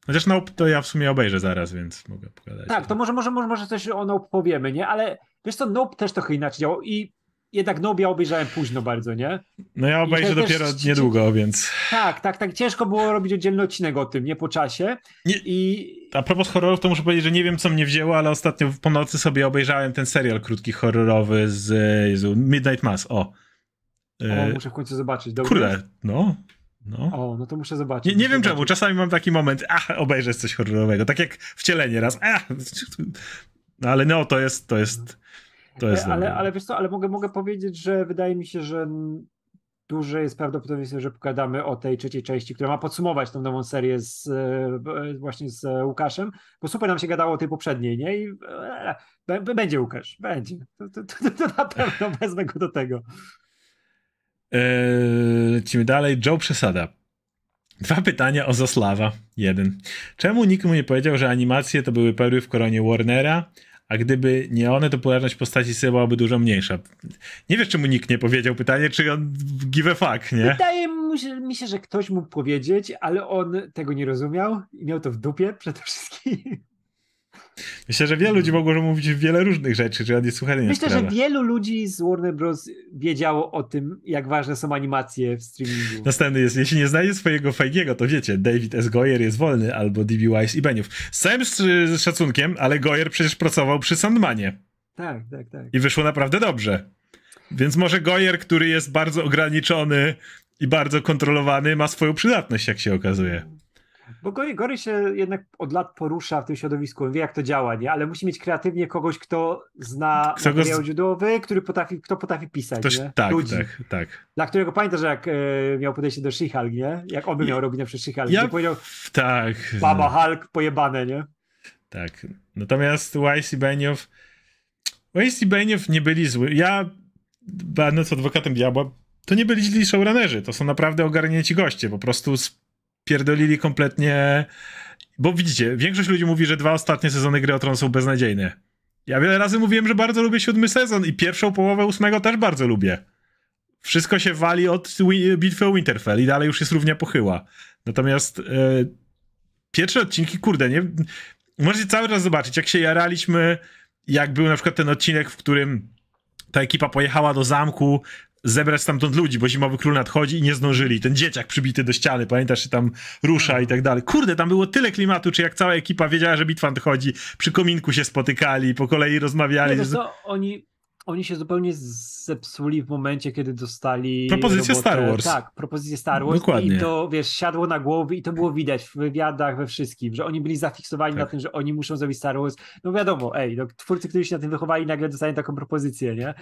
Speaker 1: Chociaż Nope to ja w sumie obejrzę zaraz, więc mogę pogadać.
Speaker 2: Tak, to może, może, może, może coś o Nope powiemy, nie? Ale wiesz co, Nope też trochę inaczej działał i jednak Nobia obejrzałem późno bardzo, nie? No ja obejrzę dopiero też, niedługo, więc... Tak, tak, tak. Ciężko było robić oddzielny odcinek o tym, nie po czasie.
Speaker 1: Nie, I... A propos horrorów, to muszę powiedzieć, że nie wiem, co mnie wzięło, ale ostatnio po nocy sobie obejrzałem ten serial krótki horrorowy z Jezu, Midnight Mass, o. O, e, muszę
Speaker 2: w końcu zobaczyć. Dobry Kurde, no. No. O, no to muszę zobaczyć. Nie, nie wiem zobaczyć.
Speaker 1: czemu, czasami mam taki moment, ach, obejrzę coś horrorowego, tak jak wcielenie raz, ach. No, ale no, to jest, to jest
Speaker 2: to jest e, ale, ale wiesz co, ale mogę, mogę powiedzieć, że wydaje mi się, że duże jest prawdopodobieństwo, że pogadamy o tej trzeciej części, która ma podsumować tą nową serię z, e, e, właśnie z Łukaszem, bo super nam się gadało o tej poprzedniej, nie? I e, będzie Łukasz, będzie. To, to, to, to na pewno wezmę go do tego.
Speaker 1: Eee, lecimy dalej. Joe przesada. Dwa pytania o Zosława. Jeden. Czemu nikt mu nie powiedział, że animacje to były perły w koronie Warnera, a gdyby nie one, to popularność postaci Syla byłaby dużo mniejsza. Nie wiesz, czemu nikt nie powiedział. Pytanie, czy on give a fuck, nie? Wydaje
Speaker 2: mi się, że ktoś mógł powiedzieć, ale on tego nie rozumiał i miał to w dupie przede wszystkim.
Speaker 1: Myślę, że wielu ludzi mhm. mogło mówić wiele różnych rzeczy, że on jest słuchany. Myślę, sprawa. że
Speaker 2: wielu ludzi z Warner Bros. wiedziało o tym, jak ważne są animacje w streamingu.
Speaker 1: Następny jest, jeśli nie znajdzie swojego Feigiego, to wiecie, David S. Goyer jest wolny, albo D.B. Wise i Beniów. Sam z, z szacunkiem, ale Goyer przecież pracował przy Sandmanie.
Speaker 2: Tak, tak, tak. I
Speaker 1: wyszło naprawdę dobrze. Więc może Goyer, który jest bardzo ograniczony i bardzo kontrolowany, ma swoją przydatność, jak się okazuje.
Speaker 2: Bo Gory, Gory się jednak od lat porusza w tym środowisku, wie jak to działa, nie? Ale musi mieć kreatywnie kogoś, kto zna kto materiał go... który potrafi, kto potrafi pisać, Ktoś, nie? Tak, Ludzi. tak, tak. Dla którego pamiętasz, jak e, miał podejście do She-Hulk, nie? Jak by miał robić na przykład She-Hulk, ja... powiedział
Speaker 1: tak. Baba
Speaker 2: Hulk pojebane, nie?
Speaker 1: Tak. Natomiast i y Benioff i y Benioff nie byli zły. Ja będąc adwokatem diabła, to nie byli źli showrunnerzy, to są naprawdę ogarnięci goście, po prostu z pierdolili kompletnie. Bo widzicie, większość ludzi mówi, że dwa ostatnie sezony Gry o Tron są beznadziejne. Ja wiele razy mówiłem, że bardzo lubię siódmy sezon i pierwszą połowę ósmego też bardzo lubię. Wszystko się wali od bitwy o Winterfell i dalej już jest równie pochyła. Natomiast e, pierwsze odcinki, kurde, nie... Możecie cały czas zobaczyć, jak się jaraliśmy, jak był na przykład ten odcinek, w którym ta ekipa pojechała do zamku, zebrać stamtąd ludzi, bo zimowy król nadchodzi i nie zdążyli. Ten dzieciak przybity do ściany, pamiętasz, że tam rusza i tak dalej. Kurde, tam było tyle klimatu, czy jak cała ekipa wiedziała, że bitwa nadchodzi, przy kominku się spotykali, po kolei rozmawiali. Nie, no to
Speaker 2: oni, oni się zupełnie zepsuli w momencie, kiedy dostali. Propozycję robotę. Star Wars. Tak, propozycję Star Wars. Dokładnie. I to wiesz, siadło na głowie i to było widać w wywiadach, we wszystkim, że oni byli zafiksowani tak. na tym, że oni muszą zrobić Star Wars. No wiadomo, ej, no, twórcy, którzy się na tym wychowali, nagle dostają taką propozycję, nie?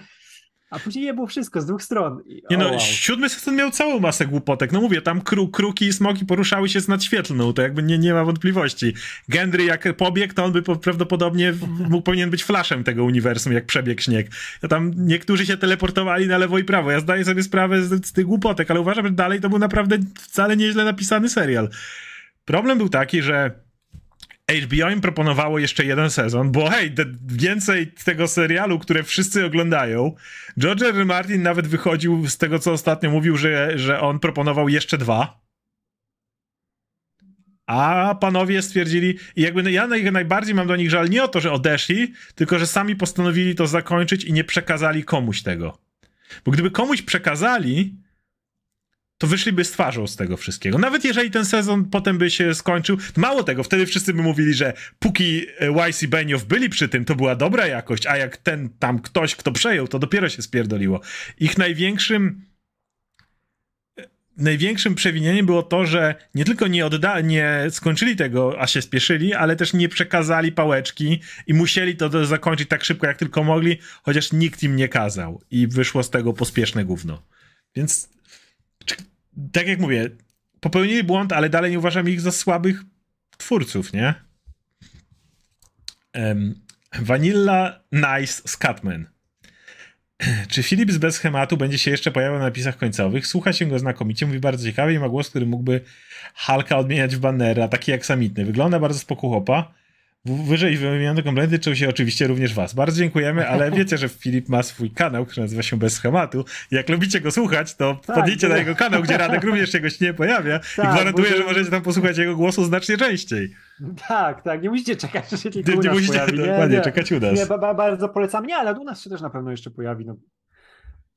Speaker 2: A później je było wszystko z dwóch stron. I, nie no, wow. siódmy sezon miał
Speaker 1: całą masę głupotek. No mówię, tam kru, kruki i smoki poruszały się z nadświetlną, to jakby nie, nie ma wątpliwości. Gendry jak pobiegł, to on by po, prawdopodobnie mógł, powinien być flashem tego uniwersum, jak przebieg śnieg. Ja tam niektórzy się teleportowali na lewo i prawo. Ja zdaję sobie sprawę z, z tych głupotek, ale uważam, że dalej to był naprawdę wcale nieźle napisany serial. Problem był taki, że HBO im proponowało jeszcze jeden sezon, bo hej, więcej tego serialu, które wszyscy oglądają. George R. R. Martin nawet wychodził z tego, co ostatnio mówił, że, że on proponował jeszcze dwa. A panowie stwierdzili, i jakby no ja najbardziej mam do nich żal nie o to, że odeszli, tylko że sami postanowili to zakończyć i nie przekazali komuś tego. Bo gdyby komuś przekazali, to wyszliby z twarzą z tego wszystkiego. Nawet jeżeli ten sezon potem by się skończył, mało tego, wtedy wszyscy by mówili, że póki e, YC Benioff byli przy tym, to była dobra jakość, a jak ten tam ktoś, kto przejął, to dopiero się spierdoliło. Ich największym e, największym przewinieniem było to, że nie tylko nie, odda- nie skończyli tego, a się spieszyli, ale też nie przekazali pałeczki i musieli to zakończyć tak szybko, jak tylko mogli, chociaż nikt im nie kazał i wyszło z tego pospieszne gówno. Więc tak jak mówię, popełnili błąd, ale dalej nie uważam ich za słabych twórców, nie? Um, Vanilla Nice Scatman. Czy Philips bez schematu będzie się jeszcze pojawiał na napisach końcowych? Słucha się go znakomicie, mówi bardzo ciekawie i ma głos, który mógłby Halka odmieniać w banera, taki aksamitny. Wygląda bardzo spoko chłopa. Wyżej wymienione komplementy czują się oczywiście również was. Bardzo dziękujemy, ale wiecie, że Filip ma swój kanał, który nazywa się Bez Schematu. Jak lubicie go słuchać, to tak, tak. na jego kanał, gdzie Radek również się nie pojawia tak, i gwarantuję, że... możecie tam posłuchać jego głosu znacznie częściej.
Speaker 2: Tak, tak, nie musicie czekać, że się tylko nie, u nas nie musicie, pojawi. dokładnie, nie, czekać u nas. Nie, ba, bardzo polecam. Nie, ale u nas się też na pewno jeszcze pojawi. No,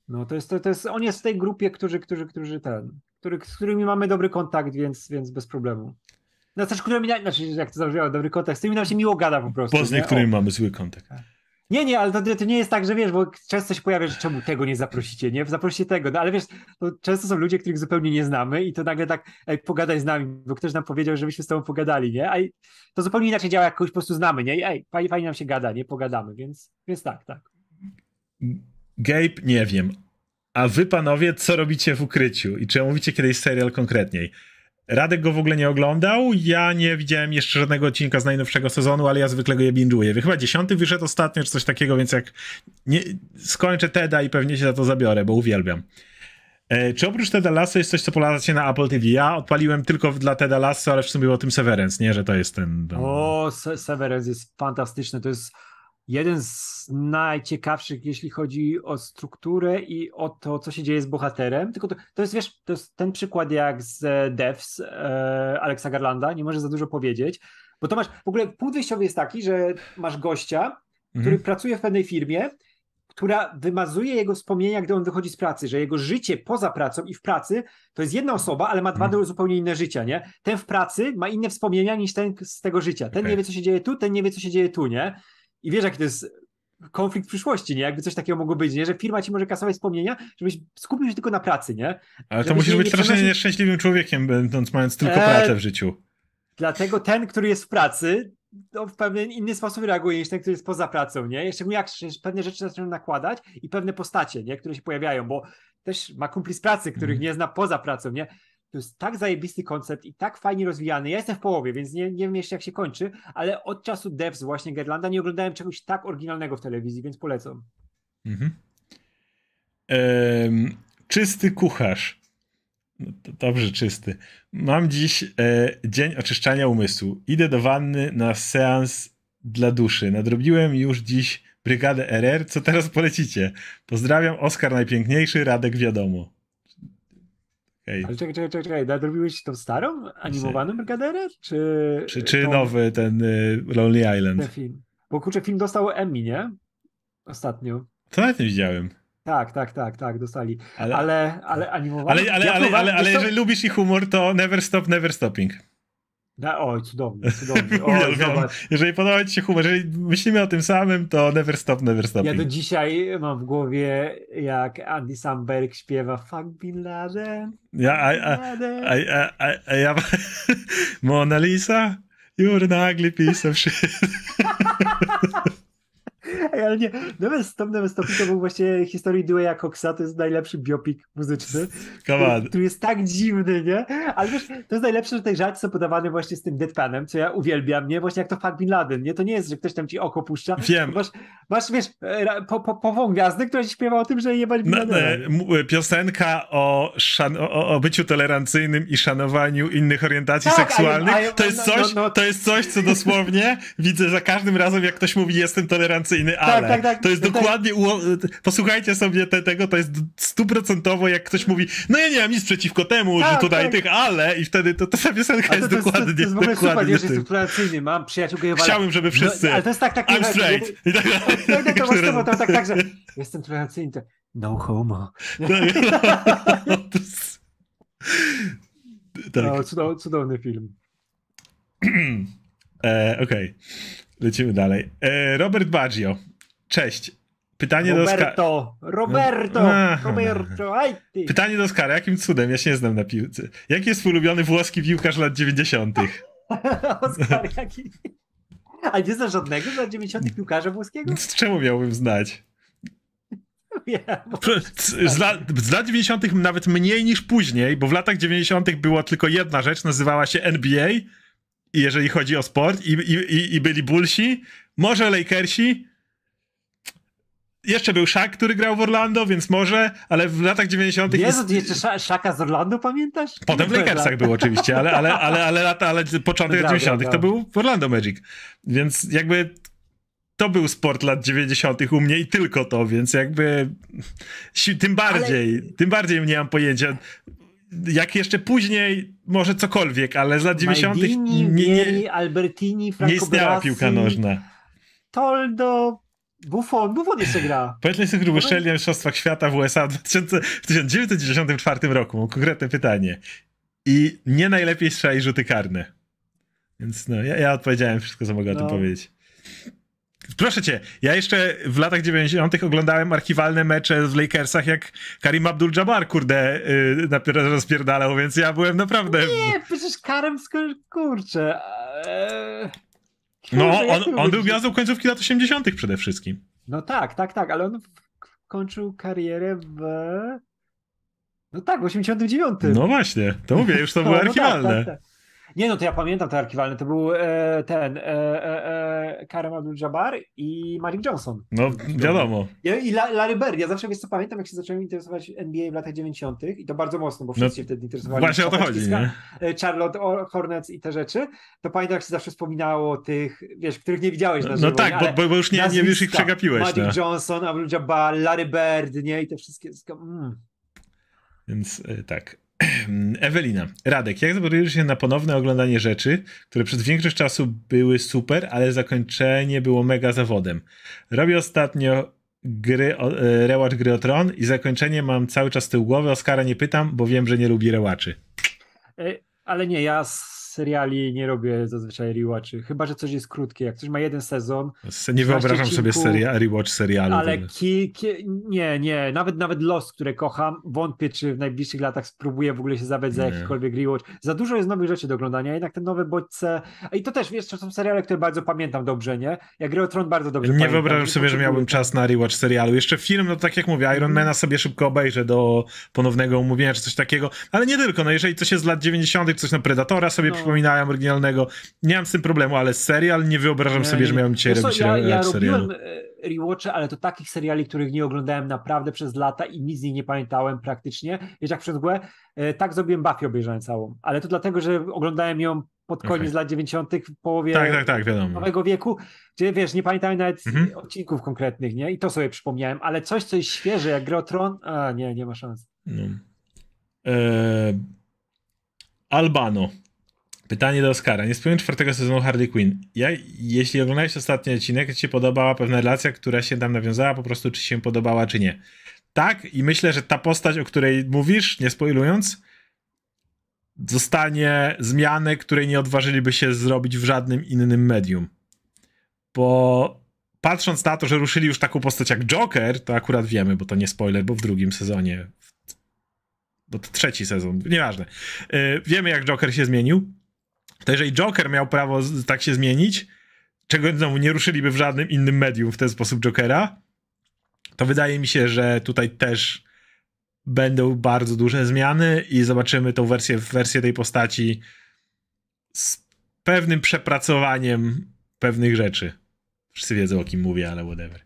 Speaker 2: no to, jest, to, to jest, on jest w tej grupie, którzy, którzy, którzy ten, który, z którymi mamy dobry kontakt, więc, więc bez problemu. No też, który mi, na... znaczy, jak to zabrzmiało, dobry kontekst, z tymi nam się miło gada po prostu. Bo z niektórymi
Speaker 1: mamy zły kontakt. Tak.
Speaker 2: Nie, nie, ale to, to, nie jest tak, że wiesz, bo często się pojawia, że czemu tego nie zaprosicie, nie? Zaprosicie tego, no ale wiesz, no, często są ludzie, których zupełnie nie znamy i to nagle tak, ej, pogadaj z nami, bo ktoś nam powiedział, żebyśmy z tobą pogadali, nie? A to zupełnie inaczej działa, jak kogoś po prostu znamy, nie? I ej, fajnie, fajnie nam się gada, nie? Pogadamy, więc, więc tak, tak.
Speaker 1: Gabe, nie wiem. A wy panowie, co robicie w ukryciu i czy mówicie kiedyś serial konkretniej? Radek go w ogóle nie oglądał. Ja nie widziałem jeszcze żadnego odcinka z najnowszego sezonu, ale ja zwykle go je binge'uję. Chyba dziesiąty wyszedł ostatnio, czy coś takiego, więc jak nie, skończę Teda i pewnie się za to zabiorę, bo uwielbiam. E, czy oprócz Teda Lasso jest coś, co się na Apple TV? Ja odpaliłem tylko dla Teda Lasso, ale w sumie było o tym Severance, nie? Że to jest ten...
Speaker 2: O, Severance jest fantastyczny, to jest jeden z najciekawszych, jeśli chodzi o strukturę i o to, co się dzieje z bohaterem. Tylko to, to jest, wiesz, to jest ten przykład jak z e, Devs e, Alexa Garlanda, nie może za dużo powiedzieć, bo to masz, w ogóle punkt wyjściowy jest taki, że masz gościa, mhm. który mhm. pracuje w pewnej firmie, która wymazuje jego wspomnienia, gdy on wychodzi z pracy, że jego życie poza pracą i w pracy to jest jedna osoba, ale ma dwa hmm. zupełnie inne życia, nie? Ten w pracy ma inne wspomnienia niż ten z tego życia. Ten okay. nie wie, co się dzieje tu, ten nie wie, co się dzieje tu, nie? I wiesz, jaki to jest konflikt przyszłości, nie? Jakby coś takiego mogło być, nie? Że firma ci może kasować wspomnienia, żebyś skupił się tylko na pracy, nie? Ale to musisz być strasznie przenosił...
Speaker 1: nieszczęśliwym człowiekiem, będąc, mając tylko eee, pracę w życiu.
Speaker 2: Dlatego ten, który jest w pracy, w pewien inny sposób reaguje niż ten, który jest poza pracą, nie? mu jak pewne rzeczy zaczynają nakładać i pewne postacie, nie? Które się pojawiają, bo też ma kumpli z pracy, których mm. nie zna poza pracą, nie? To jest tak zajebisty koncept i tak fajnie rozwijany. Ja jestem w połowie, więc nie, nie wiem jeszcze jak się kończy, ale od czasu devs właśnie Gerlanda nie oglądałem czegoś tak oryginalnego w telewizji, więc polecam.
Speaker 1: Mhm. Ehm, czysty kucharz. No dobrze, czysty. Mam dziś e, dzień oczyszczania umysłu. Idę do wanny na seans dla duszy. Nadrobiłem już dziś brygadę RR. Co teraz polecicie? Pozdrawiam, Oskar najpiękniejszy, Radek wiadomo.
Speaker 2: Hej. Ale czekaj, czekaj, czekaj, czekaj, nadrobiłeś tą starą, animowaną znaczy- Brygaderę? Czy, czy, czy tą... nowy
Speaker 1: ten y, Lonely Island? Ten
Speaker 2: film. Bo kurczę, film dostał Emmy, nie? Ostatnio.
Speaker 1: To nawet nie widziałem.
Speaker 2: Tak, tak, tak, tak, dostali. Ale, ale, ale animowane. Ale, ale, ale, ale, ale jeżeli
Speaker 1: lubisz ich humor, to Never Stop, Never Stopping. Da, oj, cudownie, cudownie. Oj, zobacz. Jeżeli podoba Ci się humor, jeżeli myślimy o tym samym, to never stop, never stop. Ja do
Speaker 2: dzisiaj mam w głowie, jak Andy Samberg śpiewa Fuck Bin Laden.
Speaker 1: Ja, a, a, a, a, a ja. Mona Lisa, you're an ugly piece of shit.
Speaker 2: Ale nie, no stop, to był właśnie historii Dewey'a Coxa, to jest najlepszy biopik muzyczny, Come on. jest tak dziwny, nie? Ale wiesz, to jest najlepsze, że tej żarty są podawane właśnie z tym deadpanem, co ja uwielbiam, nie? Właśnie jak to Fuck Bin Laden, nie? To nie jest, że ktoś tam ci oko puszcza. Wiem. Masz, masz wiesz, po, po, pową gwiazdę, która ci śpiewa o tym, że jebać Bin no, Laden.
Speaker 1: E, e, piosenka o, szan- o, o, byciu tolerancyjnym i szanowaniu innych orientacji tak, seksualnych, I, I, to, jest no, coś, no, to jest coś, co dosłownie widzę za każdym razem, jak ktoś mówi jestem tolerancyjny, perfekcyjny ale. Tak, tak, tak. To jest dokładnie, posłuchajcie sobie te, tego, to jest stuprocentowo jak ktoś mówi, no ja nie mam nic przeciwko temu, że tutaj tych ale i wtedy to, to ta piosenka to, jest to, dokładnie to, to, to jest w ogóle super, wiesz,
Speaker 2: jest mam przyjaciół Gejowala. Chciałbym, żeby wszyscy, no, ale to jest tak, tak, I'm straight. I tak, tak, tak, tak, tak, tak, tak, że jestem tolerancyjny, no homo. No, no, tak. cudowny film.
Speaker 1: e, Okej. Okay. Lecimy dalej. E, Robert Baggio. Cześć. Pytanie Roberto, do
Speaker 2: Oscara. Roberto, no. Roberto, aj ty.
Speaker 1: Pytanie do Oscara. Jakim cudem? Ja się nie znam na piłce. Jaki jest ulubiony włoski piłkarz lat 90.?
Speaker 2: Oskar, jaki? A nie znasz żadnego z lat 90. piłkarza włoskiego?
Speaker 1: Z no czemu miałbym znać? Yeah, z, lat, z lat 90. nawet mniej niż później, bo w latach 90. była tylko jedna rzecz, nazywała się NBA jeżeli chodzi o sport, i, i, i byli Bullsi, może Lakersi. Jeszcze był Szak, który grał w Orlando, więc może, ale w latach 90. Jezu, jest... jeszcze Szaka z
Speaker 2: Orlando pamiętasz? Potem w Lakersach był oczywiście, ale, ale, ale, ale,
Speaker 1: lata, ale początek lat 90. to był Orlando Magic. Więc jakby to był sport lat 90. u mnie i tylko to, więc jakby tym bardziej, ale... tym bardziej nie mam pojęcia jak jeszcze później, może cokolwiek, ale z lat 90. nie, nie,
Speaker 2: Albertini, Franco nie istniała piłka nożna. Toldo, Buffon, Buffon jeszcze gra.
Speaker 1: Powiedz mi, gruby szczeli na Mistrzostwach Świata w USA w, 2000, w 1994 roku. Mam konkretne pytanie. I nie najlepiej strzeli rzuty karne. Więc no, ja, ja odpowiedziałem wszystko, co mogę no. o tym no. powiedzieć. Proszę cię, ja jeszcze w latach 90. oglądałem archiwalne mecze w Lakersach, jak Karim Abdul-Jabbar, kurde, yy, rozpierdalał, więc ja byłem naprawdę... Nie,
Speaker 2: przecież Karem, kurczę... Eee... No, on, on był
Speaker 1: gwiazdą końcówki lat 80. przede wszystkim.
Speaker 2: No tak, tak, tak, ale on kończył karierę w... No tak, w 89. No właśnie, to mówię, już to no, było no, tak, archiwalne. No tak, tak, tak. Nie no, to ja pamiętam te archiwalne, to był e, ten e, e, e Karim Abdul-Jabbar i Malik Johnson.
Speaker 1: No wiadomo.
Speaker 2: I Larry Bird, ja zawsze wiesz co, pamiętam jak się zacząłem interesować NBA w latach 90 i to bardzo mocno, bo no, wszyscy no, się wtedy interesowali. Właśnie o to chodzi, nie? E, Charlotte Hornets i te rzeczy, to pamiętam jak się zawsze wspominało tych, wiesz, których nie widziałeś na no żywo. No tak, bo, bo, już nie, nie wiesz ich przegapiłeś. Magic no. Johnson, Abdul-Jabbar, Larry Bird, nie? I te wszystkie... Mm.
Speaker 1: Więc y, tak. Ewelina, Radek, jak zabrujesz się na ponowne oglądanie rzeczy, które przez większość czasu były super, ale zakończenie było mega zawodem? Robię ostatnio gry, o, e, rewatch gry o tron i zakończenie mam cały czas tył głowy. Oskara nie pytam, bo wiem, że nie lubi rełaczy.
Speaker 2: E, ale nie, ja seriali nie robię zazwyczaj rewatchy, chyba że coś jest krótkie. Jak coś ma jeden sezon. Nie wyobrażam sobie seria, rewatch serialu. Ale ki, ki, nie, nie, nawet nawet los, które kocham, wątpię, czy w najbliższych latach spróbuję w ogóle się zabrać za jakikolwiek rewatch. Za dużo jest nowych rzeczy do oglądania, jednak te nowe bodźce. I to też wiesz, to są seriale, które bardzo pamiętam dobrze, nie? Jak Gry Tron bardzo dobrze Nie pamiętam, wyobrażam sobie, że miałbym
Speaker 1: czas na rewatch serialu. Jeszcze film, no tak jak mówię, Iron hmm. Mana sobie szybko obejrzę do ponownego umówienia czy coś takiego, ale nie tylko, no jeżeli coś jest z lat 90., coś na Predatora sobie no przypominałem oryginalnego. Nie mam z tym problemu, ale serial nie wyobrażam sobie, że miałem dzisiaj Wiesz, robić ja, ja robiłem
Speaker 2: e, rewatche, ale to takich seriali, których nie oglądałem naprawdę przez lata i nic z nich nie pamiętałem praktycznie. Wiesz, jak przez mgłę, e, tak zrobiłem Buffy obejrzałem całą, ale to dlatego, że oglądałem ją pod koniec okay. lat 90., w połowie tak, tak, tak, nowego wieku, gdzie wiesz, nie pamiętałem nawet mhm. odcinków konkretnych, nie? I to sobie przypomniałem, ale coś, co jest świeże, jak Grotron, a nie, nie ma szans.
Speaker 1: No. E, Albano. Pytanie do Oscara. Nie spełniłem czwartego sezonu Harley Quinn. Ja, jeśli oglądasz ostatni odcinek, czy ci podobała pewna relacja, która się tam nawiązała, po prostu czy się podobała, czy nie. Tak, i myślę, że ta postać, o której mówisz, nie spoilując, zostanie zmiany, której nie odważyliby się zrobić w żadnym innym medium. Bo patrząc na to, że ruszyli już taką postać jak Joker, to akurat wiemy, bo to nie spoiler, bo w drugim sezonie, bo to trzeci sezon, nieważne. Yy, wiemy, jak Joker się zmienił. To jeżeli Joker miał prawo tak się zmienić, czego znowu nie ruszyliby w żadnym innym medium w ten sposób Jokera, to wydaje mi się, że tutaj też będą bardzo duże zmiany i zobaczymy tą wersję, wersję tej postaci z pewnym przepracowaniem pewnych rzeczy. Wszyscy wiedzą o kim mówię, ale whatever.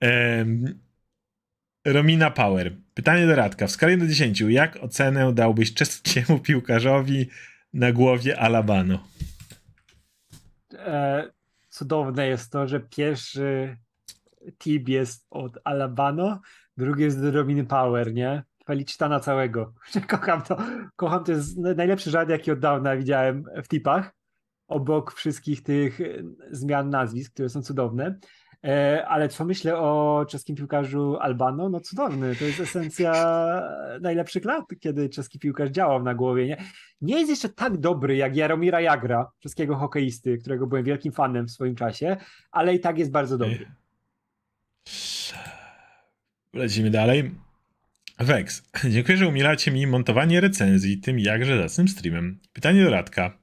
Speaker 1: Um, Romina Power. Pytanie do Radka. W skali do 10, jak ocenę dałbyś czeskiemu piłkarzowi na głowie Alabano.
Speaker 2: E, cudowne jest to, że pierwszy tip jest od Alabano, drugi jest do Robiny Power, nie? na całego. Kocham to. Kocham to jest najlepszy żart, jaki od dawna widziałem w tipach. Obok wszystkich tych e, zmian nazwisk, które są cudowne. E, ale co myślę o czeskim piłkarzu Albano? No cudowny, to jest esencja najlepszych lat, kiedy czeski piłkarz działał na głowie. Nie, nie jest jeszcze tak dobry jak Jaromira Jagra, czeskiego hokeisty, którego byłem wielkim fanem w swoim czasie, ale i tak jest bardzo dobry.
Speaker 1: Lecimy dalej. Wex, dziękuję, że umilacie mi montowanie recenzji tym jakże zacnym streamem. Pytanie do Radka.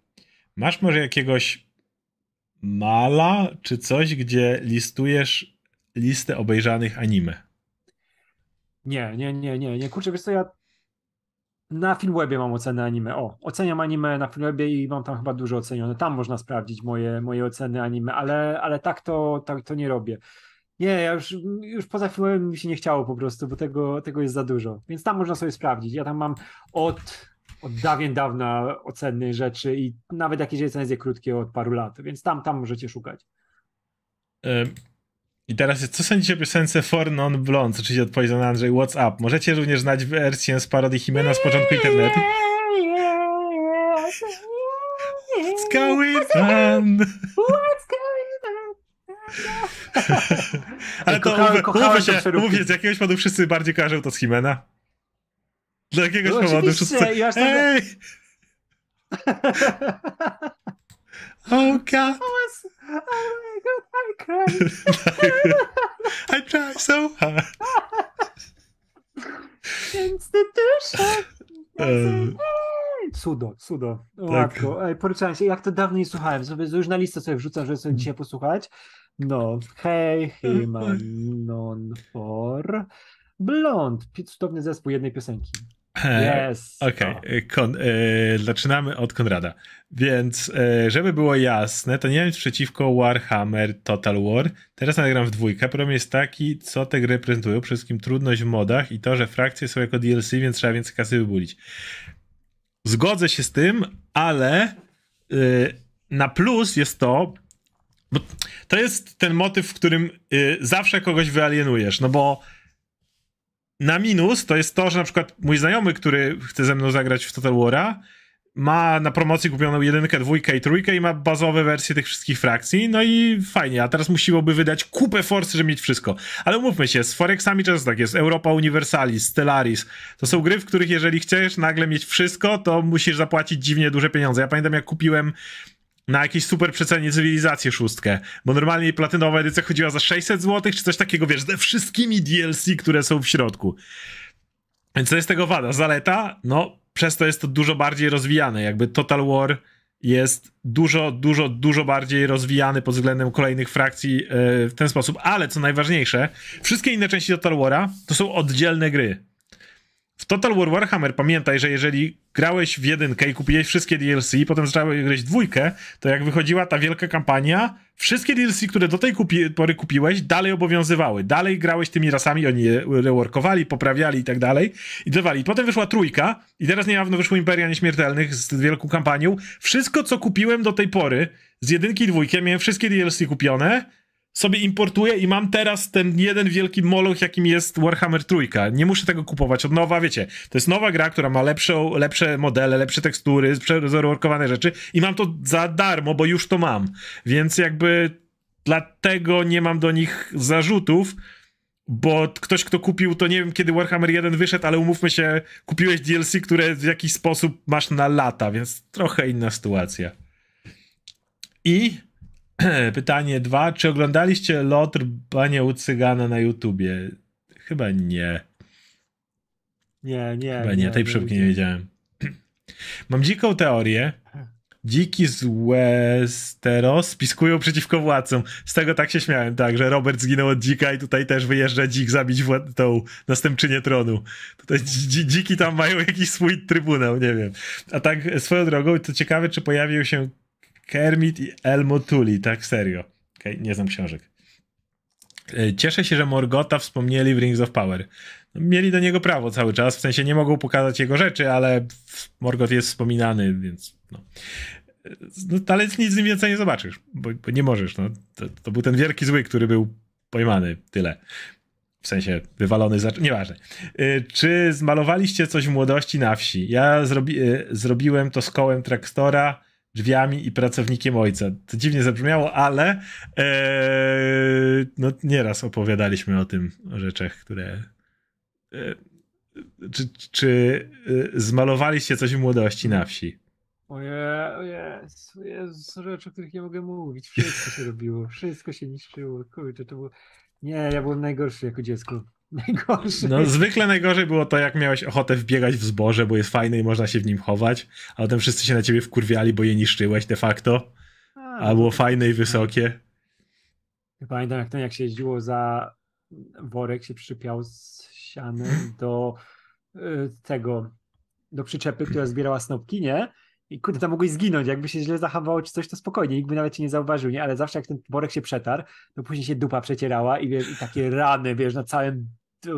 Speaker 1: Masz może jakiegoś mala czy coś, gdzie listujesz listę obejrzanych anime.
Speaker 2: Nie, nie, nie, nie, nie. Kurczę, wiesz co, ja na Filmwebie mam ocenę anime. O, oceniam anime na Filmwebie i mam tam chyba dużo ocenione. Tam można sprawdzić moje, moje oceny anime, ale, ale tak, to, tak to nie robię. Nie, ja już, już poza Filmwebem mi się nie chciało po prostu, bo tego, tego jest za dużo. Więc tam można sobie sprawdzić. Ja tam mam od od dawien dawna oceny rzeczy i nawet jakieś recenzje krótkie od paru lat, więc tam, tam możecie szukać.
Speaker 1: I teraz jest, co sądzicie o piosence For Non Blonde, czyli odpowiedział na Andrzej, What's Up? Możecie również znać wersję z parodii Himena z początku internetu.
Speaker 2: What's going on? What's going on? Ale to mówię,
Speaker 1: z jakiegoś powodu wszyscy bardziej kojarzą to z Himena. Dla jakiegoś no, powodu wszyscy... Ja Ej! Oh god! I
Speaker 2: was, oh my god, I cried. I tried so hard. Institution! Eee. Cudo, cudo. Łatwo. Tak. poruszałem się, jak to dawno nie słuchałem. Sobie już na listę sobie wrzucam, żeby sobie dzisiaj posłuchać. No, hej, human, non for. Blond, cudowny zespół jednej piosenki. Yes. Okej,
Speaker 1: okay. No. Y, zaczynamy od Konrada. Więc, y, żeby było jasne, to nie mam nic przeciwko Warhammer Total War. Teraz nagram w dwójkę. Problem jest taki, co te gry prezentują. Przede wszystkim trudność w modach i to, że frakcje są jako DLC, więc trzeba więcej kasy wybulić. Zgodzę się z tym, ale y, na plus jest to, bo to jest ten motyw, w którym zawsze kogoś wyalienujesz, no bo na minus to jest to, że na przykład mój znajomy, który chce ze mną zagrać w Total War'a, ma na promocji kupioną jedynkę, dwójkę i trójkę i ma bazowe wersje tych wszystkich frakcji, no i fajnie, a teraz musiłoby wydać kupę forsy, żeby mieć wszystko. Ale umówmy się, z Forexami często tak jest, Europa Universalis, Stellaris, to są gry, w których jeżeli chcesz nagle mieć wszystko, to musisz zapłacić dziwnie duże pieniądze. Ja pamiętam jak kupiłem na jakiejś super przecenie cywilizację szóstkę, bo normalnie platynowa edycja chodziła za 600 zł, czy coś takiego, wiesz, ze wszystkimi DLC, które są w środku. Więc co jest tego wada. Zaleta, no, przez to jest to dużo bardziej rozwijane, jakby Total War jest dużo, dużo, dużo bardziej rozwijany pod względem kolejnych frakcji yy, w ten sposób, ale co najważniejsze, wszystkie inne części Total War'a to są oddzielne gry. W Total War Warhammer pamiętaj, że jeżeli grałeś w jedynkę i kupiłeś wszystkie DLC, i potem zacząłeś grać dwójkę, to jak wychodziła ta wielka kampania, wszystkie DLC, które do tej kupi pory kupiłeś, dalej obowiązywały. Dalej grałeś tymi rasami, oni je reworkowali, poprawiali i tak dalej. I dawali. Potem wyszła trójka i teraz niejawno wyszło Imperia Nieśmiertelnych z wielką kampanią. Wszystko, co kupiłem do tej pory z jedynki i dwójki, miałem wszystkie DLC kupione, sobie importuję i mam teraz ten jeden wielki moloch, jakim jest Warhammer Trójka. Nie muszę tego kupować od nowa, wiecie. To jest nowa gra, która ma lepsze, lepsze modele, lepsze tekstury, przereworkowane rzeczy i mam to za darmo, bo już to mam. Więc jakby dlatego nie mam do nich zarzutów, bo ktoś, kto kupił, to nie wiem kiedy Warhammer 1 wyszedł, ale umówmy się, kupiłeś DLC, które w jakiś sposób masz na lata, więc trochę inna sytuacja. I Pytanie dwa. Czy oglądaliście Lotr Banie u Cygana na YouTubie? Chyba nie.
Speaker 2: Nie, nie. Chyba nie, nie tej przypadki nie wiedziałem.
Speaker 1: Mam dziką teorię. Dziki z Westeros piskują przeciwko władcom. Z tego tak się śmiałem, tak, że Robert zginął od dzika i tutaj też wyjeżdża dzik zabić wład- tą następczynię tronu. Tutaj dziki tam mają jakiś swój trybunał, nie wiem. A tak swoją drogą, to ciekawe, czy pojawił się Kermit i Elmo Tuli tak serio. Okay? Nie znam książek. E, cieszę się, że Morgota wspomnieli w Rings of Power. No, mieli do niego prawo cały czas, w sensie nie mogą pokazać jego rzeczy, ale Morgot jest wspominany, więc no. no ale nic z nim więcej nie zobaczysz, bo, bo nie możesz. No. To, to, był ten wielki zły, który był pojmany, tyle. W sensie wywalony, za... nieważne. E, czy zmalowaliście coś w młodości na wsi? Ja zrobi... E, zrobiłem to z kołem traktora drzwiami i pracownikiem ojca. To dziwnie zabrzmiało, ale e, no, nieraz opowiadaliśmy o tym, o rzeczach, które. E, czy czy e, zmalowaliście coś w młodości na wsi?
Speaker 2: Oje, jest, jest rzeczy, o których nie mogę mówić. Wszystko się robiło, wszystko się niszczyło. Kurczę, to było. Nie, ja byłem najgorszy jako dziecko najgorzej. No, zwykle
Speaker 1: najgorzej było to, jak miałeś ochotę wbiegać w zboże, bo jest fajne i można się w nim chować, a potem wszyscy się na ciebie wkurwiali, bo je niszczyłeś de facto. A, było fajne i wysokie.
Speaker 2: pamiętam, jak ten, jak się jeździło za worek, się przypiał z siany do y, tego, do przyczepy, która zbierała snopki, nie? I kurde, tam mogłeś zginąć, jakby się źle zachowało czy coś, to spokojnie, nikt by nawet cię nie zauważył, nie? Ale zawsze jak ten worek się przetarł, to później się dupa przecierała i wiesz, i takie rany, wiesz, na całym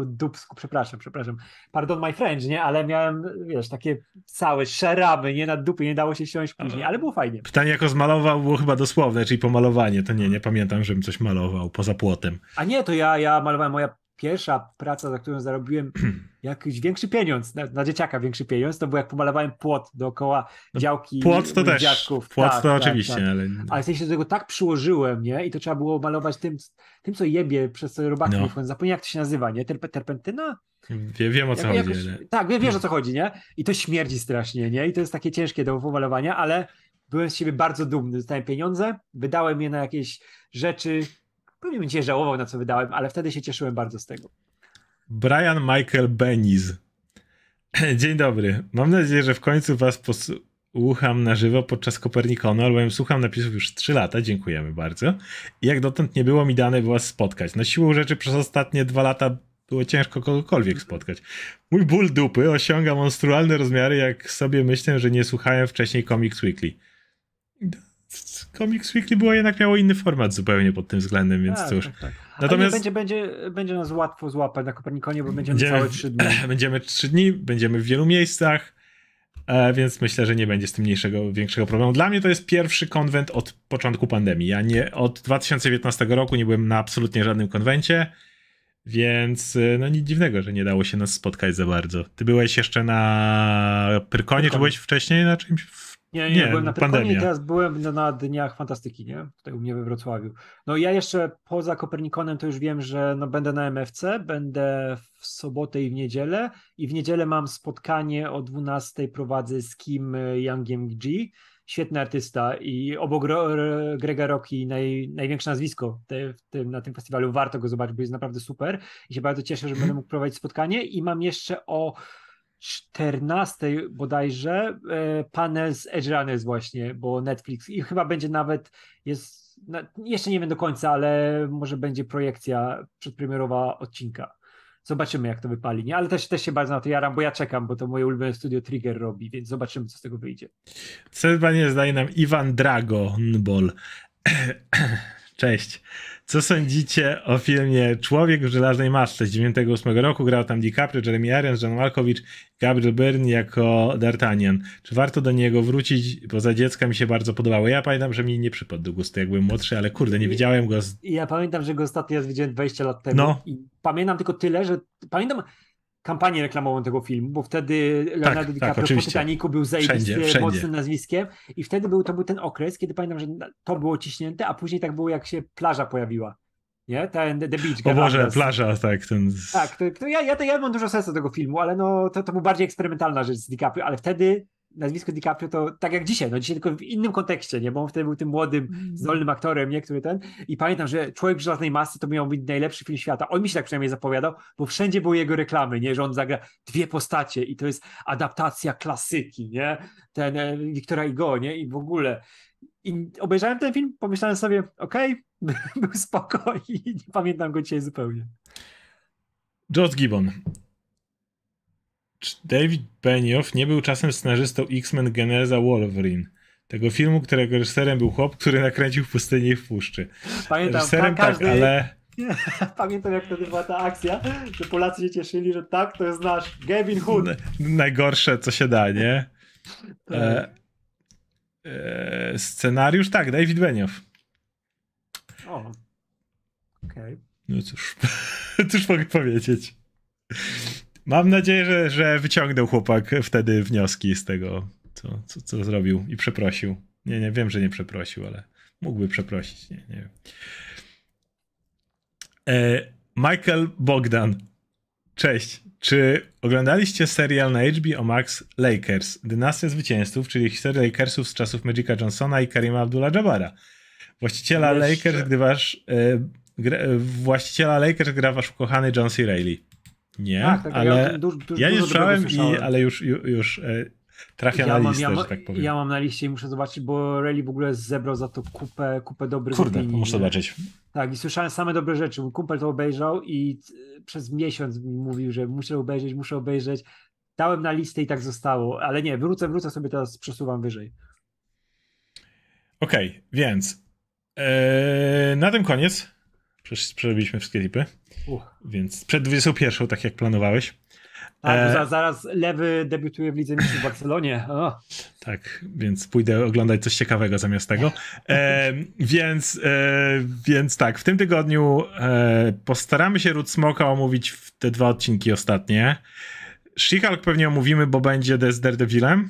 Speaker 2: Dupsku, przepraszam, przepraszam, pardon my friend, nie, ale miałem, wiesz, takie całe szeramy, nie, na dupy nie dało się siąść później, ale było fajnie.
Speaker 1: Pytanie, jako zmalował, było chyba dosłowne, czyli pomalowanie, to nie, nie pamiętam, żebym coś malował poza płotem.
Speaker 2: A nie, to ja, ja malowałem, moja pierwsza praca, za którą zarobiłem jakiś większy pieniądz, na, na, dzieciaka większy pieniądz, to było jak pomalowałem płot dookoła działki Płot to też, dziadków. płot tak, to tak, oczywiście, tak. ale... Ale w sensie do tego tak przyłożyłem, nie? I to trzeba było malować tym, tym co jebie przez robaki, no. zapomniałem jak to się nazywa, nie? Terp terpentyna?
Speaker 1: Wie, wiem o co jak, chodzi. Jakoś...
Speaker 2: Tak, wiem, wiesz o co hmm. chodzi, nie? I to śmierdzi strasznie, nie? I to jest takie ciężkie do pomalowania, ale byłem z siebie bardzo dumny. Dostałem pieniądze, wydałem je na jakieś rzeczy, Pewnie bym dzisiaj żałował, na co wydałem, ale wtedy się cieszyłem bardzo z tego.
Speaker 1: Brian Michael Beniz. Dzień dobry. Mam nadzieję, że w końcu was posłucham na żywo podczas Kopernikonu, albowiem słucham napisów już 3 lata, dziękujemy bardzo. I jak dotąd nie było mi dane was spotkać. Na siłą rzeczy przez ostatnie 2 lata było ciężko kogokolwiek spotkać. Mój ból dupy osiąga monstrualne rozmiary, jak sobie myślę, że nie słuchałem wcześniej Comics Weekly. Comics Weekly było jednak miało inny format zupełnie pod tym względem, więc tak, cóż. Tak, tak. Natomiast... będzie,
Speaker 2: będzie, będzie nas łatwo złapać na Kopernikonie, bo będziemy, będziemy całe trzy dni.
Speaker 1: Będziemy trzy dni, będziemy w wielu miejscach, e, więc myślę, że nie będzie z tym mniejszego, większego problemu. Dla mnie to jest pierwszy konwent od początku pandemii. Ja nie od 2019 roku nie byłem na absolutnie żadnym konwencie, więc e, no nic dziwnego, że nie dało się nas spotkać za bardzo. Ty byłeś jeszcze na Pyrkonie, Pyrkonie. czy byłeś wcześniej na czymś?
Speaker 2: Nie, nie, nie byłem na Trykonie i teraz byłem na, Dniach Fantastyki, nie? Tutaj u mnie we Wrocławiu. No ja jeszcze poza Kopernikonem to już wiem, że no, będę na MFC, będę w sobotę i w niedzielę i w niedzielę mam spotkanie o 12 prowadzę z Kim y, Youngiem G, świetny artysta i obok Grega Roki naj, największe nazwisko te, na tym festiwalu, warto go zobaczyć, bo jest naprawdę super i się bardzo cieszę, że będę mhm. mógł prowadzić spotkanie i mam jeszcze o 14 bodajże e, panel z Edge Runners właśnie, bo Netflix i chyba będzie nawet, jest, jeszcze nie wiem do końca, ale może będzie projekcja przedpremierowa odcinka. Zobaczymy jak to wypali, nie? Ale też, też się bardzo na to jaram, bo ja czekam, bo to moje ulubione studio Trigger robi, więc zobaczymy co z tego wyjdzie.
Speaker 1: panie zdaje nam Iwan Dragon Ball. Cześć. Co sądzicie o filmie Człowiek w żelaznej masce z 98 roku? Grał tam DiCaprio, Jeremy Irons, John Malkowicz, Gabriel Byrne jako D'Artagnan. Czy warto do niego wrócić? Poza dziecka mi się bardzo podobało. Ja pamiętam, że mi nie przypadł do gustu, jakbym byłem młodszy, ale kurde, nie widziałem go. Z...
Speaker 2: Ja pamiętam, że go ostatni raz widziałem 20 lat temu. No. I pamiętam tylko tyle, że pamiętam, kampanię reklamową tego filmu, bo wtedy tak, Leonardo tak, DiCaprio tak, po był zajebisty, mocnym nazwiskiem i wtedy był, to był ten okres, kiedy pamiętam, że to było ciśnięte, a później tak było, jak się plaża pojawiła. Nie? Ten The Beach. O Boże, plaża, tak. Ten... Tak, to, to ja, ja, to, ja mam dużo sensu tego filmu, ale no, to, to był bardziej eksperymentalna rzecz z DiCaprio, ale wtedy nazwisko DiCaprio to tak jak dzisiaj, no dzisiaj tylko w innym kontekście, nie? Bo on wtedy był tym młodym, mhm. zdolnym aktorem, nie? Który ten. I pamiętam, że Człowiek Żelaznej Masy to miał być najlepszy film świata. On mi się tak przynajmniej zapowiadał, bo wszędzie były jego reklamy, nie? Że on zagra dwie postacie i to jest adaptacja klasyki, nie? Ten e, Wiktora Igo, nie? I w ogóle. I obejrzałem ten film, pomyślałem sobie, okej, okay, był spokojny, i nie pamiętam go dzisiaj zupełnie.
Speaker 1: George Gibbon. Czy David Benioff nie był czasem scenarzystą X-Men Geneza Wolverine? Tego filmu, którego reżyserem był chłop, który nakręcił w pustyni i w puszczy.
Speaker 2: Pamiętam, reżyserem, tak, każdy... ale... Pamiętam, jak wtedy była ta akcja, że Polacy się cieszyli, że tak, to jest nasz Gavin Hood.
Speaker 1: Najgorsze, co się da, nie? Tak. E, e, scenariusz, tak, David Benioff.
Speaker 2: O, okej. Okay.
Speaker 1: No cóż, cóż mogę powiedzieć. Mam nadzieję, że, że wyciągnął chłopak wtedy wnioski z tego, co, co, co zrobił i przeprosił. Nie, nie, wiem, że nie przeprosił, ale mógłby przeprosić. Nie, nie wiem. E, Michael Bogdan. Cześć. Czy oglądaliście serial na HBO Max Lakers? Dynastia Zwycięzców, czyli historia Lakersów z czasów Magica Johnsona i Karima Abdullah-Jabara. Właściciela Jeszcze. Lakers, gdy wasz, e, gra, właściciela Lakers gra wasz ukochany John C. Reilly. Nie, tak, tak, ale ja, duż, duż, ja nie słyszałem, i, ale już, już e, trafia ja na listę, ja, że tak powiem. Ja
Speaker 2: mam na liście i muszę zobaczyć, bo Rally w ogóle zebrał za to kupę, kupę dobrych Kurde, opinii, muszę zobaczyć. Tak, i słyszałem same dobre rzeczy. Mój kumpel to obejrzał i e, przez miesiąc mi mówił, że muszę obejrzeć, muszę obejrzeć. Dałem na listę i tak zostało, ale nie, wrócę, wrócę sobie teraz, przesuwam wyżej.
Speaker 1: Okej, okay, więc yy, na tym koniec przerobiliśmy wszystkie lipy. Uch. Więc przed 21, tak jak planowałeś. A, tak, e... za,
Speaker 2: zaraz lewy debiutuje w Lidze Mistrzów w Barcelonie. O.
Speaker 1: Tak, więc pójdę oglądać coś ciekawego zamiast tego. E, więc, e, więc tak, w tym tygodniu e, postaramy się Ród Smoka omówić w te dwa odcinki ostatnie. She-Hulk pewnie omówimy, bo będzie z Daredevilem.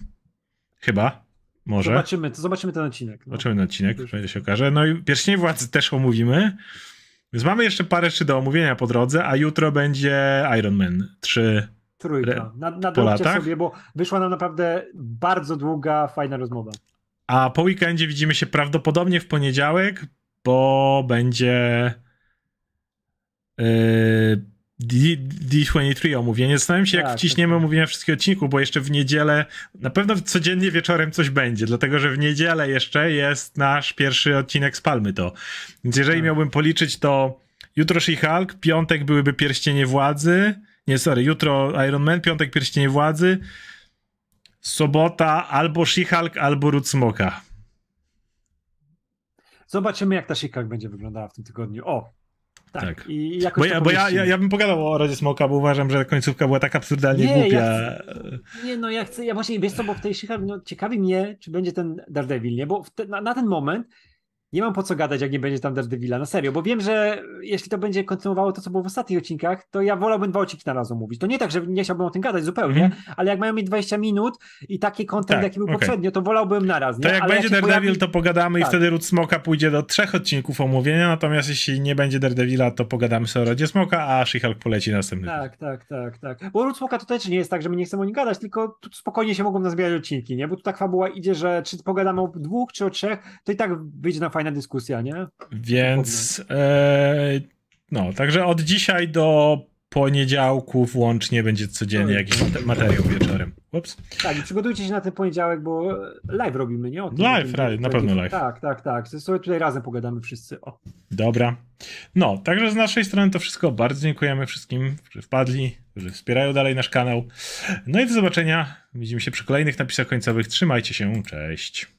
Speaker 1: Chyba. Może.
Speaker 2: Zobaczymy, to zobaczymy ten odcinek. No.
Speaker 1: Zobaczymy ten odcinek, będzie się okaże. No i Pierścienie Władzy też omówimy. Więc mamy jeszcze parę rzeczy do omówienia po drodze, a jutro będzie Iron Man 3. Trójka.
Speaker 2: na nadróbcie sobie, bo wyszła nam naprawdę bardzo długa, fajna rozmowa.
Speaker 1: A po weekendzie widzimy się prawdopodobnie w poniedziałek, bo będzie. Yy D23 omówienie. Zastanawiam się, tak, jak wciśniemy tak. omówienia wszystkich odcinków, bo jeszcze w niedzielę, na pewno codziennie wieczorem coś będzie, dlatego że w niedzielę jeszcze jest nasz pierwszy odcinek z Palmy to. Więc jeżeli tak. miałbym policzyć, to jutro She-Hulk, piątek byłyby Pierścienie Władzy, nie, sorry, jutro Iron Man, piątek Pierścienie Władzy, sobota albo She-Hulk, albo Ród Smoka.
Speaker 2: Zobaczymy, jak ta She-Hulk będzie wyglądała w tym tygodniu. O, tak. tak. I jakoś bo ja, bo ja, ja, ja bym pogadał
Speaker 1: o Rodzie Smoka, bo uważam, że końcówka była tak absurdalnie nie, głupia. Ja
Speaker 2: nie, no ja chcę, ja właśnie, wiesz co, bo w tej chwili, no, ciekawi mnie, czy będzie ten Daredevil, nie? Bo te, na, na ten moment nie mam po co gadać, jak nie będzie tam Daredevila, na serio, bo wiem, że jeśli to będzie kontynuowało to, co było w ostatnich odcinkach, to ja wolałbym dwa odcinki na raz omówić. To nie tak, że nie chciałbym o tym gadać zupełnie, mm-hmm. ale jak mają mieć 20 minut i taki kontent, tak, jaki był okay. poprzednio, to wolałbym na raz. To jak ale będzie jak Daredevil, pojawi... to
Speaker 1: pogadamy tak. i wtedy Ród Smoka pójdzie do trzech odcinków omówienia, natomiast jeśli nie będzie Daredevila, to pogadamy sobie o Rodzie Smoka, a She-Hulk poleci następny.
Speaker 2: Tak, tak, tak, tak. Bo Ród Smoka to też nie jest tak, że my nie chcemy o nim gadać, tylko tu spokojnie się mogą nazbierać odcinki, nie? Bo tu ta fabuła idzie, że czy pogadamy o dwóch, czy o trzech, to i tak wyjdzie na fajna dyskusja, nie?
Speaker 1: Więc e, no, także od dzisiaj do poniedziałku włącznie będzie codziennie jakiś materiał wieczorem.
Speaker 2: Ups. Tak, i przygotujcie się na ten poniedziałek, bo e, live robimy, nie? Tym, live, tym, na pewno live. Tak, tak, tak. Sobie tutaj razem pogadamy wszyscy. O.
Speaker 1: Dobra. No, także z naszej strony to wszystko. Bardzo dziękujemy wszystkim, którzy wpadli, którzy wspierają dalej nasz kanał. No i do zobaczenia. Widzimy się przy kolejnych napisach końcowych. Trzymajcie się. Cześć.